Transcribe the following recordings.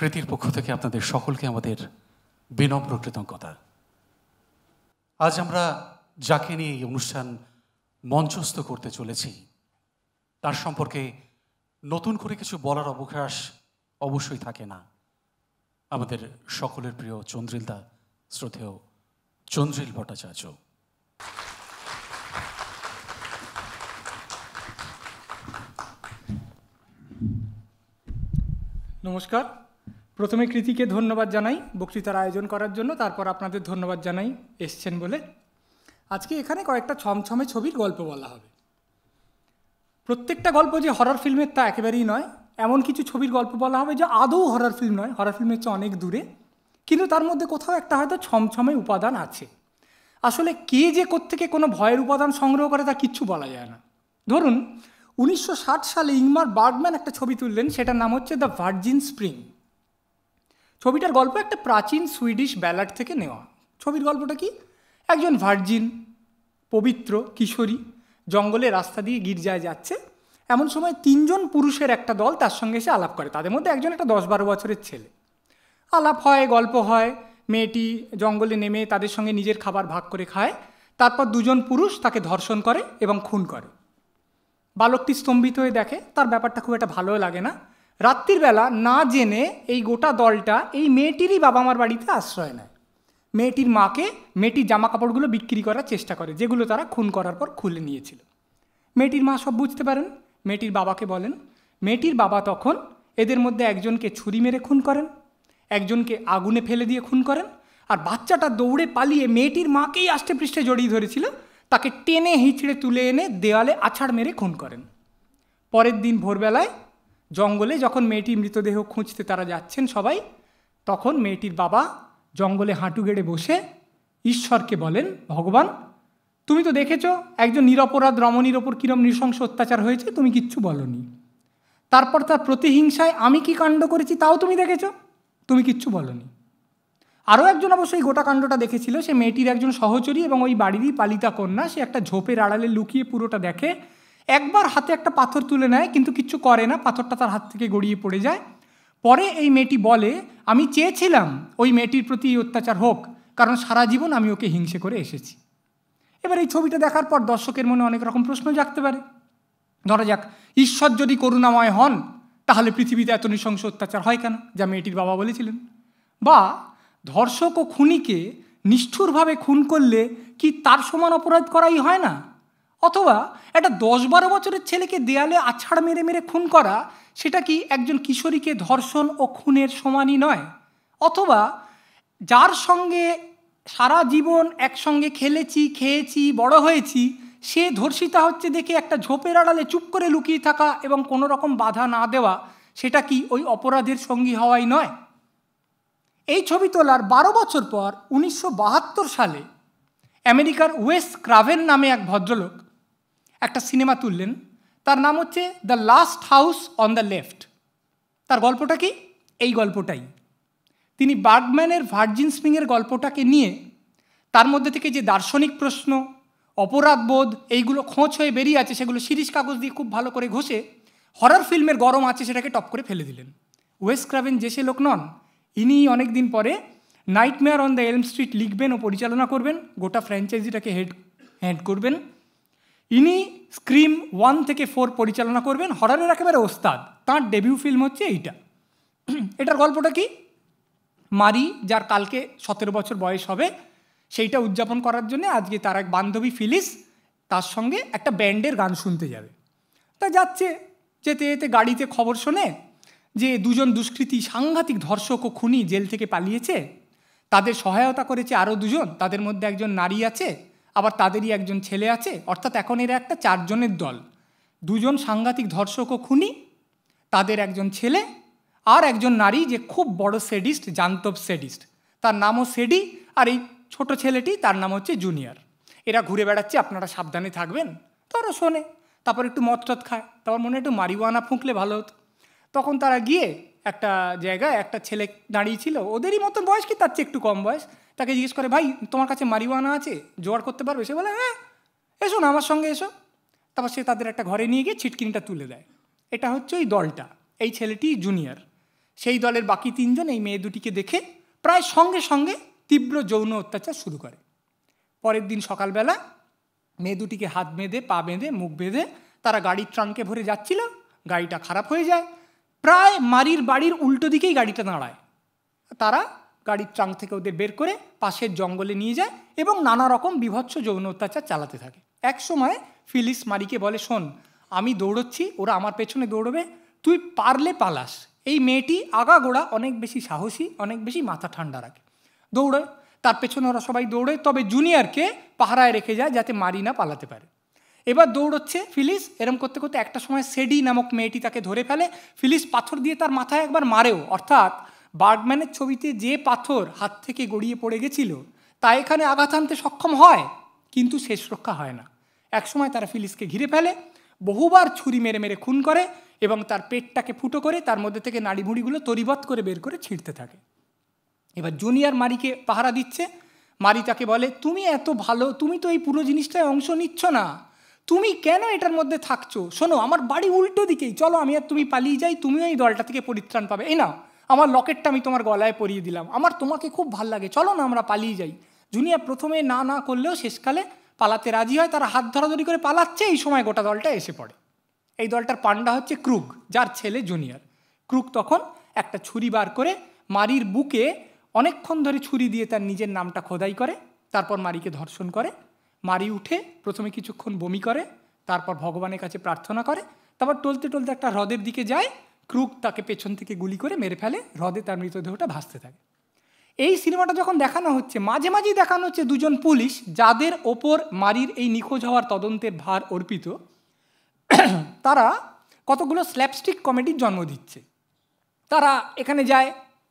কৃতির পক্ষ থেকে আপনাদের সকলকে আমাদের বিনম্র কৃতজ্ঞতা আজ আমরা যাকে নিয়ে এই অনুষ্ঠান মঞ্চস্থ করতে চলেছি তার সম্পর্কে নতুন করে কিছু বলার অবকাশ অবশ্যই থাকে না আমাদের সকলের প্রিয় চন্দ্রিলদা শ্রদ্ধেয় চন্দ্রিল ভট্টাচার্য নমস্কার প্রথমে কৃতিকে ধন্যবাদ জানাই বক্তৃতার আয়োজন করার জন্য তারপর আপনাদের ধন্যবাদ জানাই এসছেন বলে আজকে এখানে কয়েকটা ছমছমে ছবির গল্প বলা হবে প্রত্যেকটা গল্প যে হরর ফিল্মের তা একেবারেই নয় এমন কিছু ছবির গল্প বলা হবে যে আদৌ হরর ফিল্ম নয় হরর ফিল্মের চেয়ে অনেক দূরে কিন্তু তার মধ্যে কোথাও একটা হয়তো ছমছমে উপাদান আছে আসলে কে যে কোত্থেকে কোনো ভয়ের উপাদান সংগ্রহ করে তা কিচ্ছু বলা যায় না ধরুন উনিশশো সালে ইংমার বার্গম্যান একটা ছবি তুললেন সেটার নাম হচ্ছে দ্য ভার্জিন স্প্রিং ছবিটার গল্প একটা প্রাচীন সুইডিশ ব্যালাড থেকে নেওয়া ছবির গল্পটা কি একজন ভার্জিন পবিত্র কিশোরী জঙ্গলে রাস্তা দিয়ে গির্জায় যাচ্ছে এমন সময় তিনজন পুরুষের একটা দল তার সঙ্গে এসে আলাপ করে তাদের মধ্যে একজন একটা দশ বারো বছরের ছেলে আলাপ হয় গল্প হয় মেয়েটি জঙ্গলে নেমে তাদের সঙ্গে নিজের খাবার ভাগ করে খায় তারপর দুজন পুরুষ তাকে ধর্ষণ করে এবং খুন করে বালকটি স্তম্ভিত হয়ে দেখে তার ব্যাপারটা খুব একটা ভালো লাগে না রাত্রিবেলা না জেনে এই গোটা দলটা এই মেয়েটিরই বাবা মার বাড়িতে আশ্রয় নেয় মেয়েটির মাকে মেয়েটির জামা কাপড়গুলো বিক্রি করার চেষ্টা করে যেগুলো তারা খুন করার পর খুলে নিয়েছিল মেয়েটির মা সব বুঝতে পারেন মেয়েটির বাবাকে বলেন মেয়েটির বাবা তখন এদের মধ্যে একজনকে ছুরি মেরে খুন করেন একজনকে আগুনে ফেলে দিয়ে খুন করেন আর বাচ্চাটা দৌড়ে পালিয়ে মেয়েটির মাকেই আষ্টে পৃষ্ঠে জড়িয়ে ধরেছিল তাকে টেনে হিঁচড়ে তুলে এনে দেওয়ালে আছাড় মেরে খুন করেন পরের দিন ভোরবেলায় জঙ্গলে যখন মেয়েটির মৃতদেহ খুঁজতে তারা যাচ্ছেন সবাই তখন মেয়েটির বাবা জঙ্গলে হাঁটু গেড়ে বসে ঈশ্বরকে বলেন ভগবান তুমি তো দেখেছ একজন নিরপরাধ রমণীর ওপর কীরম নৃশংস অত্যাচার হয়েছে তুমি কিচ্ছু বলনি তারপর তার প্রতিহিংসায় আমি কি কাণ্ড করেছি তাও তুমি দেখেছ তুমি কিচ্ছু বলনি আরও একজন অবশ্যই গোটা কাণ্ডটা দেখেছিল সে মেয়েটির একজন সহচরী এবং ওই বাড়িরই পালিতা কন্যা সে একটা ঝোপের আড়ালে লুকিয়ে পুরোটা দেখে একবার হাতে একটা পাথর তুলে নেয় কিন্তু কিচ্ছু করে না পাথরটা তার হাত থেকে গড়িয়ে পড়ে যায় পরে এই মেয়েটি বলে আমি চেয়েছিলাম ওই মেয়েটির প্রতি অত্যাচার হোক কারণ সারা জীবন আমি ওকে হিংসে করে এসেছি এবার এই ছবিটা দেখার পর দর্শকের মনে অনেক রকম প্রশ্ন জাগতে পারে ধরা যাক ঈশ্বর যদি করুণাময় হন তাহলে পৃথিবীতে এত নৃশংস অত্যাচার হয় কেন যা মেয়েটির বাবা বলেছিলেন বা ধর্ষক ও খুনিকে নিষ্ঠুরভাবে খুন করলে কি তার সমান অপরাধ করাই হয় না অথবা একটা দশ বারো বছরের ছেলেকে দেয়ালে আছাড় মেরে মেরে খুন করা সেটা কি একজন কিশোরীকে ধর্ষণ ও খুনের সমানই নয় অথবা যার সঙ্গে সারা জীবন একসঙ্গে খেলেছি খেয়েছি বড় হয়েছি সে ধর্ষিতা হচ্ছে দেখে একটা ঝোপের আড়ালে চুপ করে লুকিয়ে থাকা এবং কোনো রকম বাধা না দেওয়া সেটা কি ওই অপরাধের সঙ্গী হওয়াই নয় এই ছবি তোলার বারো বছর পর উনিশশো সালে আমেরিকার ওয়েস্ট ক্রাভেন নামে এক ভদ্রলোক একটা সিনেমা তুললেন তার নাম হচ্ছে the last house on the left তার গল্পটা কি এই গল্পটাই তিনি বার্গম্যানের ভার্জিন স্পিংয়ের গল্পটাকে নিয়ে তার মধ্যে থেকে যে দার্শনিক প্রশ্ন অপরাধবোধ এইগুলো খোঁজ হয়ে বেরিয়ে আছে সেগুলো সিরিজ কাগজ দিয়ে খুব ভালো করে ঘষে হরার ফিল্মের গরম আছে সেটাকে টপ করে ফেলে দিলেন ওয়েস্ট ক্রাভেন যে সে লোক নন ইনি অনেক দিন পরে nightmare on the elm street লিখবেন ও পরিচালনা করবেন গোটা ফ্র্যাঞ্চাইজিটাকে হেড হ্যান্ড করবেন ইনি স্ক্রিম ওয়ান থেকে ফোর পরিচালনা করবেন হরারের একেবারে ওস্তাদ তাঁর ডেবিউ ফিল্ম হচ্ছে এইটা এটার গল্পটা কি মারি যার কালকে সতেরো বছর বয়স হবে সেইটা উদযাপন করার জন্য আজকে তার এক বান্ধবী ফিলিস তার সঙ্গে একটা ব্যান্ডের গান শুনতে যাবে তা যাচ্ছে যেতে যেতে গাড়িতে খবর শোনে যে দুজন দুষ্কৃতী সাংঘাতিক ধর্ষক ও খুনি জেল থেকে পালিয়েছে তাদের সহায়তা করেছে আরও দুজন তাদের মধ্যে একজন নারী আছে আবার তাদেরই একজন ছেলে আছে অর্থাৎ এখন এরা একটা চারজনের দল দুজন সাংঘাতিক ধর্ষক ও খুনি তাদের একজন ছেলে আর একজন নারী যে খুব বড় সেডিস্ট জান্তব সেডিস্ট তার নামও সেডি আর এই ছোট ছেলেটি তার নাম হচ্ছে জুনিয়র এরা ঘুরে বেড়াচ্ছে আপনারা সাবধানে থাকবেন তারা শোনে তারপর একটু মদ টদ খায় তারপর মনে একটু মারিওয়ানা ফুঁকলে ভালো হতো তখন তারা গিয়ে একটা জায়গায় একটা ছেলে দাঁড়িয়ে ছিল ওদেরই মতন বয়স কি তার চেয়ে একটু কম বয়স তাকে জিজ্ঞেস করে ভাই তোমার কাছে মারিওয়ানা আছে জোগাড় করতে পারবে সে বলে হ্যাঁ এসো না আমার সঙ্গে এসো তারপর সে তাদের একটা ঘরে নিয়ে গিয়ে ছিটকিনিটা তুলে দেয় এটা হচ্ছে ওই দলটা এই ছেলেটি জুনিয়র সেই দলের বাকি তিনজন এই মেয়ে দুটিকে দেখে প্রায় সঙ্গে সঙ্গে তীব্র যৌন অত্যাচার শুরু করে পরের দিন সকালবেলা মেয়ে দুটিকে হাত বেঁধে পা বেঁধে মুখ বেঁধে তারা গাড়ির ট্রাঙ্কে ভরে যাচ্ছিল গাড়িটা খারাপ হয়ে যায় প্রায় মারির বাড়ির উল্টো দিকেই গাড়িটা দাঁড়ায় তারা গাড়ির ট্রাঙ্ক থেকে ওদের বের করে পাশের জঙ্গলে নিয়ে যায় এবং নানা রকম বিভৎস যৌন অত্যাচার চালাতে থাকে এক সময় ফিলিস মারিকে বলে শোন আমি দৌড়চ্ছি ওরা আমার পেছনে দৌড়বে তুই পারলে পালাস এই মেয়েটি আগাগোড়া অনেক বেশি সাহসী অনেক বেশি মাথা ঠান্ডা রাখে দৌড়ে তার পেছনে ওরা সবাই দৌড়ে তবে জুনিয়রকে পাহারায় রেখে যায় যাতে মারি না পালাতে পারে এবার দৌড়চ্ছে ফিলিস এরম করতে করতে একটা সময় সেডি নামক মেয়েটি তাকে ধরে ফেলে ফিলিস পাথর দিয়ে তার মাথায় একবার মারেও অর্থাৎ বার্গম্যানের ছবিতে যে পাথর হাত থেকে গড়িয়ে পড়ে গেছিল তা এখানে আঘাত আনতে সক্ষম হয় কিন্তু শেষ রক্ষা হয় না একসময় তারা ফিলিসকে ঘিরে ফেলে বহুবার ছুরি মেরে মেরে খুন করে এবং তার পেটটাকে ফুটো করে তার মধ্যে থেকে নাড়িভুঁড়িগুলো তরিবত করে বের করে ছিঁড়তে থাকে এবার জুনিয়র মারিকে পাহারা দিচ্ছে মারি তাকে বলে তুমি এত ভালো তুমি তো এই পুরো জিনিসটায় অংশ নিচ্ছ না তুমি কেন এটার মধ্যে থাকছো শোনো আমার বাড়ি উল্টো দিকেই চলো আমি আর তুমি পালিয়ে যাই তুমিও এই দলটা থেকে পরিত্রাণ পাবে এই না আমার লকেটটা আমি তোমার গলায় পরিয়ে দিলাম আমার তোমাকে খুব ভাল লাগে চলো না আমরা পালিয়ে যাই জুনিয়া প্রথমে না না করলেও শেষকালে পালাতে রাজি হয় তারা হাত ধরাধরি করে পালাচ্ছে এই সময় গোটা দলটা এসে পড়ে এই দলটার পান্ডা হচ্ছে ক্রুক যার ছেলে জুনিয়র ক্রুক তখন একটা ছুরি বার করে মারির বুকে অনেকক্ষণ ধরে ছুরি দিয়ে তার নিজের নামটা খোদাই করে তারপর মারিকে ধর্ষণ করে মারি উঠে প্রথমে কিছুক্ষণ বমি করে তারপর ভগবানের কাছে প্রার্থনা করে তারপর টলতে টলতে একটা হ্রদের দিকে যায় ক্রুক তাকে পেছন থেকে গুলি করে মেরে ফেলে হ্রদে তার মৃতদেহটা ভাসতে থাকে এই সিনেমাটা যখন দেখানো হচ্ছে মাঝে মাঝেই দেখানো হচ্ছে দুজন পুলিশ যাদের ওপর মারির এই নিখোঁজ হওয়ার তদন্তের ভার অর্পিত তারা কতগুলো স্ল্যাপস্টিক কমেডির জন্ম দিচ্ছে তারা এখানে যায়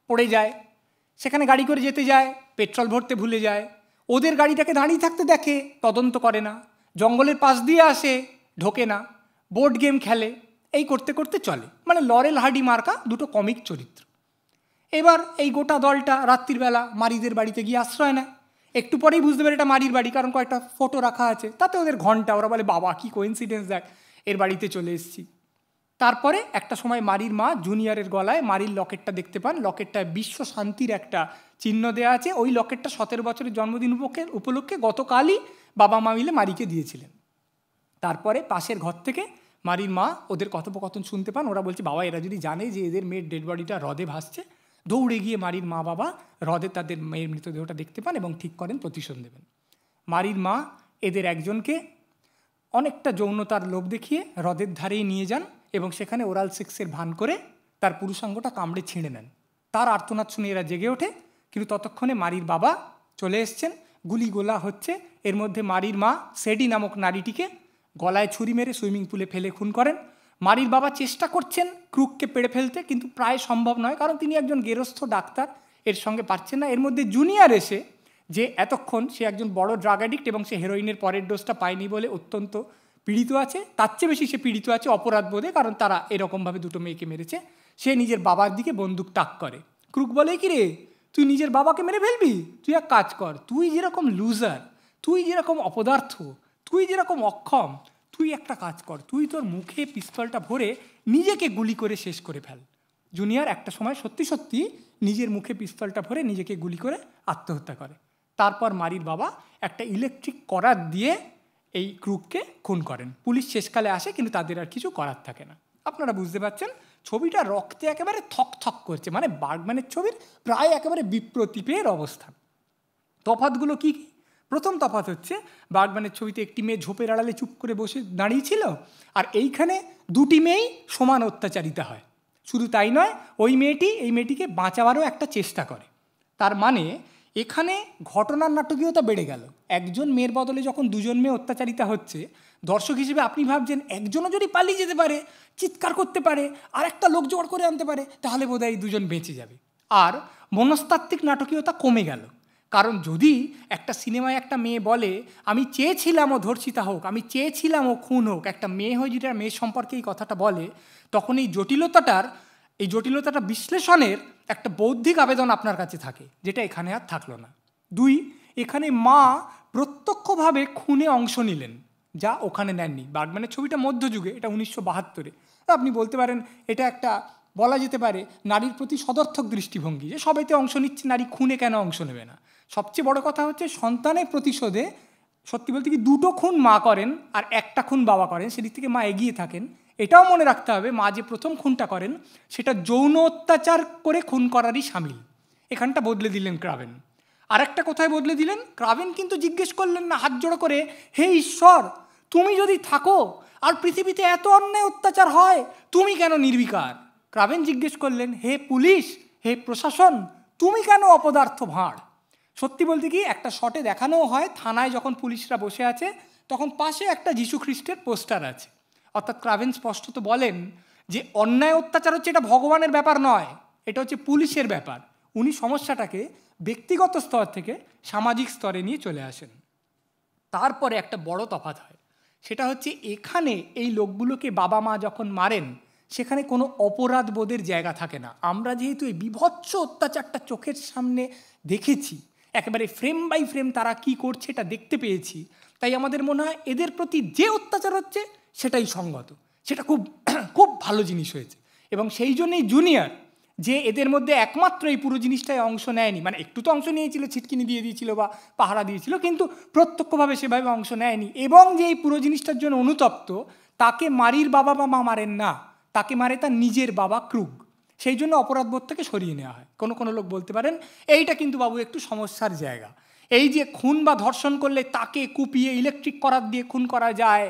পড়ে যায় সেখানে গাড়ি করে যেতে যায় পেট্রোল ভরতে ভুলে যায় ওদের গাড়িটাকে দাঁড়িয়ে থাকতে দেখে তদন্ত করে না জঙ্গলের পাশ দিয়ে আসে ঢোকে না বোর্ড গেম খেলে এই করতে করতে চলে মানে লরেল হার্ডি মার্কা দুটো কমিক চরিত্র এবার এই গোটা দলটা রাত্রিবেলা মারিদের বাড়িতে গিয়ে আশ্রয় নেয় একটু পরেই বুঝতে পারে এটা মারির বাড়ি কারণ কয়েকটা ফটো রাখা আছে তাতে ওদের ঘন্টা ওরা বলে বাবা কী কোইন্সিডেন্স দেখ এর বাড়িতে চলে এসেছি তারপরে একটা সময় মারির মা জুনিয়রের গলায় মারির লকেটটা দেখতে পান লকেটটায় বিশ্ব শান্তির একটা চিহ্ন দেওয়া আছে ওই লকেটটা সতেরো বছরের জন্মদিন উপলক্ষে গতকালই বাবা মা মিলে মারিকে দিয়েছিলেন তারপরে পাশের ঘর থেকে মারির মা ওদের কথোপকথন শুনতে পান ওরা বলছে বাবা এরা যদি জানে যে এদের মেয়ের ডেড বডিটা হ্রদে ভাসছে দৌড়ে গিয়ে মারির মা বাবা হ্রদে তাদের মেয়ের মৃতদেহটা দেখতে পান এবং ঠিক করেন প্রতিশোধ দেবেন মারির মা এদের একজনকে অনেকটা যৌনতার লোভ দেখিয়ে হ্রদের ধারেই নিয়ে যান এবং সেখানে ওরাল সেক্সের ভান করে তার পুরুষাঙ্গটা কামড়ে ছিঁড়ে নেন তার আর্তনাদ শুনে এরা জেগে ওঠে কিন্তু ততক্ষণে মারির বাবা চলে এসছেন গুলিগোলা হচ্ছে এর মধ্যে মারির মা সেডি নামক নারীটিকে গলায় ছুরি মেরে সুইমিং পুলে ফেলে খুন করেন মারির বাবা চেষ্টা করছেন ক্রুককে পেড়ে ফেলতে কিন্তু প্রায় সম্ভব নয় কারণ তিনি একজন গেরস্থ ডাক্তার এর সঙ্গে পারছেন না এর মধ্যে জুনিয়র এসে যে এতক্ষণ সে একজন বড় ড্রাগ অ্যাডিক্ট এবং সে হেরোইনের পরের ডোজটা পায়নি বলে অত্যন্ত পীড়িত আছে তার চেয়ে বেশি সে পীড়িত আছে অপরাধ বোধে কারণ তারা এরকমভাবে দুটো মেয়েকে মেরেছে সে নিজের বাবার দিকে বন্দুক তাক করে ক্রুক বলে কি রে তুই নিজের বাবাকে মেরে ফেলবি তুই এক কাজ কর তুই যেরকম লুজার তুই যেরকম অপদার্থ তুই যেরকম অক্ষম তুই একটা কাজ কর তুই তোর মুখে পিস্তলটা ভরে নিজেকে গুলি করে শেষ করে ফেল জুনিয়র একটা সময় সত্যি সত্যি নিজের মুখে পিস্তলটা ভরে নিজেকে গুলি করে আত্মহত্যা করে তারপর মারির বাবা একটা ইলেকট্রিক করার দিয়ে এই ক্রুককে খুন করেন পুলিশ শেষকালে আসে কিন্তু তাদের আর কিছু করার থাকে না আপনারা বুঝতে পারছেন ছবিটা রক্তে একেবারে থক থক করছে মানে বার্গম্যানের ছবির প্রায় একেবারে বিপ্রতীপের অবস্থান তফাতগুলো কী কী প্রথম তফাত হচ্ছে বাগবানের ছবিতে একটি মেয়ে ঝোপের আড়ালে চুপ করে বসে দাঁড়িয়েছিল আর এইখানে দুটি মেয়েই সমান অত্যাচারিতা হয় শুধু তাই নয় ওই মেয়েটি এই মেয়েটিকে বাঁচাবারও একটা চেষ্টা করে তার মানে এখানে ঘটনার নাটকীয়তা বেড়ে গেল একজন মেয়ের বদলে যখন দুজন মেয়ে অত্যাচারিতা হচ্ছে দর্শক হিসেবে আপনি ভাবছেন একজনও যদি পালিয়ে যেতে পারে চিৎকার করতে পারে আর একটা লোক জোগাড় করে আনতে পারে তাহলে বোধহয় এই দুজন বেঁচে যাবে আর মনস্তাত্ত্বিক নাটকীয়তা কমে গেল কারণ যদি একটা সিনেমায় একটা মেয়ে বলে আমি চেয়েছিলাম ও ধর্ষিতা হোক আমি চেয়েছিলাম ও খুন হোক একটা মেয়ে হয়ে যেটা মেয়ে সম্পর্কে এই কথাটা বলে তখন এই জটিলতাটার এই জটিলতাটা বিশ্লেষণের একটা বৌদ্ধিক আবেদন আপনার কাছে থাকে যেটা এখানে আর থাকলো না দুই এখানে মা প্রত্যক্ষভাবে খুনে অংশ নিলেন যা ওখানে নেননি বার্গম্যানের ছবিটা মধ্যযুগে এটা উনিশশো বাহাত্তরে আপনি বলতে পারেন এটা একটা বলা যেতে পারে নারীর প্রতি সদর্থক দৃষ্টিভঙ্গি যে সবাইতে অংশ নিচ্ছে নারী খুনে কেন অংশ নেবে না সবচেয়ে বড় কথা হচ্ছে সন্তানের প্রতিশোধে সত্যি বলতে কি দুটো খুন মা করেন আর একটা খুন বাবা করেন সেদিক থেকে মা এগিয়ে থাকেন এটাও মনে রাখতে হবে মা যে প্রথম খুনটা করেন সেটা যৌন অত্যাচার করে খুন করারই সামিল এখানটা বদলে দিলেন ক্রাভেন আর একটা কোথায় বদলে দিলেন ক্রাভেন কিন্তু জিজ্ঞেস করলেন না হাত জোড়ো করে হে ঈশ্বর তুমি যদি থাকো আর পৃথিবীতে এত অন্যায় অত্যাচার হয় তুমি কেন নির্বিকার ক্রাভেন জিজ্ঞেস করলেন হে পুলিশ হে প্রশাসন তুমি কেন অপদার্থ ভাঁড় সত্যি বলতে কি একটা শটে দেখানোও হয় থানায় যখন পুলিশরা বসে আছে তখন পাশে একটা যিশু খ্রিস্টের পোস্টার আছে অর্থাৎ ক্রাভেন স্পষ্টত বলেন যে অন্যায় অত্যাচার হচ্ছে এটা ভগবানের ব্যাপার নয় এটা হচ্ছে পুলিশের ব্যাপার উনি সমস্যাটাকে ব্যক্তিগত স্তর থেকে সামাজিক স্তরে নিয়ে চলে আসেন তারপরে একটা বড় তফাত হয় সেটা হচ্ছে এখানে এই লোকগুলোকে বাবা মা যখন মারেন সেখানে কোনো অপরাধ বোধের জায়গা থাকে না আমরা যেহেতু এই বিভৎস অত্যাচারটা চোখের সামনে দেখেছি একেবারে ফ্রেম বাই ফ্রেম তারা কি করছে এটা দেখতে পেয়েছি তাই আমাদের মনে হয় এদের প্রতি যে অত্যাচার হচ্ছে সেটাই সঙ্গত সেটা খুব খুব ভালো জিনিস হয়েছে এবং সেই জন্যই জুনিয়র যে এদের মধ্যে একমাত্র এই পুরো জিনিসটায় অংশ নেয়নি মানে একটু তো অংশ নিয়েছিল ছিটকিনি দিয়ে দিয়েছিল বা পাহারা দিয়েছিল কিন্তু প্রত্যক্ষভাবে সেভাবে অংশ নেয়নি এবং যে এই পুরো জিনিসটার জন্য অনুতপ্ত তাকে মারির বাবা বা মা মারেন না তাকে মারে তার নিজের বাবা ক্রুগ সেই জন্য অপরাধবোধ থেকে সরিয়ে নেওয়া হয় কোনো কোনো লোক বলতে পারেন এইটা কিন্তু বাবু একটু সমস্যার জায়গা এই যে খুন বা ধর্ষণ করলে তাকে কুপিয়ে ইলেকট্রিক করার দিয়ে খুন করা যায়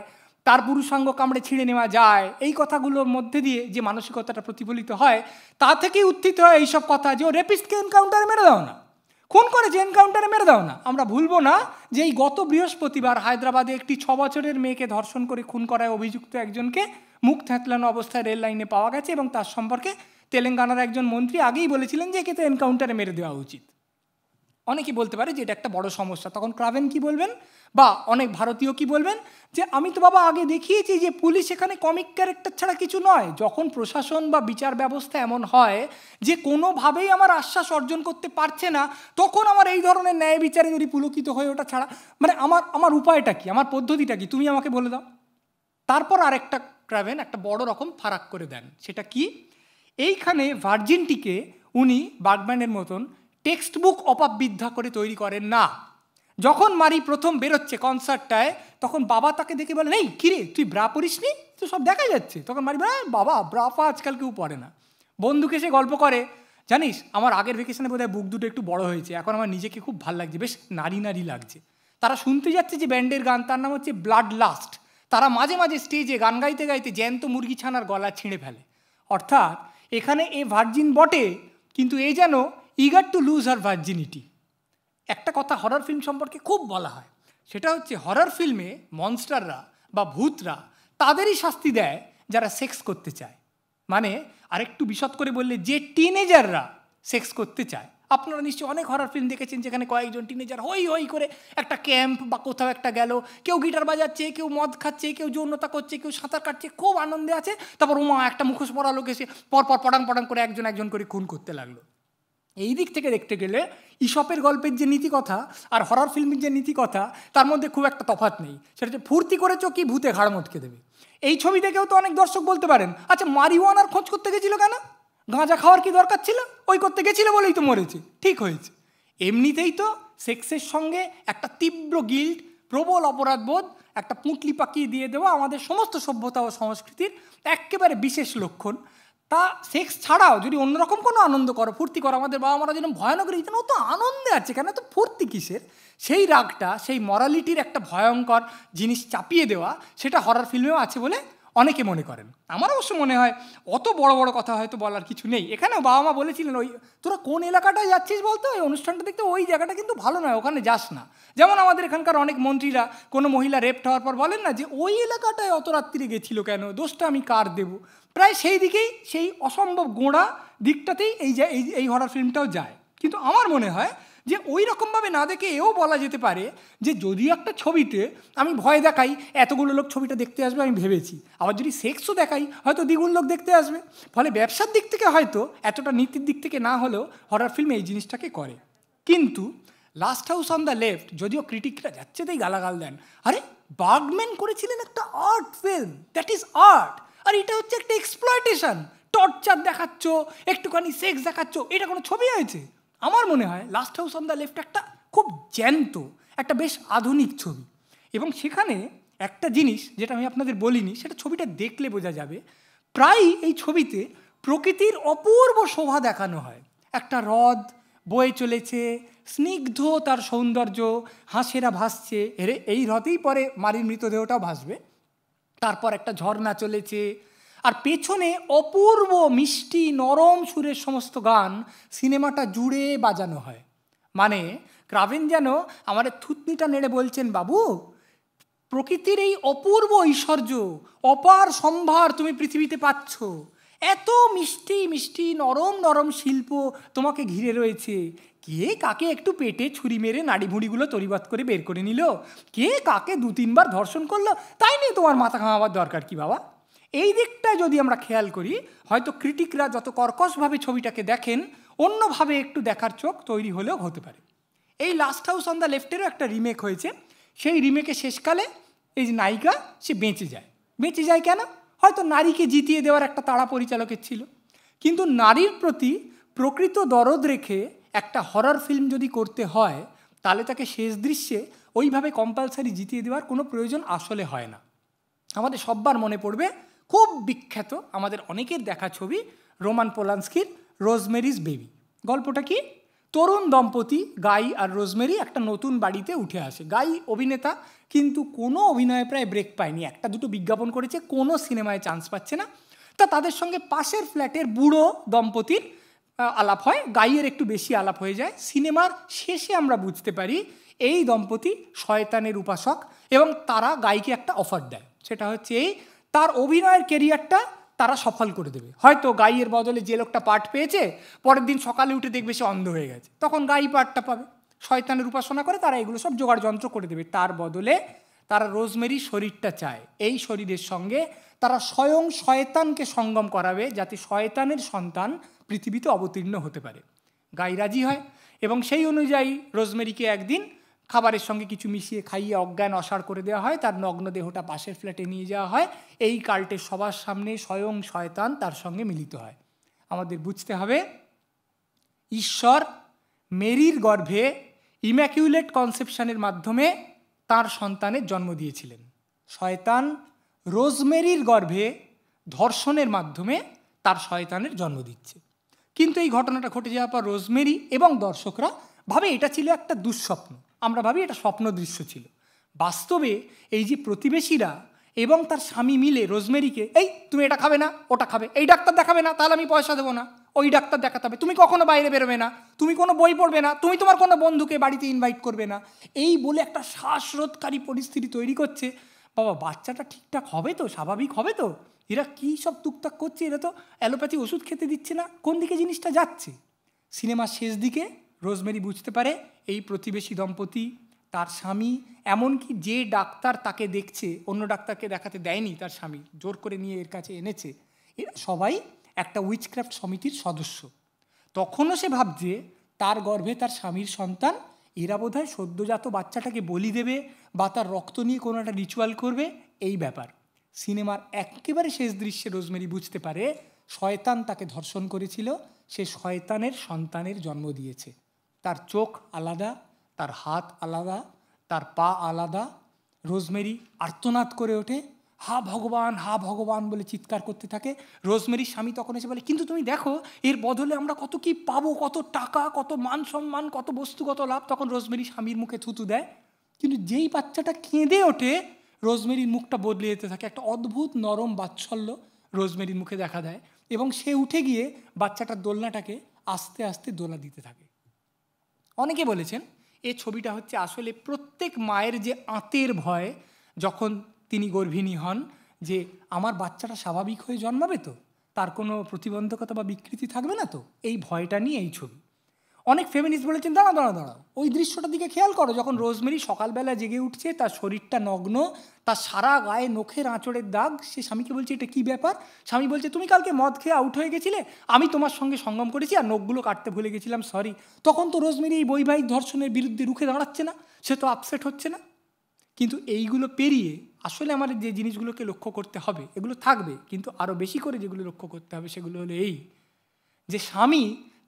তার পুরুষাঙ্গ কামড়ে ছিঁড়ে নেওয়া যায় এই কথাগুলোর মধ্যে দিয়ে যে মানসিকতাটা প্রতিফলিত হয় তা থেকেই উত্থিত হয় এইসব কথা যে ও রেপিস্টকে এনকাউন্টারে মেরে দাও না খুন করে যে এনকাউন্টারে মেরে দাও না আমরা ভুলবো না যে এই গত বৃহস্পতিবার হায়দ্রাবাদে একটি ছ বছরের মেয়েকে ধর্ষণ করে খুন করায় অভিযুক্ত একজনকে মুখ থ্যাঁতলানো অবস্থায় রেল লাইনে পাওয়া গেছে এবং তার সম্পর্কে তেলেঙ্গানার একজন মন্ত্রী আগেই বলেছিলেন যে একে তো এনকাউন্টারে মেরে দেওয়া উচিত অনেকে বলতে পারে যে এটা একটা বড় সমস্যা তখন ক্রাভেন কি বলবেন বা অনেক ভারতীয় কি বলবেন যে আমি তো বাবা আগে দেখিয়েছি যে পুলিশ এখানে কমিক ক্যারেক্টার ছাড়া কিছু নয় যখন প্রশাসন বা বিচার ব্যবস্থা এমন হয় যে কোনোভাবেই আমার আশ্বাস অর্জন করতে পারছে না তখন আমার এই ধরনের ন্যায় বিচারে যদি পুলকিত হয়ে ওটা ছাড়া মানে আমার আমার উপায়টা কি আমার পদ্ধতিটা কি তুমি আমাকে বলে দাও তারপর আরেকটা ক্রাভেন একটা বড় রকম ফারাক করে দেন সেটা কি এইখানে ভার্জিনটিকে উনি বার্গম্যানের মতন টেক্সট বুক অপাববিদ্যা করে তৈরি করেন না যখন মারি প্রথম বেরোচ্ছে কনসার্টটায় তখন বাবা তাকে দেখে বলে নেই কিরে তুই ব্রা পরিস নি তো সব দেখা যাচ্ছে তখন মারি বলে বাবা ব্রা ফা আজকাল কেউ পড়ে না বন্ধুকে সে গল্প করে জানিস আমার আগের ভেকেশনে বোধহয় বুক দুটো একটু বড় হয়েছে এখন আমার নিজেকে খুব ভাল লাগছে বেশ নারী নারী লাগছে তারা শুনতে যাচ্ছে যে ব্যান্ডের গান তার নাম হচ্ছে ব্লাড লাস্ট তারা মাঝে মাঝে স্টেজে গান গাইতে গাইতে জ্যান্ত মুরগি ছানার গলা ছিঁড়ে ফেলে অর্থাৎ এখানে এ ভার্জিন বটে কিন্তু এ যেন eager to lose her virginity একটা কথা হরার ফিল্ম সম্পর্কে খুব বলা হয় সেটা হচ্ছে হরার ফিল্মে মনস্টাররা বা ভূতরা তাদেরই শাস্তি দেয় যারা সেক্স করতে চায় মানে আরেকটু বিশদ করে বললে যে টিনেজাররা সেক্স করতে চায় আপনারা নিশ্চয়ই অনেক হরার ফিল্ম দেখেছেন যেখানে কয়েকজন টিনেজার হই হই করে একটা ক্যাম্প বা কোথাও একটা গেল কেউ গিটার বাজাচ্ছে কেউ মদ খাচ্ছে কেউ যৌনতা করছে কেউ সাঁতার কাটছে খুব আনন্দে আছে তারপর উমা একটা মুখোশ পড়া লোক এসে পরপর পড়াং পড়াং করে একজন একজন করে খুন করতে লাগলো এই দিক থেকে দেখতে গেলে ইসপের গল্পের যে নীতিকথা আর হরর ফিল্মের যে নীতিকথা তার মধ্যে খুব একটা তফাৎ নেই সেটা হচ্ছে ফুর্তি করে কি ভূতে ঘাড় মটকে দেবে এই ছবি দেখেও তো অনেক দর্শক বলতে পারেন আচ্ছা মারিওয়ানার খোঁজ করতে গেছিল কেন গাঁজা খাওয়ার কি দরকার ছিল ওই করতে গেছিল বলেই তো মরেছে ঠিক হয়েছে এমনিতেই তো সেক্সের সঙ্গে একটা তীব্র গিল্ড প্রবল অপরাধবোধ একটা পুঁটলি পাকিয়ে দিয়ে দেওয়া আমাদের সমস্ত সভ্যতা ও সংস্কৃতির একেবারে বিশেষ লক্ষণ তা সেক্স ছাড়াও যদি অন্যরকম কোনো আনন্দ করো ফুর্তি করো আমাদের বাবা মারা যেন ভয়ানক রীতি ও তো আনন্দে আছে কেন তো ফুর্তি কিসের সেই রাগটা সেই মরালিটির একটা ভয়ঙ্কর জিনিস চাপিয়ে দেওয়া সেটা হরার ফিল্মেও আছে বলে অনেকে মনে করেন আমার অবশ্য মনে হয় অত বড় বড় কথা হয়তো বলার কিছু নেই এখানেও বাবা মা বলেছিলেন ওই তোরা কোন এলাকাটায় যাচ্ছিস বলতো ওই অনুষ্ঠানটা দেখতে ওই জায়গাটা কিন্তু ভালো নয় ওখানে যাস না যেমন আমাদের এখানকার অনেক মন্ত্রীরা কোনো মহিলা রেপ হওয়ার পর বলেন না যে ওই এলাকাটায় অত রাত্রিরে গেছিল কেন দোষটা আমি কার দেব প্রায় সেই দিকেই সেই অসম্ভব গোড়া দিকটাতেই এই এই হরার ফিল্মটাও যায় কিন্তু আমার মনে হয় যে ওই রকমভাবে না দেখে এও বলা যেতে পারে যে যদি একটা ছবিতে আমি ভয় দেখাই এতগুলো লোক ছবিটা দেখতে আসবে আমি ভেবেছি আবার যদি সেক্সও দেখাই হয়তো দ্বিগুণ লোক দেখতে আসবে ফলে ব্যবসার দিক থেকে হয়তো এতটা নীতির দিক থেকে না হলেও হরার ফিল্ম এই জিনিসটাকে করে কিন্তু last house on the left যদিও ক্রিটিকরা যাচ্ছে তাই গালাগাল দেন আরে বাগম্যান করেছিলেন একটা art film that is art আর এটা হচ্ছে একটা এক্সপ্লয়টেশন টর্চার দেখাচ্ছ একটুখানি সেক্স দেখাচ্ছ এটা কোনো ছবি হয়েছে আমার মনে হয় last house on the left একটা খুব জ্যান্ত একটা বেশ আধুনিক ছবি এবং সেখানে একটা জিনিস যেটা আমি আপনাদের বলিনি সেটা ছবিটা দেখলে বোঝা যাবে প্রায়ই এই ছবিতে প্রকৃতির অপূর্ব শোভা দেখানো হয় একটা হ্রদ বয়ে চলেছে স্নিগ্ধ তার সৌন্দর্য হাঁসেরা ভাসছে এর এই হ্রদেই পরে মারির মৃতদেহটাও ভাসবে তারপর একটা ঝর্ণা চলেছে আর পেছনে অপূর্ব মিষ্টি নরম সুরের সমস্ত গান সিনেমাটা জুড়ে বাজানো হয় মানে ক্রাভিন যেন আমাদের থুতনিটা নেড়ে বলছেন বাবু প্রকৃতির এই অপূর্ব ঐশ্বর্য অপার সম্ভার তুমি পৃথিবীতে পাচ্ছ এত মিষ্টি মিষ্টি নরম নরম শিল্প তোমাকে ঘিরে রয়েছে কে কাকে একটু পেটে ছুরি মেরে নাড়ি ভুঁড়িগুলো করে বের করে নিল কে কাকে দু তিনবার ধর্ষণ করলো তাই নিয়ে তোমার মাথা ঘামাবার দরকার কি বাবা এই দিকটা যদি আমরা খেয়াল করি হয়তো ক্রিটিকরা যত কর্কশভাবে ছবিটাকে দেখেন অন্যভাবে একটু দেখার চোখ তৈরি হলেও হতে পারে এই লাস্ট হাউস অন দ্য লেফটেরও একটা রিমেক হয়েছে সেই রিমেকে শেষকালে এই যে নায়িকা সে বেঁচে যায় বেঁচে যায় কেন হয়তো নারীকে জিতিয়ে দেওয়ার একটা তাড়া পরিচালকের ছিল কিন্তু নারীর প্রতি প্রকৃত দরদ রেখে একটা হরর ফিল্ম যদি করতে হয় তাহলে তাকে শেষ দৃশ্যে ওইভাবে কম্পালসারি জিতিয়ে দেওয়ার কোনো প্রয়োজন আসলে হয় না আমাদের সব্বার মনে পড়বে খুব বিখ্যাত আমাদের অনেকের দেখা ছবি রোমান পোলান্সকির রোজমেরিজ বেবি গল্পটা কি তরুণ দম্পতি গাই আর রোজমেরি একটা নতুন বাড়িতে উঠে আসে গাই অভিনেতা কিন্তু কোনো অভিনয়ে প্রায় ব্রেক পায়নি একটা দুটো বিজ্ঞাপন করেছে কোনো সিনেমায় চান্স পাচ্ছে না তা তাদের সঙ্গে পাশের ফ্ল্যাটের বুড়ো দম্পতির আলাপ হয় গাইয়ের একটু বেশি আলাপ হয়ে যায় সিনেমার শেষে আমরা বুঝতে পারি এই দম্পতি শয়তানের উপাসক এবং তারা গাইকে একটা অফার দেয় সেটা হচ্ছে এই তার অভিনয়ের কেরিয়ারটা তারা সফল করে দেবে হয়তো গাইয়ের বদলে যে লোকটা পাঠ পেয়েছে পরের দিন সকালে উঠে দেখবে সে অন্ধ হয়ে গেছে তখন গাই পাঠটা পাবে শয়তানের উপাসনা করে তারা এগুলো সব জোগাড় যন্ত্র করে দেবে তার বদলে তারা রোজমেরি শরীরটা চায় এই শরীরের সঙ্গে তারা স্বয়ং শয়তানকে সঙ্গম করাবে যাতে শয়তানের সন্তান পৃথিবীতে অবতীর্ণ হতে পারে গাই রাজি হয় এবং সেই অনুযায়ী রোজমেরিকে একদিন খাবারের সঙ্গে কিছু মিশিয়ে খাইয়ে অজ্ঞান অসার করে দেওয়া হয় তার নগ্ন দেহটা পাশের ফ্ল্যাটে নিয়ে যাওয়া হয় এই কাল্টের সবার সামনে স্বয়ং শয়তান তার সঙ্গে মিলিত হয় আমাদের বুঝতে হবে ঈশ্বর মেরির গর্ভে ইম্যাকিউলেট কনসেপশনের মাধ্যমে তার সন্তানের জন্ম দিয়েছিলেন শয়তান রোজমেরির গর্ভে ধর্ষণের মাধ্যমে তার শয়তানের জন্ম দিচ্ছে কিন্তু এই ঘটনাটা ঘটে যাওয়ার পর রোজমেরি এবং দর্শকরা ভাবে এটা ছিল একটা দুঃস্বপ্ন আমরা ভাবি এটা স্বপ্ন দৃশ্য ছিল বাস্তবে এই যে প্রতিবেশীরা এবং তার স্বামী মিলে রোজমেরিকে এই তুমি এটা খাবে না ওটা খাবে এই ডাক্তার দেখাবে না তাহলে আমি পয়সা দেবো না ওই ডাক্তার দেখাতে হবে তুমি কখনো বাইরে বেরোবে না তুমি কোনো বই পড়বে না তুমি তোমার কোনো বন্ধুকে বাড়িতে ইনভাইট করবে না এই বলে একটা শ্বাসরোধকারী পরিস্থিতি তৈরি করছে বাবা বাচ্চাটা ঠিকঠাক হবে তো স্বাভাবিক হবে তো এরা কী সব টুকটাক করছে এরা তো অ্যালোপ্যাথি ওষুধ খেতে দিচ্ছে না কোন দিকে জিনিসটা যাচ্ছে সিনেমার শেষ দিকে রোজমেরি বুঝতে পারে এই প্রতিবেশী দম্পতি তার স্বামী এমনকি যে ডাক্তার তাকে দেখছে অন্য ডাক্তারকে দেখাতে দেয়নি তার স্বামী জোর করে নিয়ে এর কাছে এনেছে এরা সবাই একটা উইচক্রাফ্ট সমিতির সদস্য তখনও সে ভাবছে তার গর্ভে তার স্বামীর সন্তান এরা বোধ হয় সদ্যজাত বাচ্চাটাকে বলি দেবে বা তার রক্ত নিয়ে কোনো একটা রিচুয়াল করবে এই ব্যাপার সিনেমার একেবারে শেষ দৃশ্যে রোজমেরি বুঝতে পারে শয়তান তাকে ধর্ষণ করেছিল সে শয়তানের সন্তানের জন্ম দিয়েছে তার চোখ আলাদা তার হাত আলাদা তার পা আলাদা রোজমেরি আর্তনাদ করে ওঠে হা ভগবান হা ভগবান বলে চিৎকার করতে থাকে রোজমেরির স্বামী তখন এসে বলে কিন্তু তুমি দেখো এর বদলে আমরা কত কি পাবো কত টাকা কত মান সম্মান কত বস্তুগত লাভ তখন রোজমেরি স্বামীর মুখে থুতু দেয় কিন্তু যেই বাচ্চাটা কেঁদে ওঠে রোজমেরির মুখটা বদলে যেতে থাকে একটা অদ্ভুত নরম বাৎসল্য রোজমেরির মুখে দেখা দেয় এবং সে উঠে গিয়ে বাচ্চাটার দোলনাটাকে আস্তে আস্তে দোলা দিতে থাকে অনেকে বলেছেন এ ছবিটা হচ্ছে আসলে প্রত্যেক মায়ের যে আঁতের ভয় যখন তিনি গর্ভিণী হন যে আমার বাচ্চাটা স্বাভাবিক হয়ে জন্মাবে তো তার কোনো প্রতিবন্ধকতা বা বিকৃতি থাকবে না তো এই ভয়টা নিয়ে এই ছবি অনেক ফেমিনিস্ট বলেছেন দাঁড়া দাঁড়া দাঁড়াও ওই দৃশ্যটার দিকে খেয়াল করো যখন রোজমেরি সকালবেলা জেগে উঠছে তার শরীরটা নগ্ন তার সারা গায়ে নখের আঁচড়ের দাগ সে স্বামীকে বলছে এটা কি ব্যাপার স্বামী বলছে তুমি কালকে মদ খেয়ে আউট হয়ে গেছিলে আমি তোমার সঙ্গে সঙ্গম করেছি আর নখগুলো কাটতে ভুলে গেছিলাম সরি তখন তো রোজমেরি এই বৈবাহিক ধর্ষণের বিরুদ্ধে রুখে দাঁড়াচ্ছে না সে তো আপসেট হচ্ছে না কিন্তু এইগুলো পেরিয়ে আসলে আমাদের যে জিনিসগুলোকে লক্ষ্য করতে হবে এগুলো থাকবে কিন্তু আরও বেশি করে যেগুলো লক্ষ্য করতে হবে সেগুলো হলো এই যে স্বামী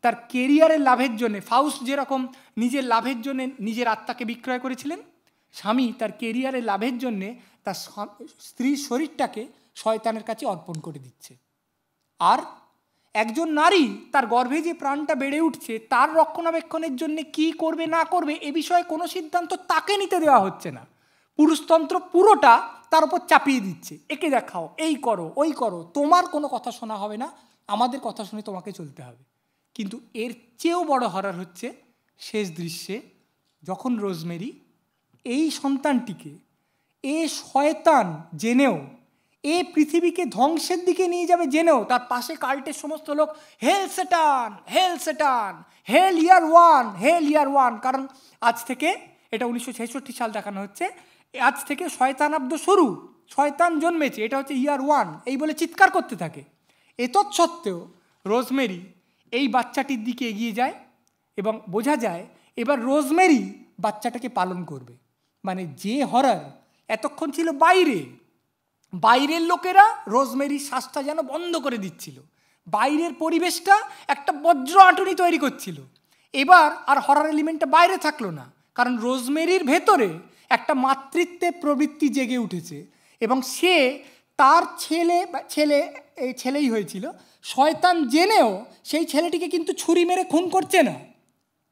তার কেরিয়ারের লাভের জন্যে ফাউস যেরকম নিজের লাভের জন্যে নিজের আত্মাকে বিক্রয় করেছিলেন স্বামী তার কেরিয়ারের লাভের জন্যে তার স্ত্রীর শরীরটাকে শয়তানের কাছে অর্পণ করে দিচ্ছে আর একজন নারী তার গর্ভে যে প্রাণটা বেড়ে উঠছে তার রক্ষণাবেক্ষণের জন্য কি করবে না করবে এ বিষয়ে কোনো সিদ্ধান্ত তাকে নিতে দেওয়া হচ্ছে না পুরুষতন্ত্র পুরোটা তার উপর চাপিয়ে দিচ্ছে একে দেখাও এই করো ওই করো তোমার কোনো কথা শোনা হবে না আমাদের কথা শুনে তোমাকে চলতে হবে কিন্তু এর চেয়েও বড় হরার হচ্ছে শেষ দৃশ্যে যখন রোজমেরি এই সন্তানটিকে এ শয়তান জেনেও এ পৃথিবীকে ধ্বংসের দিকে নিয়ে যাবে জেনেও তার পাশে কাল্টের সমস্ত লোক হেল সেটান হেল সেটান হেল ইয়ার ওয়ান হেল ইয়ার ওয়ান কারণ আজ থেকে এটা উনিশশো ছেষট্টি সাল দেখানো হচ্ছে আজ থেকে শয়তান আব্দ শুরু শয়তান জন্মেছে এটা হচ্ছে ইয়ার ওয়ান এই বলে চিৎকার করতে থাকে এতৎসত্ত্বেও রোজমেরি এই বাচ্চাটির দিকে এগিয়ে যায় এবং বোঝা যায় এবার রোজমেরি বাচ্চাটাকে পালন করবে মানে যে হরার এতক্ষণ ছিল বাইরে বাইরের লোকেরা রোজমেরির শ্বাসটা যেন বন্ধ করে দিচ্ছিল বাইরের পরিবেশটা একটা বজ্র আঁটুনি তৈরি করছিল এবার আর হরার এলিমেন্টটা বাইরে থাকলো না কারণ রোজমেরির ভেতরে একটা মাতৃত্বের প্রবৃত্তি জেগে উঠেছে এবং সে তার ছেলে বা ছেলে এই ছেলেই হয়েছিল শয়তান জেনেও সেই ছেলেটিকে কিন্তু ছুরি মেরে খুন করছে না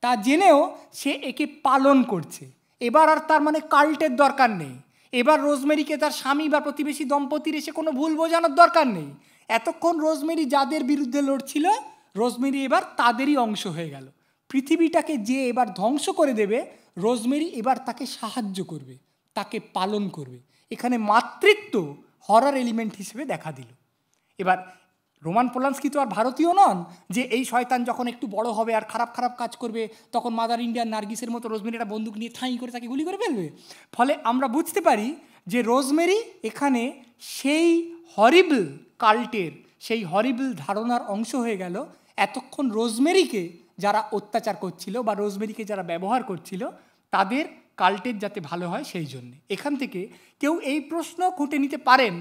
তা জেনেও সে একে পালন করছে এবার আর তার মানে কাল্টের দরকার নেই এবার রোজমেরিকে তার স্বামী বা প্রতিবেশী দম্পতির এসে কোনো ভুল বোঝানোর দরকার নেই এতক্ষণ রোজমেরি যাদের বিরুদ্ধে লড়ছিল রোজমেরি এবার তাদেরই অংশ হয়ে গেল পৃথিবীটাকে যে এবার ধ্বংস করে দেবে রোজমেরি এবার তাকে সাহায্য করবে তাকে পালন করবে এখানে মাতৃত্ব হরার এলিমেন্ট হিসেবে দেখা দিল এবার রোমান পোলান্সকি তো আর ভারতীয় নন যে এই শয়তান যখন একটু বড় হবে আর খারাপ খারাপ কাজ করবে তখন মাদার ইন্ডিয়ান নার্গিসের মতো একটা বন্দুক নিয়ে ঠাঁই করে তাকে গুলি করে ফেলবে ফলে আমরা বুঝতে পারি যে রোজমেরি এখানে সেই হরিবল কাল্টের সেই হরিবল ধারণার অংশ হয়ে গেল এতক্ষণ রোজমেরিকে যারা অত্যাচার করছিল বা রোজমেরিকে যারা ব্যবহার করছিল তাদের কাল্টের যাতে ভালো হয় সেই জন্যে এখান থেকে কেউ এই প্রশ্ন খুঁটে নিতে পারেন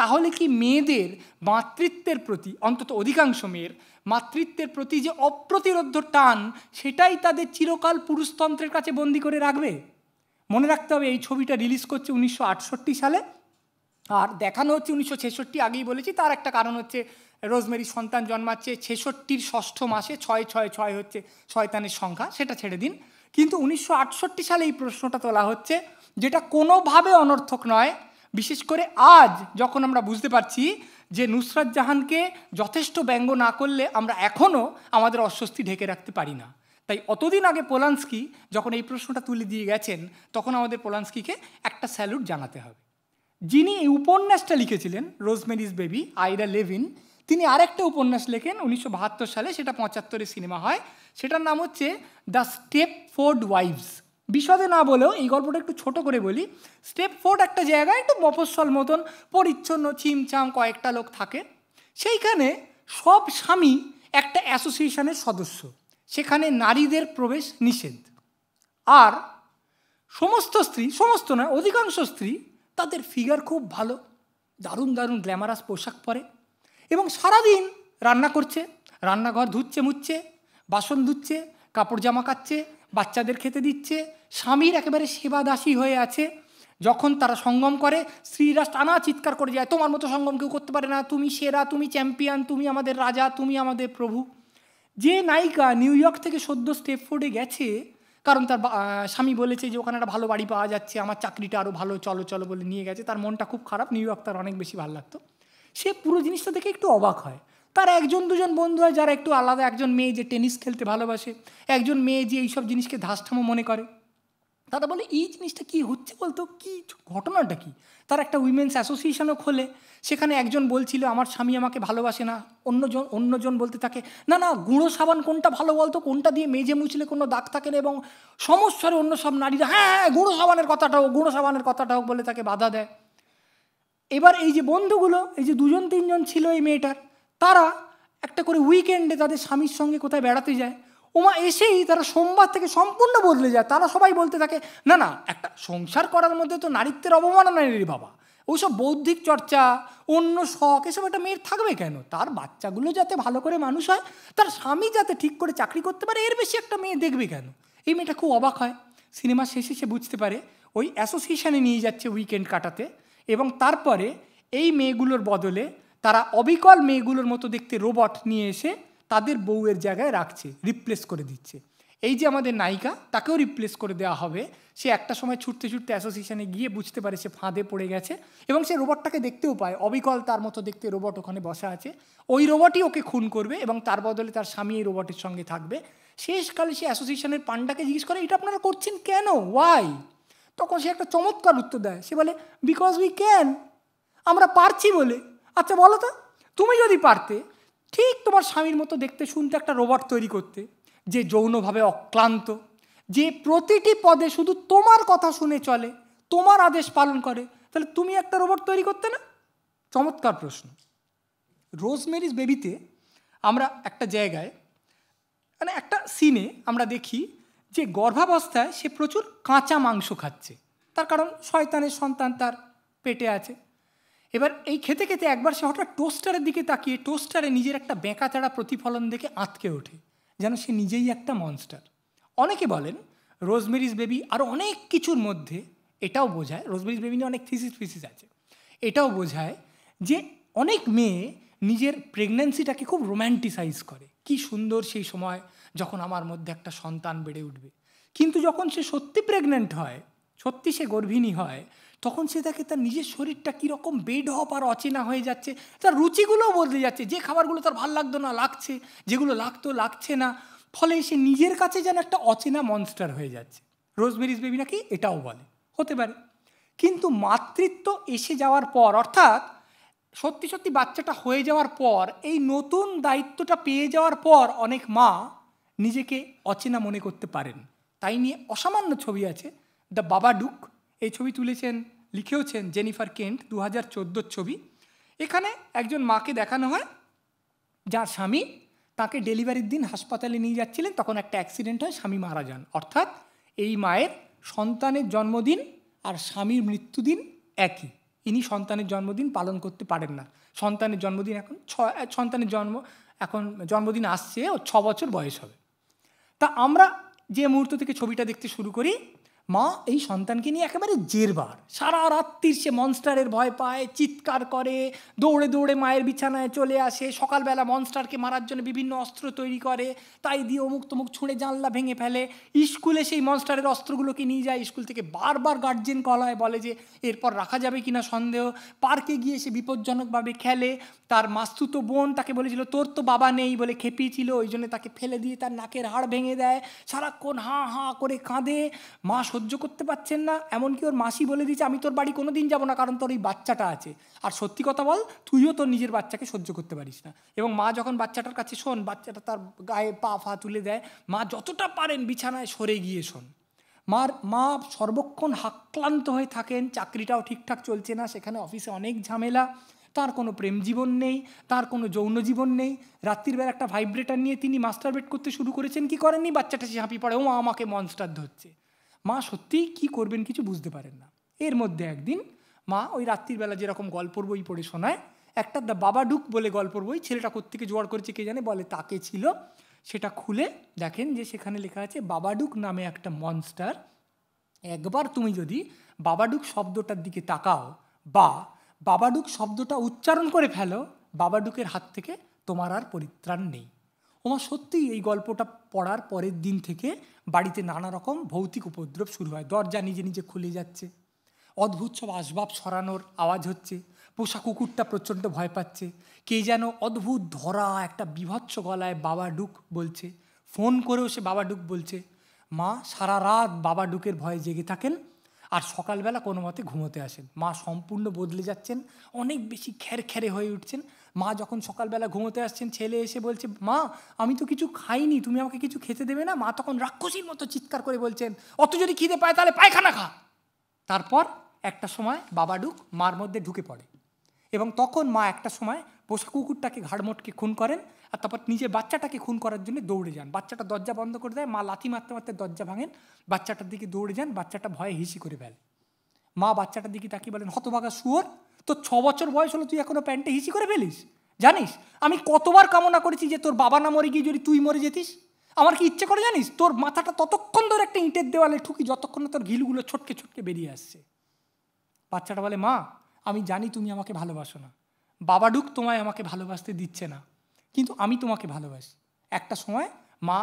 তাহলে কি মেয়েদের মাতৃত্বের প্রতি অন্তত অধিকাংশ মেয়ের মাতৃত্বের প্রতি যে অপ্রতিরোধ টান সেটাই তাদের চিরকাল পুরুষতন্ত্রের কাছে বন্দি করে রাখবে মনে রাখতে হবে এই ছবিটা রিলিজ করছে উনিশশো সালে আর দেখানো হচ্ছে উনিশশো আগেই বলেছি তার একটা কারণ হচ্ছে রোজমেরি সন্তান জন্মাচ্ছে ছেষট্টির ষষ্ঠ মাসে ছয় ছয় ছয় হচ্ছে শয়তানের সংখ্যা সেটা ছেড়ে দিন কিন্তু উনিশশো সালে এই প্রশ্নটা তোলা হচ্ছে যেটা কোনোভাবে অনর্থক নয় বিশেষ করে আজ যখন আমরা বুঝতে পারছি যে নুসরাত জাহানকে যথেষ্ট ব্যঙ্গ না করলে আমরা এখনও আমাদের অস্বস্তি ঢেকে রাখতে পারি না তাই অতদিন আগে পোলান্সকি যখন এই প্রশ্নটা তুলে দিয়ে গেছেন তখন আমাদের পোলান্সকিকে একটা স্যালুট জানাতে হবে যিনি এই উপন্যাসটা লিখেছিলেন রোজমেরিজ বেবি আইরা লেভিন তিনি আরেকটা উপন্যাস লেখেন উনিশশো সালে সেটা পঁচাত্তরে সিনেমা হয় সেটার নাম হচ্ছে দ্য স্টেপ ফোর্ড ওয়াইভস বিশদে না বলেও এই গল্পটা একটু ছোট করে বলি স্টেপ ফোর্ড একটা জায়গায় একটু মফস্বল মতন পরিচ্ছন্ন ছিমচাম কয়েকটা লোক থাকে সেইখানে সব স্বামী একটা অ্যাসোসিয়েশনের সদস্য সেখানে নারীদের প্রবেশ নিষেধ আর সমস্ত স্ত্রী সমস্ত নয় অধিকাংশ স্ত্রী তাদের ফিগার খুব ভালো দারুণ দারুণ গ্ল্যামারাস পোশাক পরে এবং সারাদিন রান্না করছে রান্নাঘর ধুচ্ছে মুচ্ছে বাসন ধুচ্ছে কাপড় জামা কাচ্ছে বাচ্চাদের খেতে দিচ্ছে স্বামীর একেবারে সেবাদাসী হয়ে আছে যখন তারা সঙ্গম করে স্ত্রীরা টানা চিৎকার করে যায় তোমার মতো সঙ্গম কেউ করতে পারে না তুমি সেরা তুমি চ্যাম্পিয়ন তুমি আমাদের রাজা তুমি আমাদের প্রভু যে নায়িকা নিউ ইয়র্ক থেকে সদ্য স্টেপ ফোর্ডে গেছে কারণ তার স্বামী বলেছে যে ওখানে একটা ভালো বাড়ি পাওয়া যাচ্ছে আমার চাকরিটা আরও ভালো চলো চলো বলে নিয়ে গেছে তার মনটা খুব খারাপ নিউ ইয়র্ক তার অনেক বেশি ভালো লাগতো সে পুরো জিনিসটা দেখে একটু অবাক হয় তার একজন দুজন বন্ধু হয় যারা একটু আলাদা একজন মেয়ে যে টেনিস খেলতে ভালোবাসে একজন মেয়ে যে এইসব জিনিসকে ধাস্ঠামো মনে করে তারা বলে এই জিনিসটা কি হচ্ছে বলতো কি ঘটনাটা কি তার একটা উইমেন্স অ্যাসোসিয়েশনও খোলে সেখানে একজন বলছিল আমার স্বামী আমাকে ভালোবাসে না অন্যজন অন্যজন বলতে থাকে না না গুঁড়ো সাবান কোনটা ভালো বলতো কোনটা দিয়ে মেজে মুছলে কোনো দাগ থাকে না এবং সমস্যার অন্য সব নারীরা হ্যাঁ, হ্যাঁ হ্যাঁ গুঁড়ো সাবানের কথাটা হোক গুঁড়ো সাবানের কথাটা হোক বলে তাকে বাধা দেয় এবার এই যে বন্ধুগুলো এই যে দুজন তিনজন ছিল এই মেয়েটার তারা একটা করে উইকেন্ডে তাদের স্বামীর সঙ্গে কোথায় বেড়াতে যায় ওমা এসেই তারা সোমবার থেকে সম্পূর্ণ বদলে যায় তারা সবাই বলতে থাকে না না একটা সংসার করার মধ্যে তো নারীত্বের অবমাননা নেই বাবা ওইসব বৌদ্ধিক চর্চা অন্য শখ এসব একটা মেয়ের থাকবে কেন তার বাচ্চাগুলো যাতে ভালো করে মানুষ হয় তার স্বামী যাতে ঠিক করে চাকরি করতে পারে এর বেশি একটা মেয়ে দেখবে কেন এই মেয়েটা খুব অবাক হয় সিনেমা শেষে সে বুঝতে পারে ওই অ্যাসোসিয়েশনে নিয়ে যাচ্ছে উইকেন্ড কাটাতে এবং তারপরে এই মেয়েগুলোর বদলে তারা অবিকল মেয়েগুলোর মতো দেখতে রোবট নিয়ে এসে তাদের বউয়ের জায়গায় রাখছে রিপ্লেস করে দিচ্ছে এই যে আমাদের নায়িকা তাকেও রিপ্লেস করে দেওয়া হবে সে একটা সময় ছুটতে ছুটতে অ্যাসোসিয়েশনে গিয়ে বুঝতে পারে সে ফাঁদে পড়ে গেছে এবং সে রোবটটাকে দেখতেও পায় অবিকল তার মতো দেখতে রোবট ওখানে বসা আছে ওই রোবটই ওকে খুন করবে এবং তার বদলে তার স্বামী এই রোবটের সঙ্গে থাকবে শেষকালে সে অ্যাসোসিয়েশনের পান্ডাকে জিজ্ঞেস করে এটা আপনারা করছেন কেন ওয়াই তখন সে একটা চমৎকার উত্তর দেয় সে বলে বিকজ উই ক্যান আমরা পারছি বলে আচ্ছা বলো তো তুমি যদি পারতে ঠিক তোমার স্বামীর মতো দেখতে শুনতে একটা রোবট তৈরি করতে যে যৌনভাবে অক্লান্ত যে প্রতিটি পদে শুধু তোমার কথা শুনে চলে তোমার আদেশ পালন করে তাহলে তুমি একটা রোবট তৈরি করতে না চমৎকার প্রশ্ন রোজমেরিজ বেবিতে আমরা একটা জায়গায় মানে একটা সিনে আমরা দেখি যে গর্ভাবস্থায় সে প্রচুর কাঁচা মাংস খাচ্ছে তার কারণ শয়তানের সন্তান তার পেটে আছে এবার এই খেতে খেতে একবার সে হঠাৎ টোস্টারের দিকে তাকিয়ে টোস্টারে নিজের একটা বেঁকা তাড়া প্রতিফলন দেখে আঁতকে ওঠে যেন সে নিজেই একটা মনস্টার অনেকে বলেন রোজমেরিজ বেবি আর অনেক কিছুর মধ্যে এটাও বোঝায় রোজমেরিজ বেবি নিয়ে অনেক থিসিস ফিসিস আছে এটাও বোঝায় যে অনেক মেয়ে নিজের প্রেগন্যান্সিটাকে খুব রোম্যান্টিসাইজ করে কি সুন্দর সেই সময় যখন আমার মধ্যে একটা সন্তান বেড়ে উঠবে কিন্তু যখন সে সত্যি প্রেগন্যান্ট হয় সত্যি সে গর্ভিণী হয় তখন সে দেখে তার নিজের শরীরটা কীরকম বেড হপ আর অচেনা হয়ে যাচ্ছে তার রুচিগুলোও বদলে যাচ্ছে যে খাবারগুলো তার ভাল লাগতো না লাগছে যেগুলো লাগতো লাগছে না ফলে সে নিজের কাছে যেন একটা অচেনা মনস্টার হয়ে যাচ্ছে রোজমেরিজ বেবি নাকি এটাও বলে হতে পারে কিন্তু মাতৃত্ব এসে যাওয়ার পর অর্থাৎ সত্যি সত্যি বাচ্চাটা হয়ে যাওয়ার পর এই নতুন দায়িত্বটা পেয়ে যাওয়ার পর অনেক মা নিজেকে অচেনা মনে করতে পারেন তাই নিয়ে অসামান্য ছবি আছে দ্য বাবা ডুক এই ছবি তুলেছেন লিখেওছেন জেনিফার কেন্ট দু হাজার ছবি এখানে একজন মাকে দেখানো হয় যার স্বামী তাকে ডেলিভারির দিন হাসপাতালে নিয়ে যাচ্ছিলেন তখন একটা অ্যাক্সিডেন্ট হয় স্বামী মারা যান অর্থাৎ এই মায়ের সন্তানের জন্মদিন আর স্বামীর মৃত্যুদিন একই ইনি সন্তানের জন্মদিন পালন করতে পারেন না সন্তানের জন্মদিন এখন ছ সন্তানের জন্ম এখন জন্মদিন আসছে ও ছ বছর বয়স হবে তা আমরা যে মুহূর্ত থেকে ছবিটা দেখতে শুরু করি মা এই সন্তানকে নিয়ে একেবারে জেরবার সারা রাত্রির সে মনস্টারের ভয় পায় চিৎকার করে দৌড়ে দৌড়ে মায়ের বিছানায় চলে আসে সকালবেলা মনস্টারকে মারার জন্য বিভিন্ন অস্ত্র তৈরি করে তাই দিয়ে অমুক তমুক ছুঁড়ে জানলা ভেঙে ফেলে স্কুলে সেই মনস্টারের অস্ত্রগুলোকে নিয়ে যায় স্কুল থেকে বারবার গার্জেন কল হয় বলে যে এরপর রাখা যাবে কিনা সন্দেহ পার্কে গিয়ে সে বিপজ্জনকভাবে খেলে তার মাস্তুতো বোন তাকে বলেছিল তোর তো বাবা নেই বলে খেপিয়েছিল ওই জন্য তাকে ফেলে দিয়ে তার নাকের হাড় ভেঙে দেয় সারাক্ষণ হাঁ হাঁ করে কাঁদে মা সহ্য করতে পারছেন না এমনকি ওর মাসি বলে দিয়েছে আমি তোর বাড়ি কোনো দিন যাবো না কারণ তোর এই বাচ্চাটা আছে আর সত্যি কথা বল তুইও তোর নিজের বাচ্চাকে সহ্য করতে পারিস না এবং মা যখন বাচ্চাটার কাছে শোন বাচ্চাটা তার গায়ে পা ফা তুলে দেয় মা যতটা পারেন বিছানায় সরে গিয়ে শোন মার মা সর্বক্ষণ হাক্লান্ত হয়ে থাকেন চাকরিটাও ঠিকঠাক চলছে না সেখানে অফিসে অনেক ঝামেলা তার কোনো প্রেম জীবন নেই তার কোনো যৌন জীবন নেই বেলা একটা ভাইব্রেটার নিয়ে তিনি মাস্টার বেট করতে শুরু করেছেন কি করেননি বাচ্চাটা সে হাঁপি পড়ে ও আমাকে মনস্টার ধরছে মা সত্যিই কী করবেন কিছু বুঝতে পারেন না এর মধ্যে একদিন মা ওই রাত্রিবেলা যেরকম গল্পর বই পড়ে শোনায় একটা দ্য বাবা ডুক বলে গল্পর বই ছেলেটা কোত্থেকে জোয়ার করেছে কে জানে বলে তাকে ছিল সেটা খুলে দেখেন যে সেখানে লেখা আছে বাবাডুক নামে একটা মনস্টার একবার তুমি যদি বাবাডুক শব্দটার দিকে তাকাও বা বাবাডুক শব্দটা উচ্চারণ করে ফেলো বাবাডুকের হাত থেকে তোমার আর পরিত্রাণ নেই ওমা সত্যিই এই গল্পটা পড়ার পরের দিন থেকে বাড়িতে নানা রকম ভৌতিক উপদ্রব শুরু হয় দরজা নিজে নিজে খুলে যাচ্ছে অদ্ভুত সব আসবাব সরানোর আওয়াজ হচ্ছে পোষা কুকুরটা প্রচণ্ড ভয় পাচ্ছে কে যেন অদ্ভুত ধরা একটা বিভৎস গলায় বাবা ডুক বলছে ফোন করেও সে বাবা ডুক বলছে মা সারা রাত বাবা ডুকের ভয়ে জেগে থাকেন আর সকালবেলা কোনো মতে ঘুমোতে আসেন মা সম্পূর্ণ বদলে যাচ্ছেন অনেক বেশি খ্যারে হয়ে উঠছেন মা যখন সকালবেলা ঘুমোতে আসছেন ছেলে এসে বলছে মা আমি তো কিছু খাইনি তুমি আমাকে কিছু খেতে দেবে না মা তখন রাক্ষসীর মতো চিৎকার করে বলছেন অত যদি খিদে পায় তাহলে পায়খানা খা তারপর একটা সময় বাবা ডুক মার মধ্যে ঢুকে পড়ে এবং তখন মা একটা সময় পোষা কুকুরটাকে ঘাড়মটকে খুন করেন আর তারপর নিজের বাচ্চাটাকে খুন করার জন্য দৌড়ে যান বাচ্চাটা দরজা বন্ধ করে দেয় মা লাথি মারতে মারতে দরজা ভাঙেন বাচ্চাটার দিকে দৌড়ে যান বাচ্চাটা ভয়ে হিসি করে ফেলে মা বাচ্চাটার দিকে তাকিয়ে বলেন হতভাগা শুয়োর তোর ছ বছর বয়স হলো তুই এখনো প্যান্টে হিসি করে ফেলিস জানিস আমি কতবার কামনা করেছি যে তোর বাবা না মরে গিয়ে যদি তুই মরে যেতিস আমার কি ইচ্ছে করে জানিস তোর মাথাটা ততক্ষণ ধরে একটা ইঁটের দেওয়ালে ঠুকি যতক্ষণ না তোর ঘিলগুলো ছটকে ছটকে বেরিয়ে আসছে বাচ্চাটা বলে মা আমি জানি তুমি আমাকে ভালোবাসো না ঢুক তোমায় আমাকে ভালোবাসতে দিচ্ছে না কিন্তু আমি তোমাকে ভালোবাসি একটা সময় মা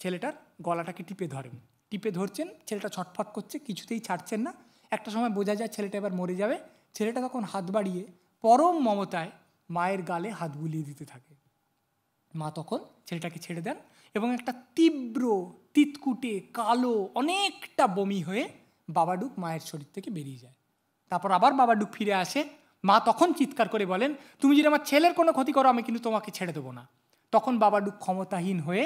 ছেলেটার গলাটাকে টিপে ধরেন টিপে ধরছেন ছেলেটা ছটফট করছে কিছুতেই ছাড়ছেন না একটা সময় বোঝা যায় ছেলেটা এবার মরে যাবে ছেলেটা তখন হাত বাড়িয়ে পরম মমতায় মায়ের গালে হাত বুলিয়ে দিতে থাকে মা তখন ছেলেটাকে ছেড়ে দেন এবং একটা তীব্র তিতকুটে কালো অনেকটা বমি হয়ে বাবাডুক মায়ের শরীর থেকে বেরিয়ে যায় তারপর আবার বাবাডুক ফিরে আসে মা তখন চিৎকার করে বলেন তুমি যদি আমার ছেলের কোনো ক্ষতি করো আমি কিন্তু তোমাকে ছেড়ে দেবো না তখন বাবাডুক ক্ষমতাহীন হয়ে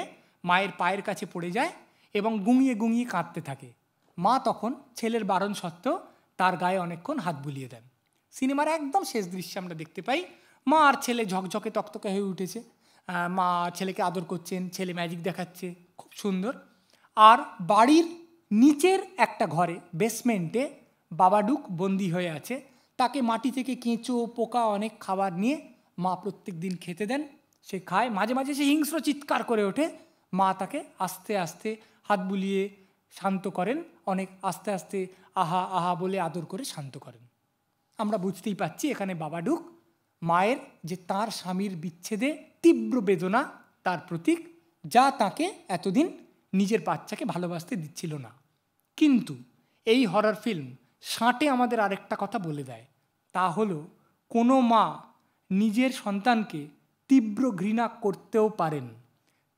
মায়ের পায়ের কাছে পড়ে যায় এবং গুঙিয়ে গুঙিয়ে কাঁদতে থাকে মা তখন ছেলের বারণ সত্ত্বেও তার গায়ে অনেকক্ষণ হাত বুলিয়ে দেন সিনেমার একদম শেষ দৃশ্যে আমরা দেখতে পাই মা আর ছেলে ঝকঝকে তকতকে হয়ে উঠেছে মা ছেলেকে আদর করছেন ছেলে ম্যাজিক দেখাচ্ছে খুব সুন্দর আর বাড়ির নিচের একটা ঘরে বেসমেন্টে বাবাডুক বন্দি হয়ে আছে তাকে মাটি থেকে কেঁচো পোকা অনেক খাবার নিয়ে মা প্রত্যেক দিন খেতে দেন সে খায় মাঝে মাঝে সে হিংস্র চিৎকার করে ওঠে মা তাকে আস্তে আস্তে হাত বুলিয়ে শান্ত করেন অনেক আস্তে আস্তে আহা আহা বলে আদর করে শান্ত করেন আমরা বুঝতেই পাচ্ছি এখানে বাবাডুক মায়ের যে তার স্বামীর বিচ্ছেদে তীব্র বেদনা তার প্রতীক যা তাকে এতদিন নিজের বাচ্চাকে ভালোবাসতে দিচ্ছিল না কিন্তু এই হরর ফিল্ম ষাঁটে আমাদের আরেকটা কথা বলে দেয় তা হলো কোনো মা নিজের সন্তানকে তীব্র ঘৃণা করতেও পারেন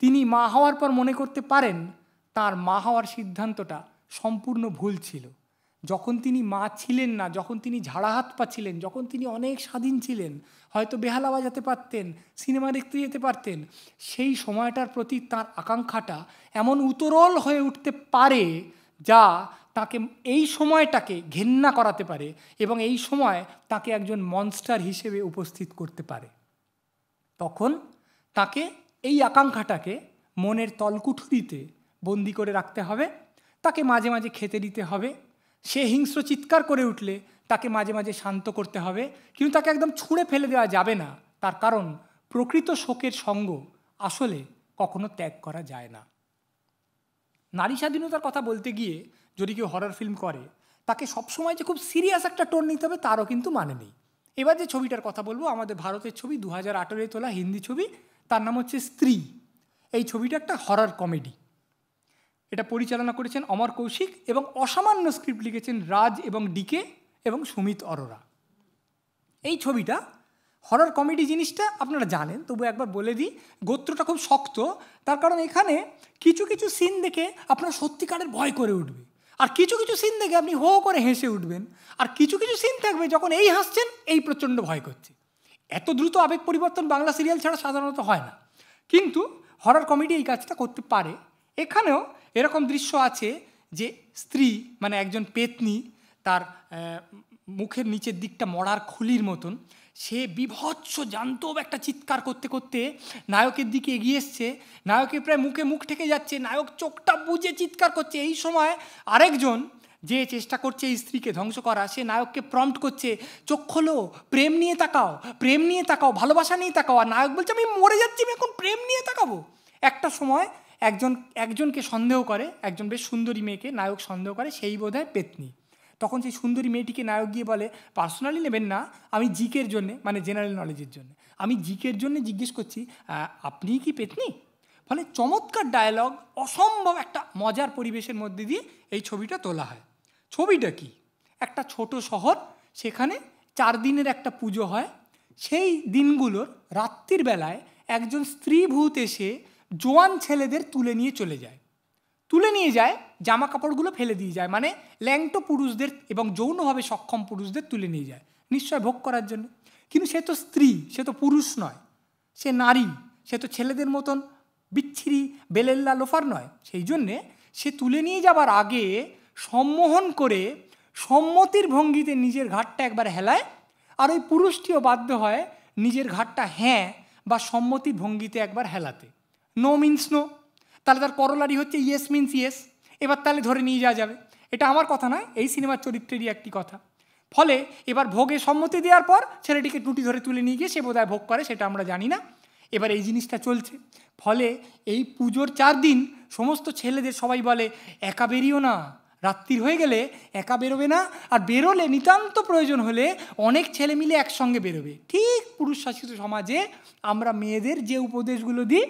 তিনি মা হওয়ার পর মনে করতে পারেন তার মা হওয়ার সিদ্ধান্তটা সম্পূর্ণ ভুল ছিল যখন তিনি মা ছিলেন না যখন তিনি ঝাড়া হাত পা ছিলেন যখন তিনি অনেক স্বাধীন ছিলেন হয়তো বেহালা বাজাতে পারতেন সিনেমা দেখতে যেতে পারতেন সেই সময়টার প্রতি তার আকাঙ্ক্ষাটা এমন উতরল হয়ে উঠতে পারে যা তাকে এই সময়টাকে ঘেন্না করাতে পারে এবং এই সময় তাকে একজন মনস্টার হিসেবে উপস্থিত করতে পারে তখন তাকে এই আকাঙ্ক্ষাটাকে মনের তলকুঠুরিতে বন্দি করে রাখতে হবে তাকে মাঝে মাঝে খেতে দিতে হবে সে হিংস্র চিৎকার করে উঠলে তাকে মাঝে মাঝে শান্ত করতে হবে কিন্তু তাকে একদম ছুঁড়ে ফেলে দেওয়া যাবে না তার কারণ প্রকৃত শোকের সঙ্গ আসলে কখনো ত্যাগ করা যায় না নারী স্বাধীনতার কথা বলতে গিয়ে যদি কেউ হরার ফিল্ম করে তাকে সবসময় যে খুব সিরিয়াস একটা টোন নিতে হবে তারও কিন্তু মানে নেই এবার যে ছবিটার কথা বলবো আমাদের ভারতের ছবি দু হাজার তোলা হিন্দি ছবি তার নাম হচ্ছে স্ত্রী এই ছবিটা একটা হরার কমেডি এটা পরিচালনা করেছেন অমর কৌশিক এবং অসামান্য স্ক্রিপ্ট লিখেছেন রাজ এবং ডিকে এবং সুমিত অরোরা এই ছবিটা হরর কমেডি জিনিসটা আপনারা জানেন তবু একবার বলে দিই গোত্রটা খুব শক্ত তার কারণ এখানে কিছু কিছু সিন দেখে আপনার সত্যিকারের ভয় করে উঠবে আর কিছু কিছু সিন দেখে আপনি হো করে হেসে উঠবেন আর কিছু কিছু সিন থাকবে যখন এই হাসছেন এই প্রচণ্ড ভয় করছে এত দ্রুত আবেগ পরিবর্তন বাংলা সিরিয়াল ছাড়া সাধারণত হয় না কিন্তু হরর কমেডি এই কাজটা করতে পারে এখানেও এরকম দৃশ্য আছে যে স্ত্রী মানে একজন পেতনি তার মুখের নিচের দিকটা মরার খুলির মতন সে বিভৎস জান্তব একটা চিৎকার করতে করতে নায়কের দিকে এগিয়ে এসছে নায়কের প্রায় মুখে মুখ ঠেকে যাচ্ছে নায়ক চোখটা বুঝে চিৎকার করছে এই সময় আরেকজন যে চেষ্টা করছে এই স্ত্রীকে ধ্বংস করা সে নায়ককে প্রম্পট করছে চোখ খোলো প্রেম নিয়ে তাকাও প্রেম নিয়ে তাকাও ভালোবাসা নিয়ে তাকাও আর নায়ক বলছে আমি মরে যাচ্ছি আমি এখন প্রেম নিয়ে তাকাবো একটা সময় একজন একজনকে সন্দেহ করে একজন বেশ সুন্দরী মেয়েকে নায়ক সন্দেহ করে সেই বোধ হয় পেতনি তখন সেই সুন্দরী মেয়েটিকে নায়ক গিয়ে বলে পার্সোনালি নেবেন না আমি জিকের জন্যে মানে জেনারেল নলেজের জন্য আমি জিকের জন্য জিজ্ঞেস করছি আপনি কি পেতনি ফলে চমৎকার ডায়ালগ অসম্ভব একটা মজার পরিবেশের মধ্যে দিয়ে এই ছবিটা তোলা হয় ছবিটা কি একটা ছোট শহর সেখানে চার দিনের একটা পুজো হয় সেই দিনগুলোর রাত্রির বেলায় একজন স্ত্রী ভূত এসে জোয়ান ছেলেদের তুলে নিয়ে চলে যায় তুলে নিয়ে যায় জামা কাপড়গুলো ফেলে দিয়ে যায় মানে ল্যাংটো পুরুষদের এবং যৌনভাবে সক্ষম পুরুষদের তুলে নিয়ে যায় নিশ্চয় ভোগ করার জন্য কিন্তু সে তো স্ত্রী সে তো পুরুষ নয় সে নারী সে তো ছেলেদের মতন বিচ্ছিরি বেলেল্লা লোফার নয় সেই জন্যে সে তুলে নিয়ে যাবার আগে সম্মোহন করে সম্মতির ভঙ্গিতে নিজের ঘাটটা একবার হেলায় আর ওই পুরুষটিও বাধ্য হয় নিজের ঘাটটা হ্যাঁ বা সম্মতি ভঙ্গিতে একবার হেলাতে নো মিন্স নো তাহলে তার করলারি হচ্ছে ইয়েস মিন্স ইয়েস এবার তাহলে ধরে নিয়ে যাওয়া যাবে এটা আমার কথা নয় এই সিনেমার চরিত্রেরই একটি কথা ফলে এবার ভোগে সম্মতি দেওয়ার পর ছেলেটিকে টুটি ধরে তুলে নিয়ে গিয়ে সে বোধহয় ভোগ করে সেটা আমরা জানি না এবার এই জিনিসটা চলছে ফলে এই পুজোর চার দিন সমস্ত ছেলেদের সবাই বলে একা বেরিও না রাত্রির হয়ে গেলে একা বেরোবে না আর বেরোলে নিতান্ত প্রয়োজন হলে অনেক ছেলে মিলে একসঙ্গে বেরোবে ঠিক পুরুষ শাসিত সমাজে আমরা মেয়েদের যে উপদেশগুলো দিই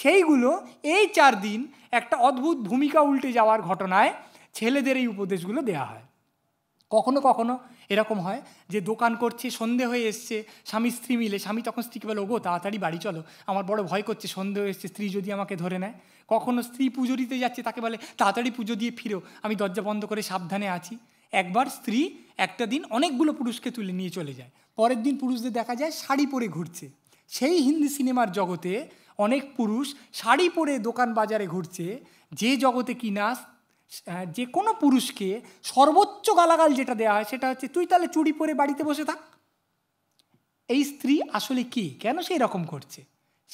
সেইগুলো এই চার দিন একটা অদ্ভুত ভূমিকা উল্টে যাওয়ার ঘটনায় ছেলেদের এই উপদেশগুলো দেয়া হয় কখনো কখনো এরকম হয় যে দোকান করছে সন্ধে হয়ে এসছে স্বামী স্ত্রী মিলে স্বামী তখন স্ত্রীকে বলে ওগো তাড়াতাড়ি বাড়ি চলো আমার বড় ভয় করছে সন্ধে হয়ে এসছে স্ত্রী যদি আমাকে ধরে নেয় কখনো স্ত্রী পুজো দিতে যাচ্ছে তাকে বলে তাড়াতাড়ি পুজো দিয়ে ফিরো আমি দরজা বন্ধ করে সাবধানে আছি একবার স্ত্রী একটা দিন অনেকগুলো পুরুষকে তুলে নিয়ে চলে যায় পরের দিন পুরুষদের দেখা যায় শাড়ি পরে ঘুরছে সেই হিন্দি সিনেমার জগতে অনেক পুরুষ শাড়ি পরে দোকান বাজারে ঘুরছে যে জগতে কিনা যে কোনো পুরুষকে সর্বোচ্চ গালাগাল যেটা দেওয়া হয় সেটা হচ্ছে তুই তাহলে চুড়ি পরে বাড়িতে বসে থাক এই স্ত্রী আসলে কি কেন সে এরকম করছে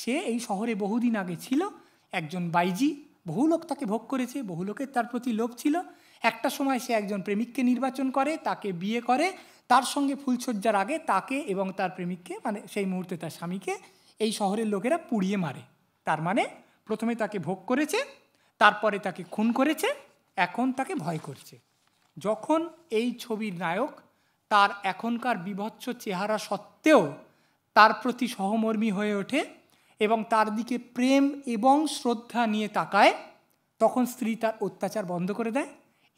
সে এই শহরে বহুদিন আগে ছিল একজন বাইজি বহু লোক তাকে ভোগ করেছে বহু লোকের তার প্রতি লোভ ছিল একটা সময় সে একজন প্রেমিককে নির্বাচন করে তাকে বিয়ে করে তার সঙ্গে ফুলশয্যার আগে তাকে এবং তার প্রেমিককে মানে সেই মুহূর্তে তার স্বামীকে এই শহরের লোকেরা পুড়িয়ে মারে তার মানে প্রথমে তাকে ভোগ করেছে তারপরে তাকে খুন করেছে এখন তাকে ভয় করছে যখন এই ছবির নায়ক তার এখনকার বিভৎস চেহারা সত্ত্বেও তার প্রতি সহমর্মী হয়ে ওঠে এবং তার দিকে প্রেম এবং শ্রদ্ধা নিয়ে তাকায় তখন স্ত্রী তার অত্যাচার বন্ধ করে দেয়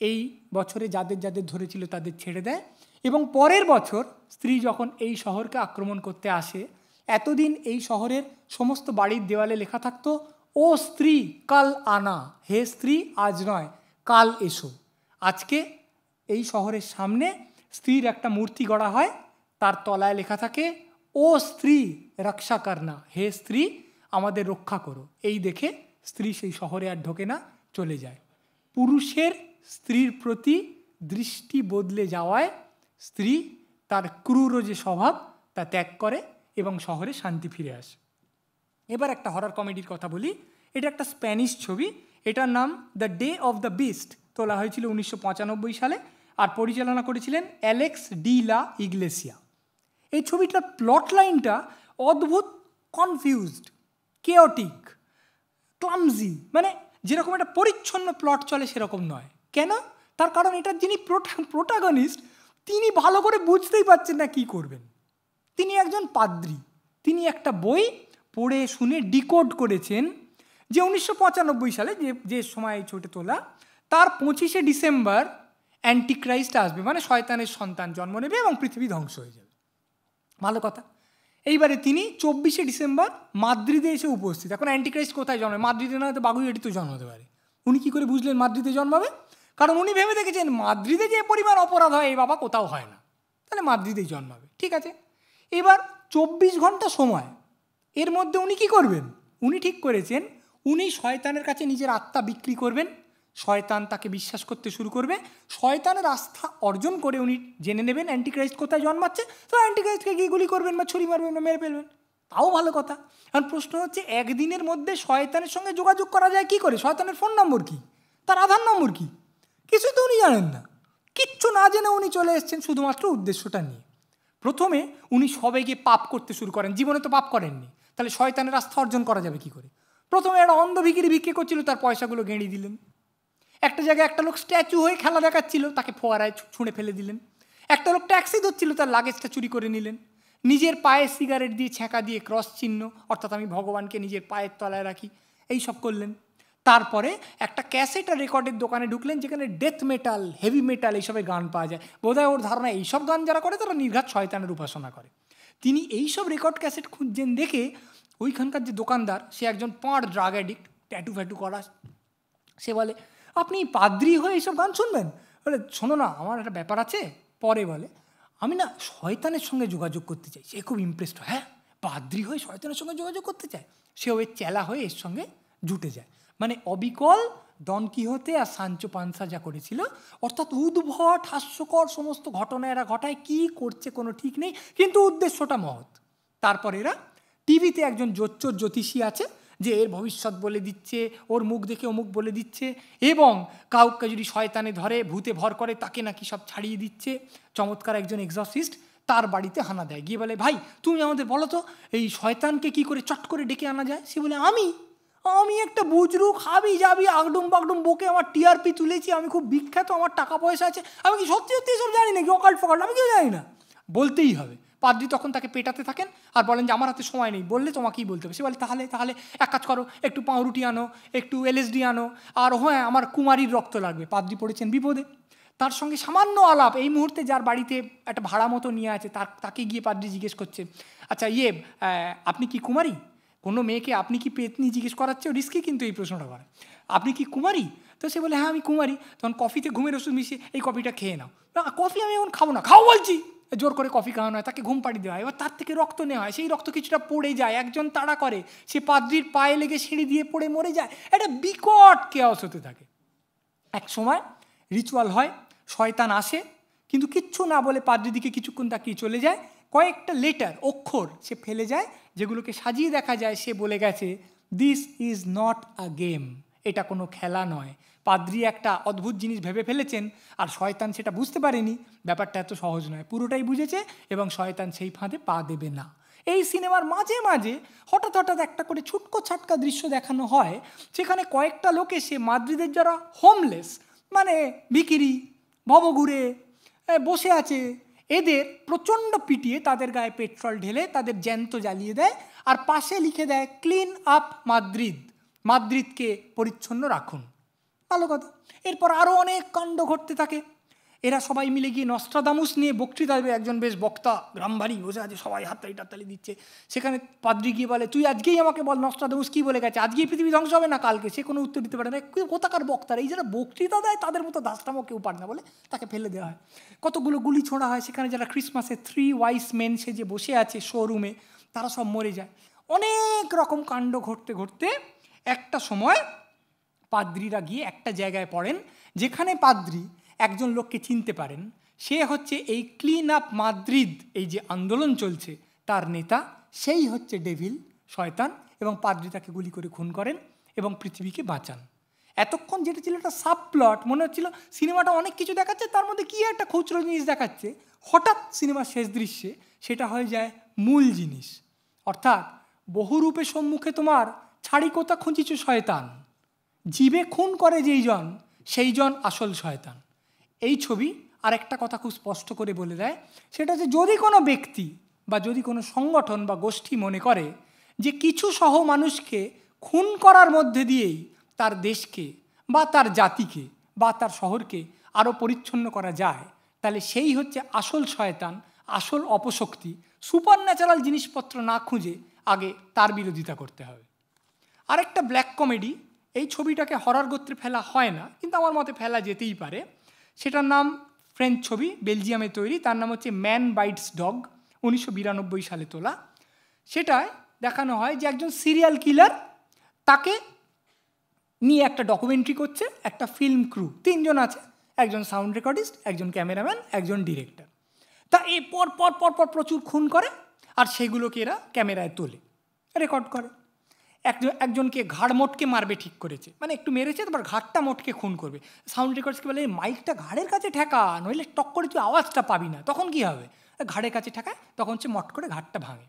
এই বছরে যাদের যাদের ধরেছিল তাদের ছেড়ে দেয় এবং পরের বছর স্ত্রী যখন এই শহরকে আক্রমণ করতে আসে এতদিন এই শহরের সমস্ত বাড়ির দেওয়ালে লেখা থাকতো ও স্ত্রী কাল আনা হে স্ত্রী আজ নয় কাল এসো আজকে এই শহরের সামনে স্ত্রীর একটা মূর্তি গড়া হয় তার তলায় লেখা থাকে ও স্ত্রী রক্ষা করনা হে স্ত্রী আমাদের রক্ষা করো এই দেখে স্ত্রী সেই শহরে আর ঢোকে না চলে যায় পুরুষের স্ত্রীর প্রতি দৃষ্টি বদলে যাওয়ায় স্ত্রী তার ক্রুর যে স্বভাব তা ত্যাগ করে এবং শহরে শান্তি ফিরে আসে এবার একটা হরার কমেডির কথা বলি এটা একটা স্প্যানিশ ছবি এটার নাম the day of the beast তোলা হয়েছিল উনিশশো সালে আর পরিচালনা করেছিলেন অ্যালেক্স ডি লা ইগলেসিয়া এই ছবিটার প্লট লাইনটা অদ্ভুত কনফিউজড কেওটিক ক্লামজি মানে যেরকম একটা পরিচ্ছন্ন প্লট চলে সেরকম নয় কেন তার কারণ এটার যিনি প্রোটাগনিস্ট তিনি ভালো করে বুঝতেই পারছেন না কি করবেন তিনি একজন পাদ্রী তিনি একটা বই পড়ে শুনে ডিকোড করেছেন যে উনিশশো সালে যে যে সময় ছোটে তোলা তার পঁচিশে ডিসেম্বর অ্যান্টিক্রাইস্ট আসবে মানে শয়তানের সন্তান জন্ম নেবে এবং পৃথিবী ধ্বংস হয়ে যাবে ভালো কথা এইবারে তিনি চব্বিশে ডিসেম্বর মাদ্রিদে এসে উপস্থিত এখন অ্যান্টিক্রাইস্ট কোথায় জন্মাবে মাদ্রিদে না হয়তো জন্ম হতে পারে উনি কী করে বুঝলেন মাদ্রিদে জন্মাবে কারণ উনি ভেবে দেখেছেন মাদ্রিদে যে পরিমাণ অপরাধ হয় এই বাবা কোথাও হয় না তাহলে মাদ্রিদেই জন্মাবে ঠিক আছে এবার চব্বিশ ঘন্টা সময় এর মধ্যে উনি কি করবেন উনি ঠিক করেছেন উনি শয়তানের কাছে নিজের আত্মা বিক্রি করবেন শয়তান তাকে বিশ্বাস করতে শুরু করবে শয়তানের আস্থা অর্জন করে উনি জেনে নেবেন অ্যান্টিক্রাইস্ট কোথায় জন্মাচ্ছে তো অ্যান্টিক্রাইস্টকে গিয়ে গুলি করবেন বা ছুরি মারবেন বা মেরে ফেলবেন তাও ভালো কথা কারণ প্রশ্ন হচ্ছে একদিনের মধ্যে শয়তানের সঙ্গে যোগাযোগ করা যায় কি করে শয়তানের ফোন নম্বর কি তার আধার নম্বর কি কিছুই তো উনি জানেন না কিচ্ছু না জেনে উনি চলে এসছেন শুধুমাত্র উদ্দেশ্যটা নিয়ে প্রথমে উনি সবাইকে পাপ করতে শুরু করেন জীবনে তো পাপ করেননি তাহলে শয়তানের আস্থা অর্জন করা যাবে কি করে প্রথমে একটা অন্ধ বিক্রি ভিক্ষে করছিল তার পয়সাগুলো গেঁড়ি দিলেন একটা জায়গায় একটা লোক স্ট্যাচু হয়ে খেলা দেখাচ্ছিল তাকে ফোয়ারায় ছুঁড়ে ফেলে দিলেন একটা লোক ট্যাক্সি ধরছিল তার লাগেজটা চুরি করে নিলেন নিজের পায়ে সিগারেট দিয়ে ছ্যাঁকা দিয়ে ক্রস চিহ্ন অর্থাৎ আমি ভগবানকে নিজের পায়ের তলায় রাখি এই সব করলেন তারপরে একটা ক্যাসেট আর রেকর্ডের দোকানে ঢুকলেন যেখানে ডেথ মেটাল হেভি মেটাল এইসবের গান পাওয়া যায় বোধহয় ওর ধারণা এইসব গান যারা করে তারা নির্ঘাত শয়তানের উপাসনা করে তিনি এইসব রেকর্ড ক্যাসেট খুঁজছেন দেখে ওইখানকার যে দোকানদার সে একজন পাঁড় ড্রাগ অ্যাডিক্ট ট্যাটু ফ্যাটু করা সে বলে আপনি পাদ্রি হয়ে এইসব গান শুনবেন বলে শোনো না আমার একটা ব্যাপার আছে পরে বলে আমি না শয়তানের সঙ্গে যোগাযোগ করতে চাই সে খুব ইমপ্রেসড হ্যাঁ পাদ্রি হয়ে শয়তানের সঙ্গে যোগাযোগ করতে চায় সে ওই চেলা হয়ে এর সঙ্গে জুটে যায় মানে অবিকল ডন কিহতে আর সাঞ্চো পানসা যা করেছিল অর্থাৎ উদ্ভট হাস্যকর সমস্ত ঘটনা এরা ঘটায় কি করছে কোনো ঠিক নেই কিন্তু উদ্দেশ্যটা মহৎ তারপর এরা টিভিতে একজন জোচ্চোর জ্যোতিষী আছে যে এর ভবিষ্যৎ বলে দিচ্ছে ওর মুখ দেখে অমুক বলে দিচ্ছে এবং কাউকে যদি শয়তানে ধরে ভূতে ভর করে তাকে নাকি সব ছাড়িয়ে দিচ্ছে চমৎকার একজন এক্সসিস্ট তার বাড়িতে হানা দেয় গিয়ে বলে ভাই তুমি আমাদের বলো তো এই শয়তানকে কি করে চট করে ডেকে আনা যায় সে বলে আমি আমি একটা বুজরু খাবি যাবি আগডুম বাগডুম বকে আমার টিআরপি তুলেছি আমি খুব বিখ্যাত আমার টাকা পয়সা আছে আমি কি সত্যি সত্যি সব জানি নাকি অকাল ফকাল আমি কেউ জানি না বলতেই হবে পাদ্রি তখন তাকে পেটাতে থাকেন আর বলেন যে আমার হাতে সময় নেই বললে তোমাকেই বলতে হবে সে বলে তাহলে তাহলে এক কাজ করো একটু পাউরুটি আনো একটু এলএসডি আনো আর হ্যাঁ আমার কুমারীর রক্ত লাগবে পাদ্রি পড়েছেন বিপদে তার সঙ্গে সামান্য আলাপ এই মুহূর্তে যার বাড়িতে একটা ভাড়া মতো নিয়ে আছে তার তাকে গিয়ে পাদ্রি জিজ্ঞেস করছে আচ্ছা ইয়ে আপনি কি কুমারী কোনো মেয়েকে আপনি কি পেতনি জিজ্ঞেস চেয়েও রিস্কি কিন্তু এই প্রশ্নটা করে আপনি কি কুমারী তো সে বলে হ্যাঁ আমি কুমারী তখন কফিতে ঘুমের ওষুধ মিশিয়ে এই কফিটা খেয়ে নাও না কফি আমি এখন খাবো না খাও বলছি জোর করে কফি খাওয়ানো হয় তাকে ঘুম পাড়ি দেওয়া হয় এবার তার থেকে রক্ত নেওয়া হয় সেই রক্ত কিছুটা পড়ে যায় একজন তাড়া করে সে পাদ্রির পায়ে লেগে সিঁড়ি দিয়ে পড়ে মরে যায় একটা বিকট কেয়াস হতে থাকে এক সময় রিচুয়াল হয় শয়তান আসে কিন্তু কিচ্ছু না বলে দিকে কিছুক্ষণ তাকিয়ে চলে যায় কয়েকটা লেটার অক্ষর সে ফেলে যায় যেগুলোকে সাজিয়ে দেখা যায় সে বলে গেছে this is not a game এটা কোনো খেলা নয় পাদ্রি একটা অদ্ভুত জিনিস ভেবে ফেলেছেন আর শয়তান সেটা বুঝতে পারেনি ব্যাপারটা এত সহজ নয় পুরোটাই বুঝেছে এবং শয়তান সেই ফাঁদে পা দেবে না এই সিনেমার মাঝে মাঝে হঠাৎ হঠাৎ একটা করে ছুটকো ছাটকা দৃশ্য দেখানো হয় সেখানে কয়েকটা লোকে সে মাদ্রিদের যারা হোমলেস মানে ভিকিরি ভবঘুরে বসে আছে এদের প্রচণ্ড পিটিয়ে তাদের গায়ে পেট্রোল ঢেলে তাদের জ্যান্ত জ্বালিয়ে দেয় আর পাশে লিখে দেয় ক্লিন আপ মাদ্রিদ মাদ্রিদকে পরিচ্ছন্ন রাখুন ভালো কথা এরপর আরও অনেক কাণ্ড ঘটতে থাকে এরা সবাই মিলে গিয়ে নস্ট্রাদামুস নিয়ে বক্তৃতা দেবে একজন বেশ বক্তা গ্রামবাড়ি বসে আছে সবাই হাততালি টাতালি দিচ্ছে সেখানে পাদ্রি গিয়ে বলে তুই আজকেই আমাকে বল নস্ট্রাদামুস কী বলে গেছে আজকেই পৃথিবী ধ্বংস হবে না কালকে সে কোনো উত্তর দিতে পারে না কোথাকার বক্তারা এই যারা বক্তৃতা দেয় তাদের মতো দাসটামও কেউ পারে না বলে তাকে ফেলে দেওয়া হয় কতগুলো গুলি ছোঁড়া হয় সেখানে যারা ক্রিসমাসে থ্রি ওয়াইস মেন সে যে বসে আছে শোরুমে তারা সব মরে যায় অনেক রকম কাণ্ড ঘটতে ঘটতে একটা সময় পাদ্রিরা গিয়ে একটা জায়গায় পড়েন যেখানে পাদ্রি একজন লোককে চিনতে পারেন সে হচ্ছে এই ক্লিন আপ মাদ্রিদ এই যে আন্দোলন চলছে তার নেতা সেই হচ্ছে ডেভিল শয়তান এবং পাদ্রি তাকে গুলি করে খুন করেন এবং পৃথিবীকে বাঁচান এতক্ষণ যেটা ছিল একটা সাব প্লট মনে হচ্ছিল সিনেমাটা অনেক কিছু দেখাচ্ছে তার মধ্যে কী একটা খুচরো জিনিস দেখাচ্ছে হঠাৎ সিনেমার শেষ দৃশ্যে সেটা হয়ে যায় মূল জিনিস অর্থাৎ বহুরূপে সম্মুখে তোমার ছাড়ি কোথা খুঁজিছ শয়তান জীবে খুন করে যেই জন সেই জন আসল শয়তান এই ছবি আর একটা কথা খুব স্পষ্ট করে বলে দেয় সেটা হচ্ছে যদি কোনো ব্যক্তি বা যদি কোনো সংগঠন বা গোষ্ঠী মনে করে যে কিছু সহ মানুষকে খুন করার মধ্যে দিয়েই তার দেশকে বা তার জাতিকে বা তার শহরকে আরও পরিচ্ছন্ন করা যায় তাহলে সেই হচ্ছে আসল শয়তান আসল অপশক্তি সুপার ন্যাচারাল জিনিসপত্র না খুঁজে আগে তার বিরোধিতা করতে হবে আরেকটা ব্ল্যাক কমেডি এই ছবিটাকে হরার গোত্রে ফেলা হয় না কিন্তু আমার মতে ফেলা যেতেই পারে সেটার নাম ফ্রেঞ্চ ছবি বেলজিয়ামে তৈরি তার নাম হচ্ছে ম্যান বাইটস ডগ উনিশশো সালে তোলা সেটায় দেখানো হয় যে একজন সিরিয়াল কিলার তাকে নিয়ে একটা ডকুমেন্ট্রি করছে একটা ফিল্ম ক্রু তিনজন আছে একজন সাউন্ড রেকর্ডিস্ট একজন ক্যামেরাম্যান একজন ডিরেক্টর তা এ পর পর পর পর প্রচুর খুন করে আর সেগুলোকে এরা ক্যামেরায় তোলে রেকর্ড করে একজন একজনকে ঘাড় মোটকে মারবে ঠিক করেছে মানে একটু মেরেছে তারপর ঘাড়টা মোটকে খুন করবে সাউন্ড রেকর্ডসকে বলে মাইকটা ঘাড়ের কাছে ঠেকা নইলে টক করে তুই আওয়াজটা পাবি না তখন কী হবে ঘাড়ের কাছে ঠেকায় তখন সে মট করে ঘাটটা ভাঙে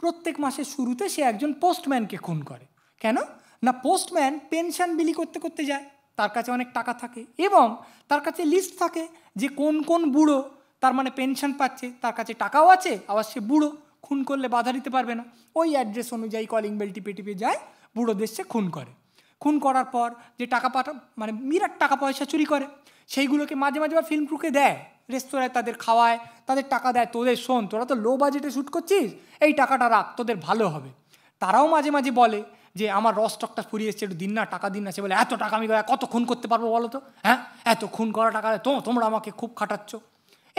প্রত্যেক মাসের শুরুতে সে একজন পোস্টম্যানকে খুন করে কেন না পোস্টম্যান পেনশন বিলি করতে করতে যায় তার কাছে অনেক টাকা থাকে এবং তার কাছে লিস্ট থাকে যে কোন কোন বুড়ো তার মানে পেনশন পাচ্ছে তার কাছে টাকাও আছে আবার সে বুড়ো খুন করলে বাধা দিতে পারবে না ওই অ্যাড্রেস অনুযায়ী কলিং বেল টিপে টিপে যায় বুড়োদের সে খুন করে খুন করার পর যে টাকা পাঠা মানে মিরাট টাকা পয়সা চুরি করে সেইগুলোকে মাঝে মাঝে বা ফিল্ম ক্রুকে দেয় রেস্তোরাঁয় তাদের খাওয়ায় তাদের টাকা দেয় তোদের শোন তোরা তো লো বাজেটে শ্যুট করছিস এই টাকাটা রাখ তোদের ভালো হবে তারাও মাঝে মাঝে বলে যে আমার রস টকটা ফুরিয়ে এসছে একটু দিন না টাকা দিন না সে বলে এত টাকা আমি কত খুন করতে পারবো বলো তো হ্যাঁ এত খুন করা টাকা তো তোমরা আমাকে খুব খাটাচ্ছ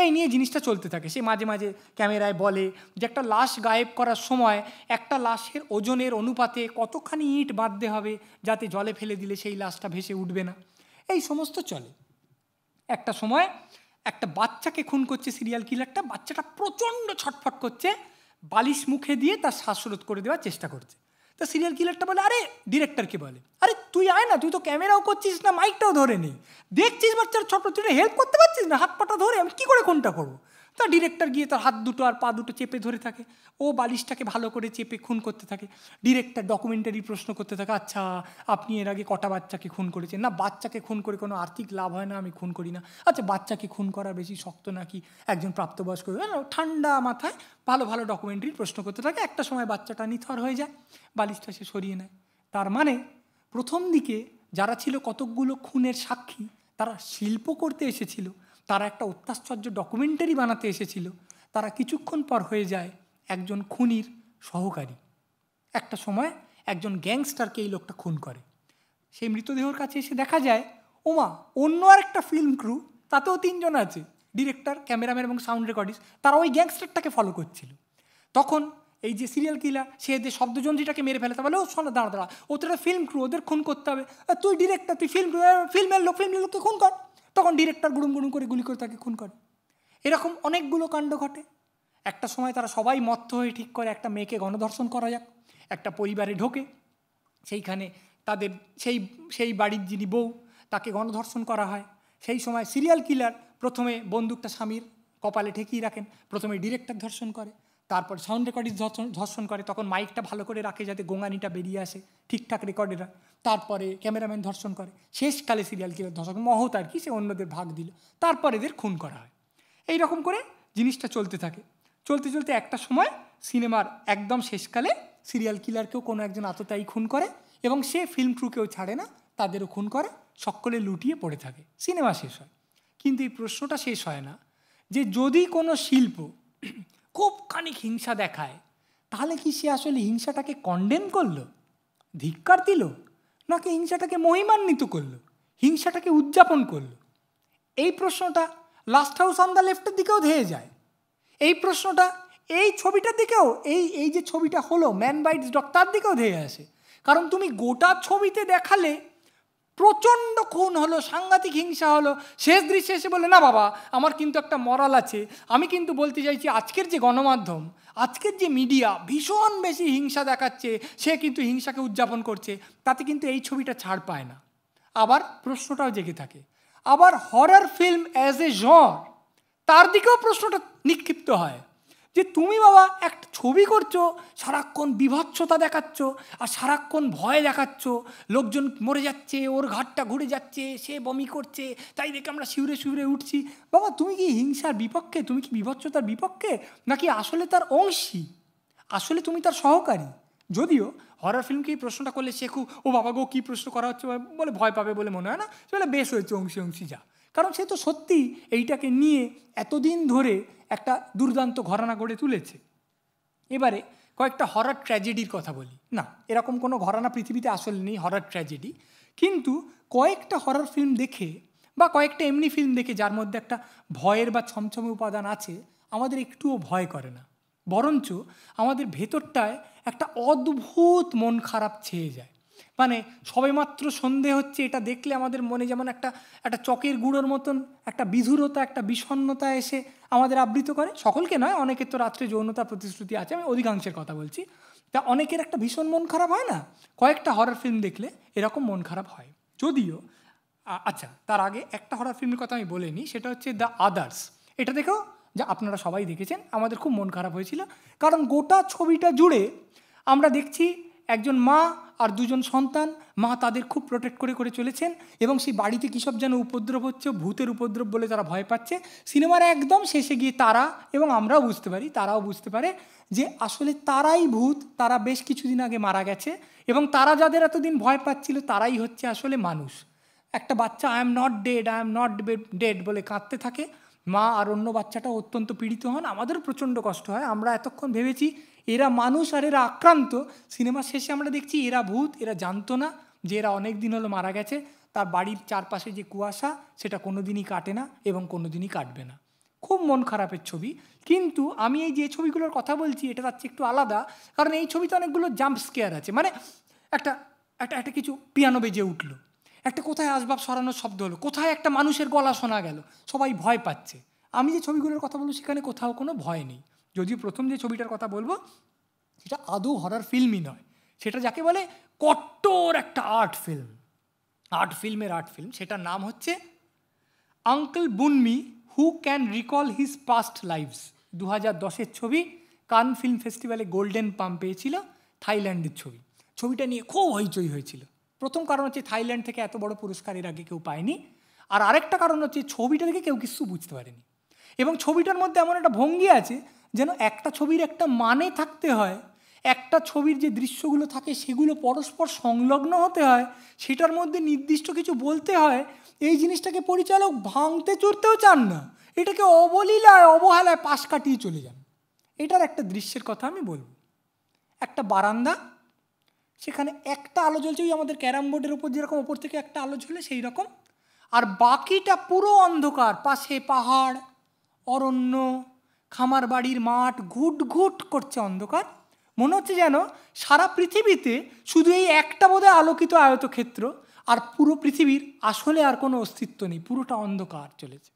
এই নিয়ে জিনিসটা চলতে থাকে সে মাঝে মাঝে ক্যামেরায় বলে যে একটা লাশ গায়েব করার সময় একটা লাশের ওজনের অনুপাতে কতখানি ইট বাঁধতে হবে যাতে জলে ফেলে দিলে সেই লাশটা ভেসে উঠবে না এই সমস্ত চলে একটা সময় একটা বাচ্চাকে খুন করছে সিরিয়াল কিলারটা বাচ্চাটা প্রচণ্ড ছটফট করছে বালিশ মুখে দিয়ে তার শ্বাসরোধ করে দেওয়ার চেষ্টা করছে তা সিরিয়াল কিলারটা বলে আরে ডিরেক্টরকে বলে আরে তুই আয় না তুই তো ক্যামেরাও করছিস না মাইকটাও ধরে নেই দেখছিস বাচ্চার ছোট তুই হেল্প করতে পারছিস না হাত পাটা ধরে আমি কী করে কোনটা করবো তা ডিরেক্টর গিয়ে তার হাত দুটো আর পা দুটো চেপে ধরে থাকে ও বালিশটাকে ভালো করে চেপে খুন করতে থাকে ডিরেক্টর ডকুমেন্টারি প্রশ্ন করতে থাকে আচ্ছা আপনি এর আগে কটা বাচ্চাকে খুন করেছেন না বাচ্চাকে খুন করে কোনো আর্থিক লাভ হয় না আমি খুন করি না আচ্ছা বাচ্চাকে খুন করা বেশি শক্ত নাকি একজন প্রাপ্তবয়স্ক ঠান্ডা মাথায় ভালো ভালো ডকুমেন্টারি প্রশ্ন করতে থাকে একটা সময় বাচ্চাটা নিথর হয়ে যায় বালিশটা সে সরিয়ে নেয় তার মানে প্রথম দিকে যারা ছিল কতকগুলো খুনের সাক্ষী তারা শিল্প করতে এসেছিল তারা একটা অত্যাশ্চর্য ডকুমেন্টারি বানাতে এসেছিল তারা কিছুক্ষণ পর হয়ে যায় একজন খুনির সহকারী একটা সময় একজন গ্যাংস্টারকে এই লোকটা খুন করে সেই মৃতদেহর কাছে এসে দেখা যায় ওমা অন্য আর একটা ফিল্ম ক্রু তাতেও তিনজন আছে ডিরেক্টর ক্যামেরাম্যান এবং সাউন্ড রেকর্ডিস তারা ওই গ্যাংস্টারটাকে ফলো করছিল তখন এই যে সিরিয়াল কিলার সে যে শব্দযন্ত্রীটাকে মেরে ফেলে তাহলে ও শোনা দাঁড়া দাঁড়া ওদের ফিল্ম ক্রু ওদের খুন করতে হবে তুই ডিরেক্টর তুই ফিল্ম ফিল্মের লোক ফিল্মের লোককে খুন কর তখন ডিরেক্টর গুড়ুম গুড়ুম করে গুলি করে তাকে খুন করে এরকম অনেকগুলো কাণ্ড ঘটে একটা সময় তারা সবাই মত্ত হয়ে ঠিক করে একটা মেয়েকে গণধর্ষণ করা যাক একটা পরিবারে ঢোকে সেইখানে তাদের সেই সেই বাড়ির যিনি বউ তাকে গণধর্ষণ করা হয় সেই সময় সিরিয়াল কিলার প্রথমে বন্দুকটা স্বামীর কপালে ঠেকিয়ে রাখেন প্রথমে ডিরেক্টর ধর্ষণ করে তারপর সাউন্ড রেকর্ডিং ধর্ষণ করে তখন মাইকটা ভালো করে রাখে যাতে গোঙানিটা বেরিয়ে আসে ঠিকঠাক রেকর্ডেরা তারপরে ক্যামেরাম্যান ধর্ষণ করে শেষকালে সিরিয়াল কিলার ধর্ষণ মহত আর কি সে অন্যদের ভাগ দিল তারপর এদের খুন করা হয় এই রকম করে জিনিসটা চলতে থাকে চলতে চলতে একটা সময় সিনেমার একদম শেষকালে সিরিয়াল কিলারকেও কোনো একজন আততায়ী খুন করে এবং সে ফিল্ম ক্রুকেও ছাড়ে না তাদেরও খুন করে সকলে লুটিয়ে পড়ে থাকে সিনেমা শেষ হয় কিন্তু এই প্রশ্নটা শেষ হয় না যে যদি কোনো শিল্প খুব খানিক হিংসা দেখায় তাহলে কি সে আসলে হিংসাটাকে কন্ডেম করলো ধিক্কার দিল নাকি হিংসাটাকে মহিমান্বিত করলো হিংসাটাকে উদযাপন করলো এই প্রশ্নটা লাস্ট হাউস অন দ্য লেফটের দিকেও ধেয়ে যায় এই প্রশ্নটা এই ছবিটার দিকেও এই এই যে ছবিটা হলো ম্যান বাইটস ডক্টর দিকেও ধেয়ে আসে কারণ তুমি গোটা ছবিতে দেখালে প্রচণ্ড খুন হলো সাংঘাতিক হিংসা হলো শেষ দৃশ্যে এসে বলে না বাবা আমার কিন্তু একটা মরাল আছে আমি কিন্তু বলতে চাইছি আজকের যে গণমাধ্যম আজকের যে মিডিয়া ভীষণ বেশি হিংসা দেখাচ্ছে সে কিন্তু হিংসাকে উদযাপন করছে তাতে কিন্তু এই ছবিটা ছাড় পায় না আবার প্রশ্নটাও জেগে থাকে আবার হরার ফিল্ম অ্যাজ এ জ তার দিকেও প্রশ্নটা নিক্ষিপ্ত হয় যে তুমি বাবা একটা ছবি করছো সারাক্ষণ বিভৎসতা দেখাচ্ছ আর সারাক্ষণ ভয় দেখাচ্ছ লোকজন মরে যাচ্ছে ওর ঘাটটা ঘুরে যাচ্ছে সে বমি করছে তাই দেখে আমরা শিউরে শিউরে উঠছি বাবা তুমি কি হিংসার বিপক্ষে তুমি কি বিভৎসতার বিপক্ষে নাকি আসলে তার অংশী আসলে তুমি তার সহকারী যদিও হরার ফিল্মকে প্রশ্নটা করলে সে খুব ও বাবা গো কী প্রশ্ন করা হচ্ছে বলে ভয় পাবে বলে মনে হয় না সে বলে বেশ হয়েছে অংশী অংশী যা কারণ সে তো সত্যি এইটাকে নিয়ে এতদিন ধরে একটা দুর্দান্ত ঘরানা গড়ে তুলেছে এবারে কয়েকটা হরার ট্র্যাজেডির কথা বলি না এরকম কোনো ঘরানা পৃথিবীতে আসলে নেই হরার ট্র্যাজেডি কিন্তু কয়েকটা হরার ফিল্ম দেখে বা কয়েকটা এমনি ফিল্ম দেখে যার মধ্যে একটা ভয়ের বা ছমছমে উপাদান আছে আমাদের একটুও ভয় করে না বরঞ্চ আমাদের ভেতরটায় একটা অদ্ভুত মন খারাপ ছেয়ে যায় মানে সবেমাত্র সন্দেহ হচ্ছে এটা দেখলে আমাদের মনে যেমন একটা একটা চকের গুঁড়োর মতন একটা বিধুরতা একটা বিষণ্নতা এসে আমাদের আবৃত করে সকলকে নয় অনেকের তো রাত্রে যৌনতা প্রতিশ্রুতি আছে আমি অধিকাংশের কথা বলছি তা অনেকের একটা ভীষণ মন খারাপ হয় না কয়েকটা হরার ফিল্ম দেখলে এরকম মন খারাপ হয় যদিও আচ্ছা তার আগে একটা হরার ফিল্মের কথা আমি বলে নিই সেটা হচ্ছে দ্য আদার্স এটা দেখেও যা আপনারা সবাই দেখেছেন আমাদের খুব মন খারাপ হয়েছিল কারণ গোটা ছবিটা জুড়ে আমরা দেখছি একজন মা আর দুজন সন্তান মা তাদের খুব প্রোটেক্ট করে করে চলেছেন এবং সেই বাড়িতে কী সব যেন উপদ্রব হচ্ছে ভূতের উপদ্রব বলে তারা ভয় পাচ্ছে সিনেমার একদম শেষে গিয়ে তারা এবং আমরাও বুঝতে পারি তারাও বুঝতে পারে যে আসলে তারাই ভূত তারা বেশ কিছুদিন আগে মারা গেছে এবং তারা যাদের এতদিন ভয় পাচ্ছিল তারাই হচ্ছে আসলে মানুষ একটা বাচ্চা I am not dead I am not dead বলে কাঁদতে থাকে মা আর অন্য বাচ্চাটা অত্যন্ত পীড়িত হন আমাদের প্রচণ্ড কষ্ট হয় আমরা এতক্ষণ ভেবেছি এরা মানুষ আর এরা আক্রান্ত সিনেমা শেষে আমরা দেখছি এরা ভূত এরা জানতো না যে এরা অনেক দিন হলো মারা গেছে তার বাড়ির চারপাশে যে কুয়াশা সেটা কোনো দিনই কাটে না এবং কোনো দিনই কাটবে না খুব মন খারাপের ছবি কিন্তু আমি এই যে ছবিগুলোর কথা বলছি এটা তার চেয়ে একটু আলাদা কারণ এই ছবিতে অনেকগুলো জাম্প স্কেয়ার আছে মানে একটা একটা একটা কিছু পিয়ানো বেজে উঠলো একটা কোথায় আসবাব সরানোর শব্দ হলো কোথায় একটা মানুষের গলা শোনা গেল সবাই ভয় পাচ্ছে আমি যে ছবিগুলোর কথা বলবো সেখানে কোথাও কোনো ভয় নেই যদিও প্রথম যে ছবিটার কথা বলবো সেটা আদৌ হরার ফিল্মই নয় সেটা যাকে বলে কট্টর একটা আর্ট ফিল্ম আর্ট ফিল্মের আর্ট ফিল্ম সেটার নাম হচ্ছে uncle Boonmee who can recall his past lives দু হাজার দশের ছবি কান ফিল্ম ফেস্টিভ্যালে গোল্ডেন পাম্প পেয়েছিল থাইল্যান্ডের ছবি ছবিটা নিয়ে খুব হইচই হয়েছিল প্রথম কারণ হচ্ছে থাইল্যান্ড থেকে এত বড় পুরস্কার এর আগে কেউ পায়নি আর আরেকটা কারণ হচ্ছে ছবিটা থেকে কেউ কিছু বুঝতে পারেনি এবং ছবিটার মধ্যে এমন একটা ভঙ্গি আছে যেন একটা ছবির একটা মানে থাকতে হয় একটা ছবির যে দৃশ্যগুলো থাকে সেগুলো পরস্পর সংলগ্ন হতে হয় সেটার মধ্যে নির্দিষ্ট কিছু বলতে হয় এই জিনিসটাকে পরিচালক ভাঙতে চড়তেও চান না এটাকে অবলীলায় অবহেলায় পাশ কাটিয়ে চলে যান এটার একটা দৃশ্যের কথা আমি বলব একটা বারান্দা সেখানে একটা আলো জ্বলছে ওই আমাদের ক্যারাম বোর্ডের উপর যেরকম ওপর থেকে একটা আলো জ্বলে সেই রকম আর বাকিটা পুরো অন্ধকার পাশে পাহাড় অরণ্য খামার বাড়ির মাঠ ঘুট ঘুট করছে অন্ধকার মনে হচ্ছে যেন সারা পৃথিবীতে শুধু এই একটা বোধে আলোকিত আয়তক্ষেত্র আর পুরো পৃথিবীর আসলে আর কোনো অস্তিত্ব নেই পুরোটা অন্ধকার চলেছে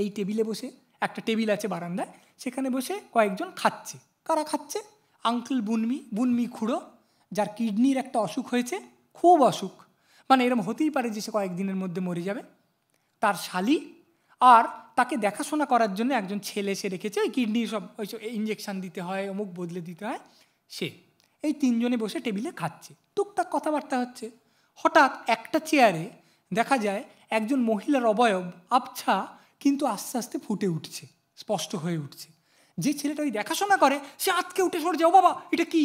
এই টেবিলে বসে একটা টেবিল আছে বারান্দায় সেখানে বসে কয়েকজন খাচ্ছে কারা খাচ্ছে আঙ্কেল বুনমি বুনমি খুঁড়ো যার কিডনির একটা অসুখ হয়েছে খুব অসুখ মানে এরম হতেই পারে যে সে কয়েকদিনের মধ্যে মরে যাবে তার শালি আর তাকে দেখাশোনা করার জন্য একজন ছেলে সে রেখেছে ওই কিডনি সব ওই ইঞ্জেকশান দিতে হয় অমুক বদলে দিতে হয় সে এই তিনজনে বসে টেবিলে খাচ্ছে টুকটাক কথাবার্তা হচ্ছে হঠাৎ একটা চেয়ারে দেখা যায় একজন মহিলার অবয়ব আবছা কিন্তু আস্তে আস্তে ফুটে উঠছে স্পষ্ট হয়ে উঠছে যে ছেলেটা ওই দেখাশোনা করে সে আজকে উঠে সরে যাও ও বাবা এটা কি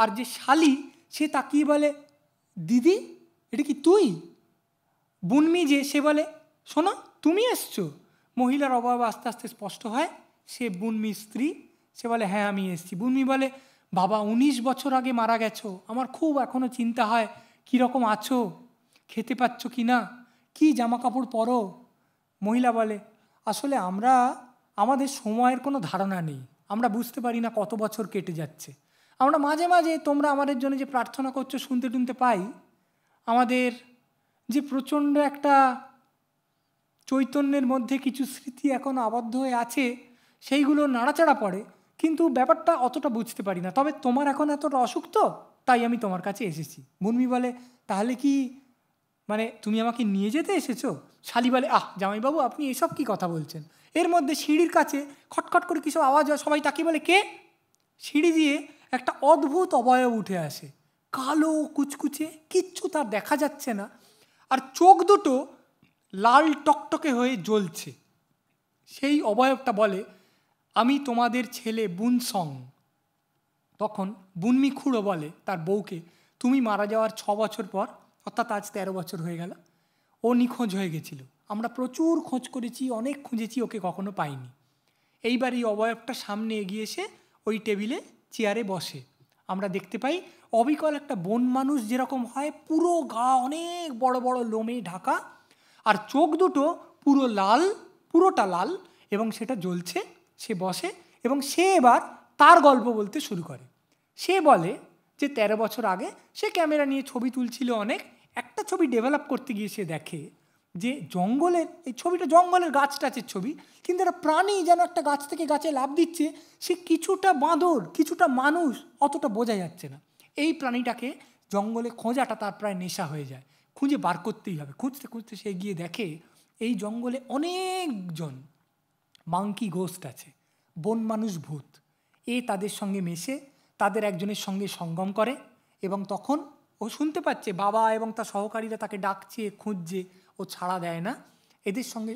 আর যে শালি সে তাকিয়ে বলে দিদি এটা কি তুই বুনমি যে সে বলে শোনা তুমি এসছো মহিলার অভাব আস্তে আস্তে স্পষ্ট হয় সে বুনমি স্ত্রী সে বলে হ্যাঁ আমি এসছি বুনমি বলে বাবা ১৯ বছর আগে মারা গেছো আমার খুব এখনও চিন্তা হয় কীরকম আছো খেতে পাচ্ছ কি না কী জামা কাপড় পরো মহিলা বলে আসলে আমরা আমাদের সময়ের কোনো ধারণা নেই আমরা বুঝতে পারি না কত বছর কেটে যাচ্ছে আমরা মাঝে মাঝে তোমরা আমাদের জন্য যে প্রার্থনা করছো শুনতে টুনতে পাই আমাদের যে প্রচণ্ড একটা চৈতন্যের মধ্যে কিছু স্মৃতি এখন আবদ্ধ হয়ে আছে সেইগুলো নাড়াচাড়া পড়ে কিন্তু ব্যাপারটা অতটা বুঝতে পারি না তবে তোমার এখন এতটা অসুখ তো তাই আমি তোমার কাছে এসেছি মুনমি বলে তাহলে কি মানে তুমি আমাকে নিয়ে যেতে এসেছো শালি বলে আহ জামাইবাবু আপনি এসব কি কথা বলছেন এর মধ্যে সিঁড়ির কাছে খটখট করে কিছু আওয়াজ হয় সবাই তাকিয়ে বলে কে সিঁড়ি দিয়ে একটা অদ্ভুত অবয়ব উঠে আসে কালো কুচকুচে কিচ্ছু তার দেখা যাচ্ছে না আর চোখ দুটো লাল টকটকে হয়ে জ্বলছে সেই অবয়বটা বলে আমি তোমাদের ছেলে বুনসং তখন বুনমি খুঁড়ো বলে তার বউকে তুমি মারা যাওয়ার ছ বছর পর অর্থাৎ আজ তেরো বছর হয়ে গেল ও নিখোঁজ হয়ে গেছিল আমরা প্রচুর খোঁজ করেছি অনেক খুঁজেছি ওকে কখনো পাইনি এইবার এই অবয়বটা সামনে এগিয়ে এসে ওই টেবিলে চেয়ারে বসে আমরা দেখতে পাই অবিকল একটা বন মানুষ যেরকম হয় পুরো গা অনেক বড় বড় লোমে ঢাকা আর চোখ দুটো পুরো লাল পুরোটা লাল এবং সেটা জ্বলছে সে বসে এবং সে এবার তার গল্প বলতে শুরু করে সে বলে যে ১৩ বছর আগে সে ক্যামেরা নিয়ে ছবি তুলছিল অনেক একটা ছবি ডেভেলপ করতে গিয়ে সে দেখে যে জঙ্গলের এই ছবিটা জঙ্গলের গাছ টাচের ছবি কিন্তু একটা প্রাণী যেন একটা গাছ থেকে গাছে লাভ দিচ্ছে সে কিছুটা বাঁদর কিছুটা মানুষ অতটা বোঝা যাচ্ছে না এই প্রাণীটাকে জঙ্গলে খোঁজাটা তার প্রায় নেশা হয়ে যায় খুঁজে বার করতেই হবে খুঁজতে খুঁজতে সে গিয়ে দেখে এই জঙ্গলে অনেকজন মাংকি গোস্ট আছে বন মানুষ ভূত এ তাদের সঙ্গে মেশে তাদের একজনের সঙ্গে সঙ্গম করে এবং তখন ও শুনতে পাচ্ছে বাবা এবং তার সহকারীরা তাকে ডাকছে খুঁজছে ও ছাড়া দেয় না এদের সঙ্গে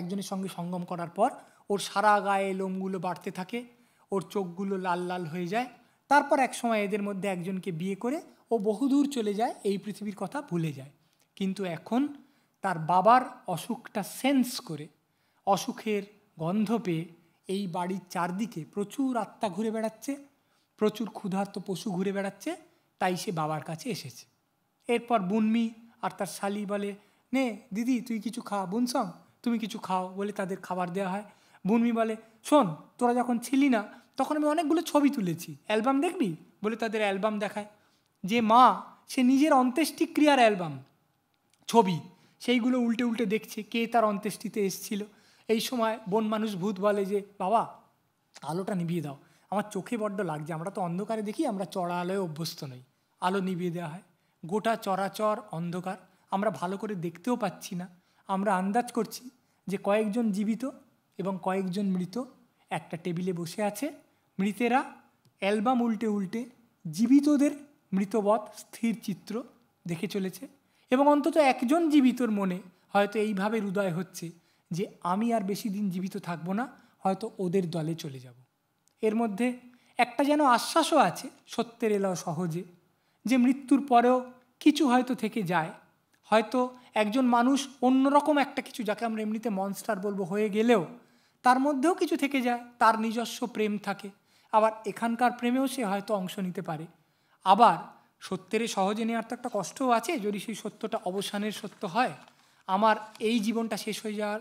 একজনের সঙ্গে সঙ্গম করার পর ওর সারা গায়ে লোমগুলো বাড়তে থাকে ওর চোখগুলো লাল লাল হয়ে যায় তারপর এক সময় এদের মধ্যে একজনকে বিয়ে করে ও বহুদূর চলে যায় এই পৃথিবীর কথা ভুলে যায় কিন্তু এখন তার বাবার অসুখটা সেন্স করে অসুখের গন্ধ পেয়ে এই বাড়ির চারদিকে প্রচুর আত্মা ঘুরে বেড়াচ্ছে প্রচুর ক্ষুধার্ত পশু ঘুরে বেড়াচ্ছে তাই সে বাবার কাছে এসেছে এরপর বুনমি আর তার শালি বলে নে দিদি তুই কিছু খা বুনসং তুমি কিছু খাও বলে তাদের খাবার দেওয়া হয় বুনমি বলে শোন তোরা যখন ছিলি না তখন আমি অনেকগুলো ছবি তুলেছি অ্যালবাম দেখবি বলে তাদের অ্যালবাম দেখায় যে মা সে নিজের অন্ত্যেষ্টিক্রিয়ার অ্যালবাম ছবি সেইগুলো উল্টে উল্টে দেখছে কে তার অন্ত্যেষ্টিতে এসছিল এই সময় বন মানুষ ভূত বলে যে বাবা আলোটা নিভিয়ে দাও আমার চোখে বড্ড লাগছে আমরা তো অন্ধকারে দেখি আমরা চড়া আলোয় অভ্যস্ত নই আলো নিভিয়ে দেওয়া হয় গোটা চরাচর অন্ধকার আমরা ভালো করে দেখতেও পাচ্ছি না আমরা আন্দাজ করছি যে কয়েকজন জীবিত এবং কয়েকজন মৃত একটা টেবিলে বসে আছে মৃতেরা অ্যালবাম উল্টে উল্টে জীবিতদের মৃতবধ স্থির চিত্র দেখে চলেছে এবং অন্তত একজন জীবিতর মনে হয়তো এইভাবে হৃদয় হচ্ছে যে আমি আর বেশি দিন জীবিত থাকবো না হয়তো ওদের দলে চলে যাব এর মধ্যে একটা যেন আশ্বাসও আছে সত্যের এলাও সহজে যে মৃত্যুর পরেও কিছু হয়তো থেকে যায় হয়তো একজন মানুষ অন্যরকম একটা কিছু যাকে আমরা এমনিতে মনস্টার বলবো হয়ে গেলেও তার মধ্যেও কিছু থেকে যায় তার নিজস্ব প্রেম থাকে আবার এখানকার প্রেমেও সে হয়তো অংশ নিতে পারে আবার সত্যের সহজে নেওয়ার তো একটা কষ্টও আছে যদি সেই সত্যটা অবসানের সত্য হয় আমার এই জীবনটা শেষ হয়ে যাওয়ার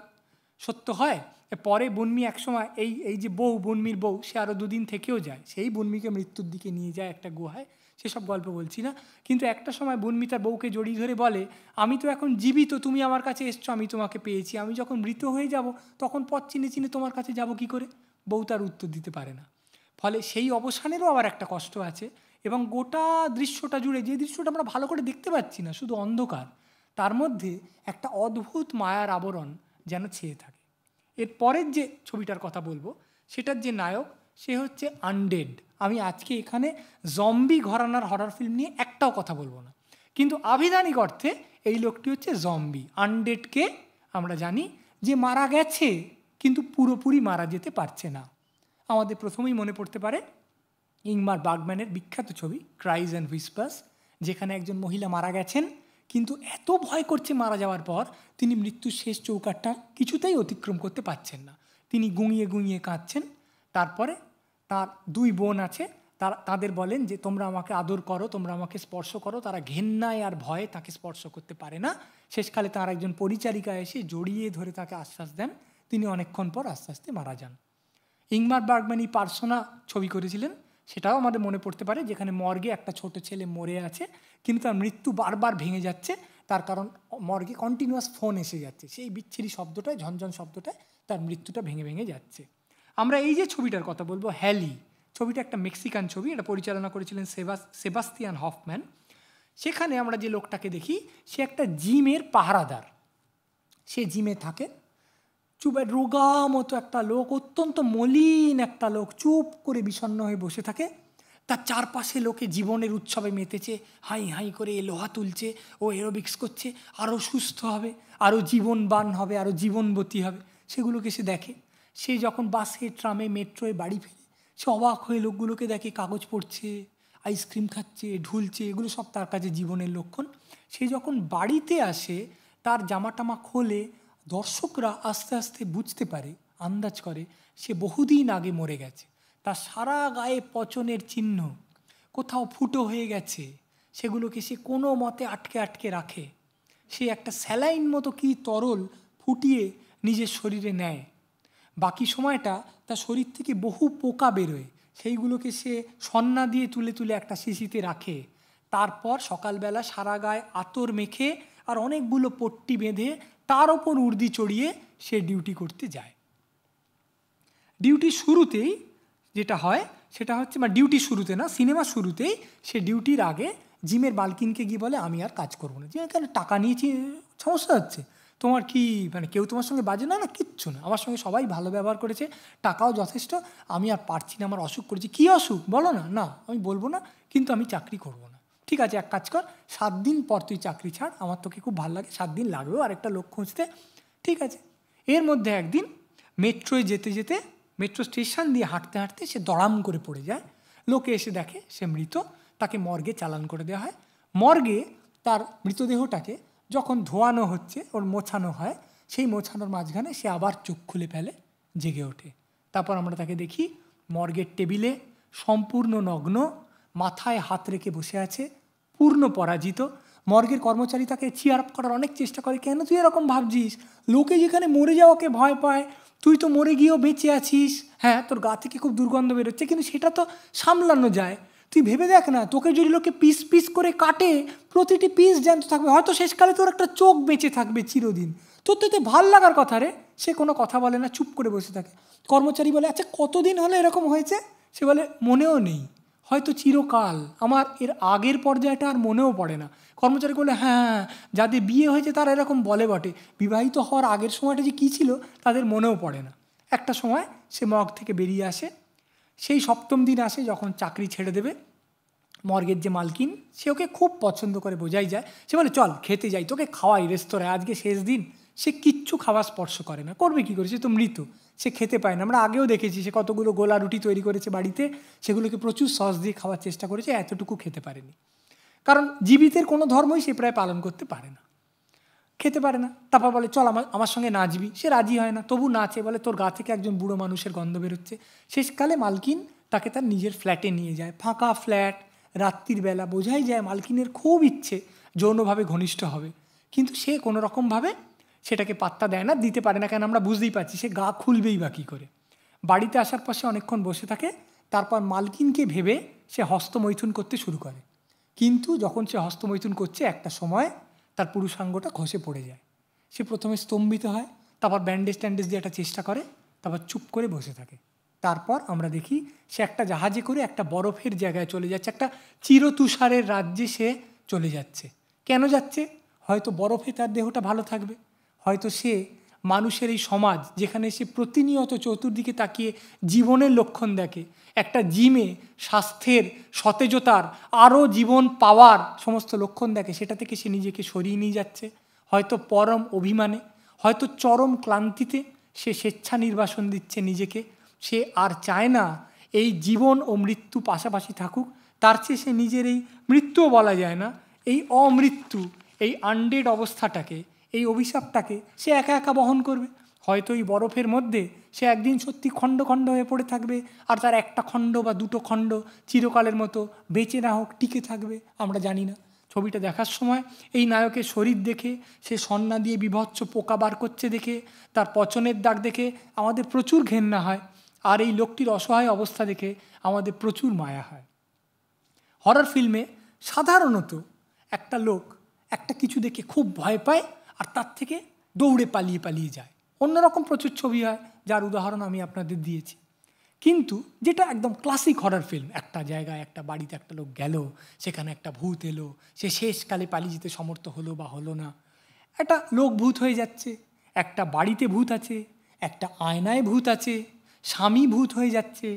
সত্য হয় পরে বন্মি একসময় এই এই যে বউ বন্মির বউ সে আরও দুদিন থেকেও যায় সেই বন্মিকে মৃত্যুর দিকে নিয়ে যায় একটা গুহায় সেসব গল্প বলছি না কিন্তু একটা সময় বন্মি তার বউকে জড়িয়ে ধরে বলে আমি তো এখন জীবিত তুমি আমার কাছে এসছো আমি তোমাকে পেয়েছি আমি যখন মৃত হয়ে যাব তখন পথ চিনে চিনে তোমার কাছে যাব কি করে বউ তার উত্তর দিতে পারে না ফলে সেই অবসানেরও আবার একটা কষ্ট আছে এবং গোটা দৃশ্যটা জুড়ে যে দৃশ্যটা আমরা ভালো করে দেখতে পাচ্ছি না শুধু অন্ধকার তার মধ্যে একটা অদ্ভুত মায়ার আবরণ যেন ছেয়ে থাকে এর পরের যে ছবিটার কথা বলবো সেটার যে নায়ক সে হচ্ছে আনডেড আমি আজকে এখানে জম্বি ঘরানার হরার ফিল্ম নিয়ে একটাও কথা বলবো না কিন্তু আবিধানিক অর্থে এই লোকটি হচ্ছে জম্বি আনডেডকে আমরা জানি যে মারা গেছে কিন্তু পুরোপুরি মারা যেতে পারছে না আমাদের প্রথমেই মনে পড়তে পারে ইংমার বার্গম্যানের বিখ্যাত ছবি ক্রাইজ অ্যান্ড হুইসপাস যেখানে একজন মহিলা মারা গেছেন কিন্তু এত ভয় করছে মারা যাওয়ার পর তিনি মৃত্যুর শেষ চৌকাটটা কিছুতেই অতিক্রম করতে পারছেন না তিনি গুঁয়ে গুঁয়ে কাঁদছেন তারপরে তার দুই বোন আছে তার তাদের বলেন যে তোমরা আমাকে আদর করো তোমরা আমাকে স্পর্শ করো তারা ঘেন্নায় আর ভয়ে তাকে স্পর্শ করতে পারে না শেষকালে তার একজন পরিচারিকা এসে জড়িয়ে ধরে তাকে আশ্বাস দেন তিনি অনেকক্ষণ পর আস্তে আস্তে মারা যান ইংমার বার্গম্যান এই পার্সোনা ছবি করেছিলেন সেটাও আমাদের মনে পড়তে পারে যেখানে মর্গে একটা ছোট ছেলে মরে আছে কিন্তু তার মৃত্যু বারবার ভেঙে যাচ্ছে তার কারণ মর্গে কন্টিনিউয়াস ফোন এসে যাচ্ছে সেই বিচ্ছিরি শব্দটায় ঝনঝন শব্দটায় তার মৃত্যুটা ভেঙে ভেঙে যাচ্ছে আমরা এই যে ছবিটার কথা বলবো হ্যালি ছবিটা একটা মেক্সিকান ছবি এটা পরিচালনা করেছিলেন সেবাস সেবাস্তিয়ান হফম্যান সেখানে আমরা যে লোকটাকে দেখি সে একটা জিমের পাহারাদার সে জিমে থাকে চুপের রোগা মতো একটা লোক অত্যন্ত মলিন একটা লোক চুপ করে বিষণ্ন হয়ে বসে থাকে তার চারপাশে লোকে জীবনের উৎসবে মেতেছে হাই হাই করে এ লোহা তুলছে ও এরোবিক্স করছে আরও সুস্থ হবে আরও জীবনবান হবে আরও জীবনবতী হবে সেগুলোকে সে দেখে সে যখন বাসে ট্রামে মেট্রোয় বাড়ি ফিরে সে অবাক হয়ে লোকগুলোকে দেখে কাগজ পড়ছে আইসক্রিম খাচ্ছে ঢুলছে এগুলো সব তার কাছে জীবনের লক্ষণ সে যখন বাড়িতে আসে তার জামা টামা খোলে দর্শকরা আস্তে আস্তে বুঝতে পারে আন্দাজ করে সে বহুদিন আগে মরে গেছে তার সারা গায়ে পচনের চিহ্ন কোথাও ফুটো হয়ে গেছে সেগুলোকে সে কোনো মতে আটকে আটকে রাখে সে একটা স্যালাইন মতো কি তরল ফুটিয়ে নিজের শরীরে নেয় বাকি সময়টা তার শরীর থেকে বহু পোকা বেরোয় সেইগুলোকে সে সন্না দিয়ে তুলে তুলে একটা শিশিতে রাখে তারপর সকালবেলা সারা গায়ে আতর মেখে আর অনেকগুলো পট্টি বেঁধে তার ওপর উর্দি চড়িয়ে সে ডিউটি করতে যায় ডিউটি শুরুতেই যেটা হয় সেটা হচ্ছে মানে ডিউটি শুরুতে না সিনেমা শুরুতেই সে ডিউটির আগে জিমের বালকিনকে গিয়ে বলে আমি আর কাজ করবো না যে কেন টাকা নিয়েছি সমস্যা হচ্ছে তোমার কি মানে কেউ তোমার সঙ্গে বাজে না না কিচ্ছু না আমার সঙ্গে সবাই ভালো ব্যবহার করেছে টাকাও যথেষ্ট আমি আর পারছি না আমার অসুখ করেছি কী অসুখ বলো না না আমি বলবো না কিন্তু আমি চাকরি করবো না ঠিক আছে এক কাজ কর সাত দিন পর তুই চাকরি ছাড় আমার তোকে খুব ভালো লাগে সাত দিন লাগবেও আরেকটা লোক খুঁজতে ঠিক আছে এর মধ্যে একদিন মেট্রোয় যেতে যেতে মেট্রো স্টেশন দিয়ে হাঁটতে হাঁটতে সে দড়াম করে পড়ে যায় লোকে এসে দেখে সে মৃত তাকে মর্গে চালান করে দেওয়া হয় মর্গে তার মৃতদেহটাকে যখন ধোয়ানো হচ্ছে ওর মোছানো হয় সেই মোছানোর মাঝখানে সে আবার চোখ খুলে ফেলে জেগে ওঠে তারপর আমরা তাকে দেখি মর্গের টেবিলে সম্পূর্ণ নগ্ন মাথায় হাত রেখে বসে আছে পূর্ণ পরাজিত মর্গের কর্মচারী তাকে চিয়ার আপ করার অনেক চেষ্টা করে কেন তুই এরকম ভাবছিস লোকে যেখানে মরে যাওয়াকে ভয় পায় তুই তো মরে গিয়েও বেঁচে আছিস হ্যাঁ তোর গা থেকে খুব দুর্গন্ধ বেরোচ্ছে কিন্তু সেটা তো সামলানো যায় তুই ভেবে দেখ না তোকে যদি লোকে পিস পিস করে কাটে প্রতিটি পিস জ্যান্ত থাকবে হয়তো শেষকালে তোর একটা চোখ বেঁচে থাকবে চিরদিন তোর তো ভাল লাগার কথা রে সে কোনো কথা বলে না চুপ করে বসে থাকে কর্মচারী বলে আচ্ছা কতদিন হলে এরকম হয়েছে সে বলে মনেও নেই হয়তো চিরকাল আমার এর আগের পর্যায়টা আর মনেও পড়ে না কর্মচারী বলে হ্যাঁ, হ্যাঁ যাদের বিয়ে হয়েছে তারা এরকম বলে বটে বিবাহিত হওয়ার আগের সময়টা যে কী ছিল তাদের মনেও পড়ে না একটা সময় সে মগ থেকে বেরিয়ে আসে সেই সপ্তম দিন আসে যখন চাকরি ছেড়ে দেবে মর্গের যে মালকিন সে ওকে খুব পছন্দ করে বোঝাই যায় সে বলে চল খেতে যাই তোকে খাওয়াই রেস্তোরাঁয় আজকে শেষ দিন সে কিচ্ছু খাওয়া স্পর্শ করে না করবে কি করে সে তো মৃত সে খেতে পায় না আমরা আগেও দেখেছি সে কতগুলো গোলা রুটি তৈরি করেছে বাড়িতে সেগুলোকে প্রচুর সস দিয়ে খাওয়ার চেষ্টা করেছে এতটুকু খেতে পারেনি কারণ জীবিতের কোনো ধর্মই সে প্রায় পালন করতে পারে না খেতে পারে না তারপর বলে চল আমার আমার সঙ্গে নাচবি সে রাজি হয় না তবু নাচে বলে তোর গা থেকে একজন বুড়ো মানুষের গন্ধ বেরোচ্ছে শেষকালে মালকিন তাকে তার নিজের ফ্ল্যাটে নিয়ে যায় ফাঁকা ফ্ল্যাট রাত্রির বেলা বোঝাই যায় মালকিনের খুব ইচ্ছে যৌনভাবে ঘনিষ্ঠ হবে কিন্তু সে কোনো রকমভাবে সেটাকে পাত্তা দেয় না দিতে পারে না কেন আমরা বুঝতেই পারছি সে গা খুলবেই বা কী করে বাড়িতে আসার পর সে অনেকক্ষণ বসে থাকে তারপর মালকিনকে ভেবে সে হস্তমৈথুন করতে শুরু করে কিন্তু যখন সে হস্তমৈথুন করছে একটা সময় তার পুরুষাঙ্গটা খসে পড়ে যায় সে প্রথমে স্তম্ভিত হয় তারপর ব্যান্ডেজ ট্যান্ডেজ দিয়ে একটা চেষ্টা করে তারপর চুপ করে বসে থাকে তারপর আমরা দেখি সে একটা জাহাজে করে একটা বরফের জায়গায় চলে যাচ্ছে একটা চিরতুষারের রাজ্যে সে চলে যাচ্ছে কেন যাচ্ছে হয়তো বরফে তার দেহটা ভালো থাকবে হয়তো সে মানুষের এই সমাজ যেখানে সে প্রতিনিয়ত চতুর্দিকে তাকিয়ে জীবনের লক্ষণ দেখে একটা জিমে স্বাস্থ্যের সতেজতার আরও জীবন পাওয়ার সমস্ত লক্ষণ দেখে সেটা থেকে সে নিজেকে সরিয়ে নিয়ে যাচ্ছে হয়তো পরম অভিমানে হয়তো চরম ক্লান্তিতে সে স্বেচ্ছা নির্বাসন দিচ্ছে নিজেকে সে আর চায় না এই জীবন ও মৃত্যু পাশাপাশি থাকুক তার চেয়ে সে নিজের এই মৃত্যুও বলা যায় না এই অমৃত্যু এই আনডেড অবস্থাটাকে এই অভিশাপটাকে সে একা একা বহন করবে হয়তো এই বরফের মধ্যে সে একদিন সত্যি খণ্ড খণ্ড হয়ে পড়ে থাকবে আর তার একটা খণ্ড বা দুটো খণ্ড চিরকালের মতো বেঁচে না হোক টিকে থাকবে আমরা জানি না ছবিটা দেখার সময় এই নায়কের শরীর দেখে সে সন্না দিয়ে বিভৎস পোকা বার করছে দেখে তার পচনের দাগ দেখে আমাদের প্রচুর ঘেন্না হয় আর এই লোকটির অসহায় অবস্থা দেখে আমাদের প্রচুর মায়া হয় হরর ফিল্মে সাধারণত একটা লোক একটা কিছু দেখে খুব ভয় পায় আর তার থেকে দৌড়ে পালিয়ে পালিয়ে যায় অন্যরকম প্রচুর ছবি হয় যার উদাহরণ আমি আপনাদের দিয়েছি কিন্তু যেটা একদম ক্লাসিক হরার ফিল্ম একটা জায়গায় একটা বাড়িতে একটা লোক গেল সেখানে একটা ভূত এলো সে শেষকালে পালিয়ে যেতে সমর্থ হলো বা হলো না একটা লোক ভূত হয়ে যাচ্ছে একটা বাড়িতে ভূত আছে একটা আয়নায় ভূত আছে স্বামী ভূত হয়ে যাচ্ছে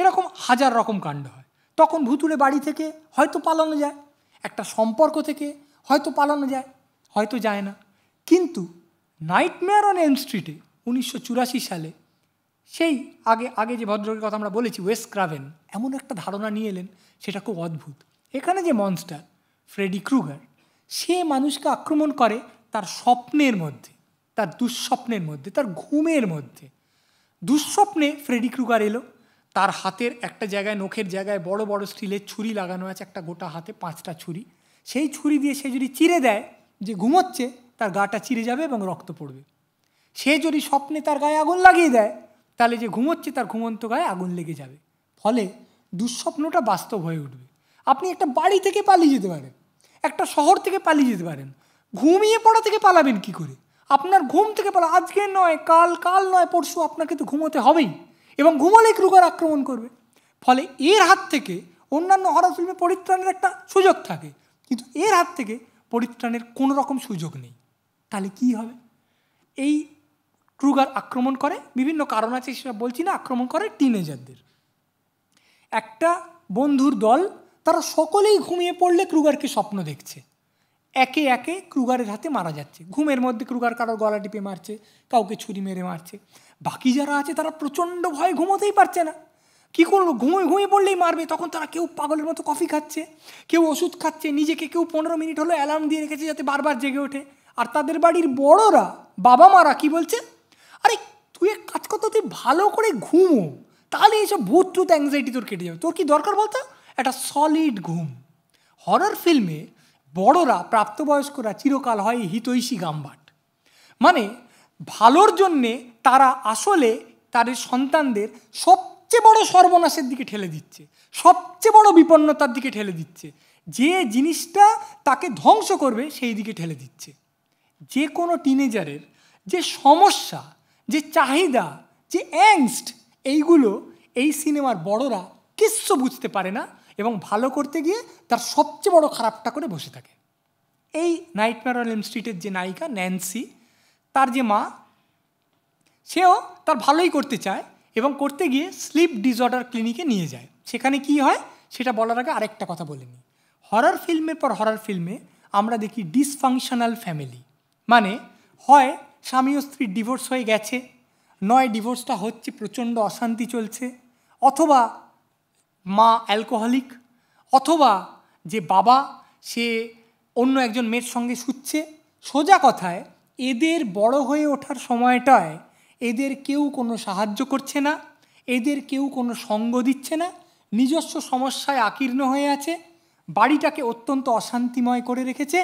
এরকম হাজার রকম কাণ্ড হয় তখন ভুতুরে বাড়ি থেকে হয়তো পালানো যায় একটা সম্পর্ক থেকে হয়তো পালানো যায় হয়তো যায় না কিন্তু নাইটমেয়ার অন এম স্ট্রিটে উনিশশো সালে সেই আগে আগে যে ভদ্রকের কথা আমরা বলেছি ওয়েস্ট ক্রাভেন এমন একটা ধারণা নিয়ে এলেন সেটা খুব অদ্ভুত এখানে যে মনস্টার ফ্রেডি ক্রুগার সে মানুষকে আক্রমণ করে তার স্বপ্নের মধ্যে তার দুঃস্বপ্নের মধ্যে তার ঘুমের মধ্যে দুঃস্বপ্নে ফ্রেডি ক্রুগার এলো তার হাতের একটা জায়গায় নখের জায়গায় বড় বড় স্টিলের ছুরি লাগানো আছে একটা গোটা হাতে পাঁচটা ছুরি সেই ছুরি দিয়ে সে যদি চিরে দেয় যে ঘুমোচ্ছে তার গাটা চিরে যাবে এবং রক্ত পড়বে সে যদি স্বপ্নে তার গায়ে আগুন লাগিয়ে দেয় তাহলে যে ঘুমোচ্ছে তার ঘুমন্ত গায়ে আগুন লেগে যাবে ফলে দুঃস্বপ্নটা বাস্তব হয়ে উঠবে আপনি একটা বাড়ি থেকে পালিয়ে যেতে পারেন একটা শহর থেকে পালিয়ে যেতে পারেন ঘুমিয়ে পড়া থেকে পালাবেন কি করে আপনার ঘুম থেকে পালা আজকে নয় কাল কাল নয় পরশু আপনাকে তো ঘুমোতে হবেই এবং ঘুমোলে রোগার আক্রমণ করবে ফলে এর হাত থেকে অন্যান্য হরর পরিত্রাণের একটা সুযোগ থাকে কিন্তু এর হাত থেকে পরিত্রাণের কোনো রকম সুযোগ নেই তাহলে কি হবে এই ক্রুগার আক্রমণ করে বিভিন্ন কারণ আছে সেটা বলছি না আক্রমণ করে টিনেজারদের একটা বন্ধুর দল তারা সকলেই ঘুমিয়ে পড়লে ক্রুগারকে স্বপ্ন দেখছে একে একে ক্রুগারের হাতে মারা যাচ্ছে ঘুমের মধ্যে ক্রুগার কারোর গলা টিপে মারছে কাউকে ছুরি মেরে মারছে বাকি যারা আছে তারা প্রচণ্ড ভয়ে ঘুমোতেই পারছে না কী করলো ঘুমে ঘুমিয়ে পড়লেই মারবে তখন তারা কেউ পাগলের মতো কফি খাচ্ছে কেউ ওষুধ খাচ্ছে নিজেকে কেউ পনেরো মিনিট হলো অ্যালার্ম দিয়ে রেখেছে যাতে বারবার জেগে ওঠে আর তাদের বাড়ির বড়রা বাবা মারা কী বলছে আরে তুই এক কাজ করতো তুই ভালো করে ঘুমো তাহলে এইসব ভূত টুত অ্যাংজাইটি তোর কেটে যাবে তোর কি দরকার বলতো একটা সলিড ঘুম হরর ফিল্মে বড়রা প্রাপ্তবয়স্করা চিরকাল হয় হিতৈষী গাম্বাট মানে ভালোর জন্যে তারা আসলে তাদের সন্তানদের সবচেয়ে বড় সর্বনাশের দিকে ঠেলে দিচ্ছে সবচেয়ে বড় বিপন্নতার দিকে ঠেলে দিচ্ছে যে জিনিসটা তাকে ধ্বংস করবে সেই দিকে ঠেলে দিচ্ছে যে কোনো টিনেজারের যে সমস্যা যে চাহিদা যে অ্যাংস্ট এইগুলো এই সিনেমার বড়রা কিচ্ছু বুঝতে পারে না এবং ভালো করতে গিয়ে তার সবচেয়ে বড় খারাপটা করে বসে থাকে এই নাইটম্যার অন এম স্ট্রিটের যে নায়িকা ন্যান্সি তার যে মা সেও তার ভালোই করতে চায় এবং করতে গিয়ে স্লিপ ডিসঅর্ডার ক্লিনিকে নিয়ে যায় সেখানে কি হয় সেটা বলার আগে আরেকটা কথা বলে নিই হরার ফিল্মের পর হরার ফিল্মে আমরা দেখি ডিসফাংশনাল ফ্যামিলি মানে হয় স্বামী ও স্ত্রীর ডিভোর্স হয়ে গেছে নয় ডিভোর্সটা হচ্ছে প্রচণ্ড অশান্তি চলছে অথবা মা অ্যালকোহলিক অথবা যে বাবা সে অন্য একজন মেয়ের সঙ্গে শুচ্ছে সোজা কথায় এদের বড় হয়ে ওঠার সময়টায় এদের কেউ কোনো সাহায্য করছে না এদের কেউ কোনো সঙ্গ দিচ্ছে না নিজস্ব সমস্যায় আকীর্ণ হয়ে আছে বাড়িটাকে অত্যন্ত অশান্তিময় করে রেখেছে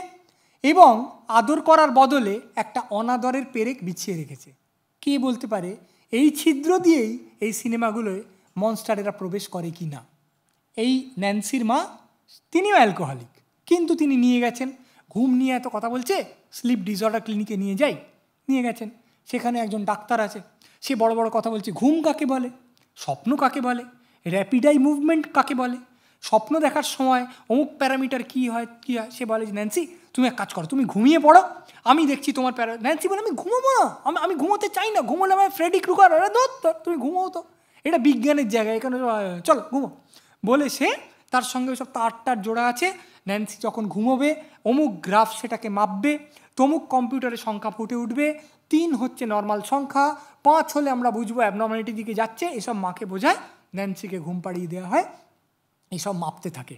এবং আদর করার বদলে একটা অনাদরের পেরেক বিছিয়ে রেখেছে কে বলতে পারে এই ছিদ্র দিয়েই এই সিনেমাগুলোয় মনস্টারেরা প্রবেশ করে কি না এই ন্যান্সির মা তিনিও অ্যালকোহলিক কিন্তু তিনি নিয়ে গেছেন ঘুম নিয়ে এত কথা বলছে স্লিপ ডিসঅর্ডার ক্লিনিকে নিয়ে যাই নিয়ে গেছেন সেখানে একজন ডাক্তার আছে সে বড় বড় কথা বলছে ঘুম কাকে বলে স্বপ্ন কাকে বলে র্যাপিডাই মুভমেন্ট কাকে বলে স্বপ্ন দেখার সময় অমুক প্যারামিটার কী হয় কী হয় সে বলে যে ন্যান্সি তুমি এক কাজ করো তুমি ঘুমিয়ে পড়ো আমি দেখছি তোমার প্যারা ন্যান্সি বলে আমি ঘুমোবো না আমি আমি ঘুমোতে চাই না ঘুমোলে আমার ফ্রেডি ক্রুকার আরে দোত তুমি ঘুমো তো এটা বিজ্ঞানের জায়গা এখানে চলো ঘুমো বলে সে তার সঙ্গে সব তার টার জোড়া আছে ন্যান্সি যখন ঘুমোবে অমুক গ্রাফ সেটাকে মাপবে তমুক কম্পিউটারে সংখ্যা ফুটে উঠবে তিন হচ্ছে নর্মাল সংখ্যা পাঁচ হলে আমরা বুঝবো অ্যাবনর্মালিটির দিকে যাচ্ছে এসব মাকে বোঝায় ন্যান্সিকে ঘুম পাড়িয়ে দেওয়া হয় এসব মাপতে থাকে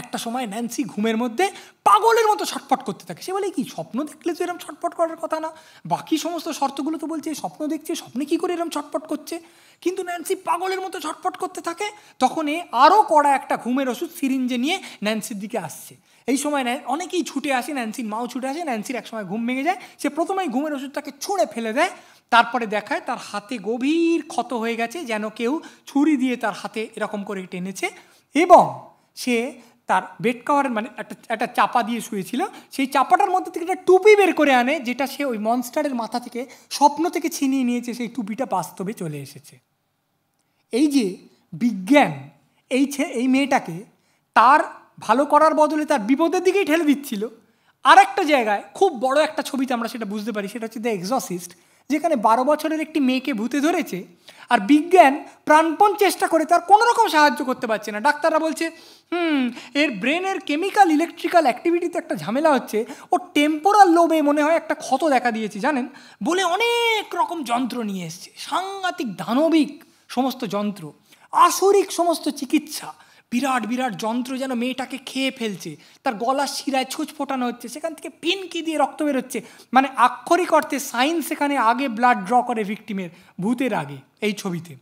একটা সময় ন্যান্সি ঘুমের মধ্যে পাগলের মতো ছটফট করতে থাকে সে বলে কি স্বপ্ন দেখলে তো এরম ছটফট করার কথা না বাকি সমস্ত শর্তগুলো তো বলছে স্বপ্ন দেখছে স্বপ্নে কি করে এরম ছটফট করছে কিন্তু ন্যান্সি পাগলের মতো ছটফট করতে থাকে তখন এ আরও কড়া একটা ঘুমের ওষুধ সিরিঞ্জে নিয়ে ন্যান্সির দিকে আসছে এই সময় অনেকেই ছুটে আসে ন্যান্সির মাও ছুটে আসে ন্যান্সির একসময় ঘুম ভেঙে যায় সে প্রথমেই ঘুমের ওষুধটাকে ছুঁড়ে ফেলে দেয় তারপরে দেখায় তার হাতে গভীর ক্ষত হয়ে গেছে যেন কেউ ছুরি দিয়ে তার হাতে এরকম করে টেনেছে এবং সে তার বেড কাভারের মানে একটা একটা চাপা দিয়ে শুয়েছিল সেই চাপাটার মধ্যে থেকে একটা টুপি বের করে আনে যেটা সে ওই মনস্টারের মাথা থেকে স্বপ্ন থেকে ছিনিয়ে নিয়েছে সেই টুপিটা বাস্তবে চলে এসেছে এই যে বিজ্ঞান এই এই মেয়েটাকে তার ভালো করার বদলে তার বিপদের দিকেই ঠেলে দিচ্ছিল আর একটা জায়গায় খুব বড় একটা ছবিতে আমরা সেটা বুঝতে পারি সেটা হচ্ছে দ্য এক্সসিস্ট যেখানে বারো বছরের একটি মেয়েকে ভূতে ধরেছে আর বিজ্ঞান প্রাণপণ চেষ্টা করে তার কোনো রকম সাহায্য করতে পারছে না ডাক্তাররা বলছে হুম এর ব্রেনের কেমিক্যাল ইলেকট্রিক্যাল অ্যাক্টিভিটিতে একটা ঝামেলা হচ্ছে ও টেম্পোরাল লোবে মনে হয় একটা ক্ষত দেখা দিয়েছে জানেন বলে অনেক রকম যন্ত্র নিয়ে এসছে সাংঘাতিক দানবিক সমস্ত যন্ত্র আসরিক সমস্ত চিকিৎসা বিরাট বিরাট যন্ত্র যেন মেয়েটাকে খেয়ে ফেলছে তার গলা শিরায় ছুঁচ ফোটানো হচ্ছে সেখান থেকে পিনকি দিয়ে রক্ত বেরোচ্ছে মানে আক্ষরিক অর্থে সাইন্স সেখানে আগে ব্লাড ড্র করে ভিকটিমের ভূতের আগে এই ছবিতে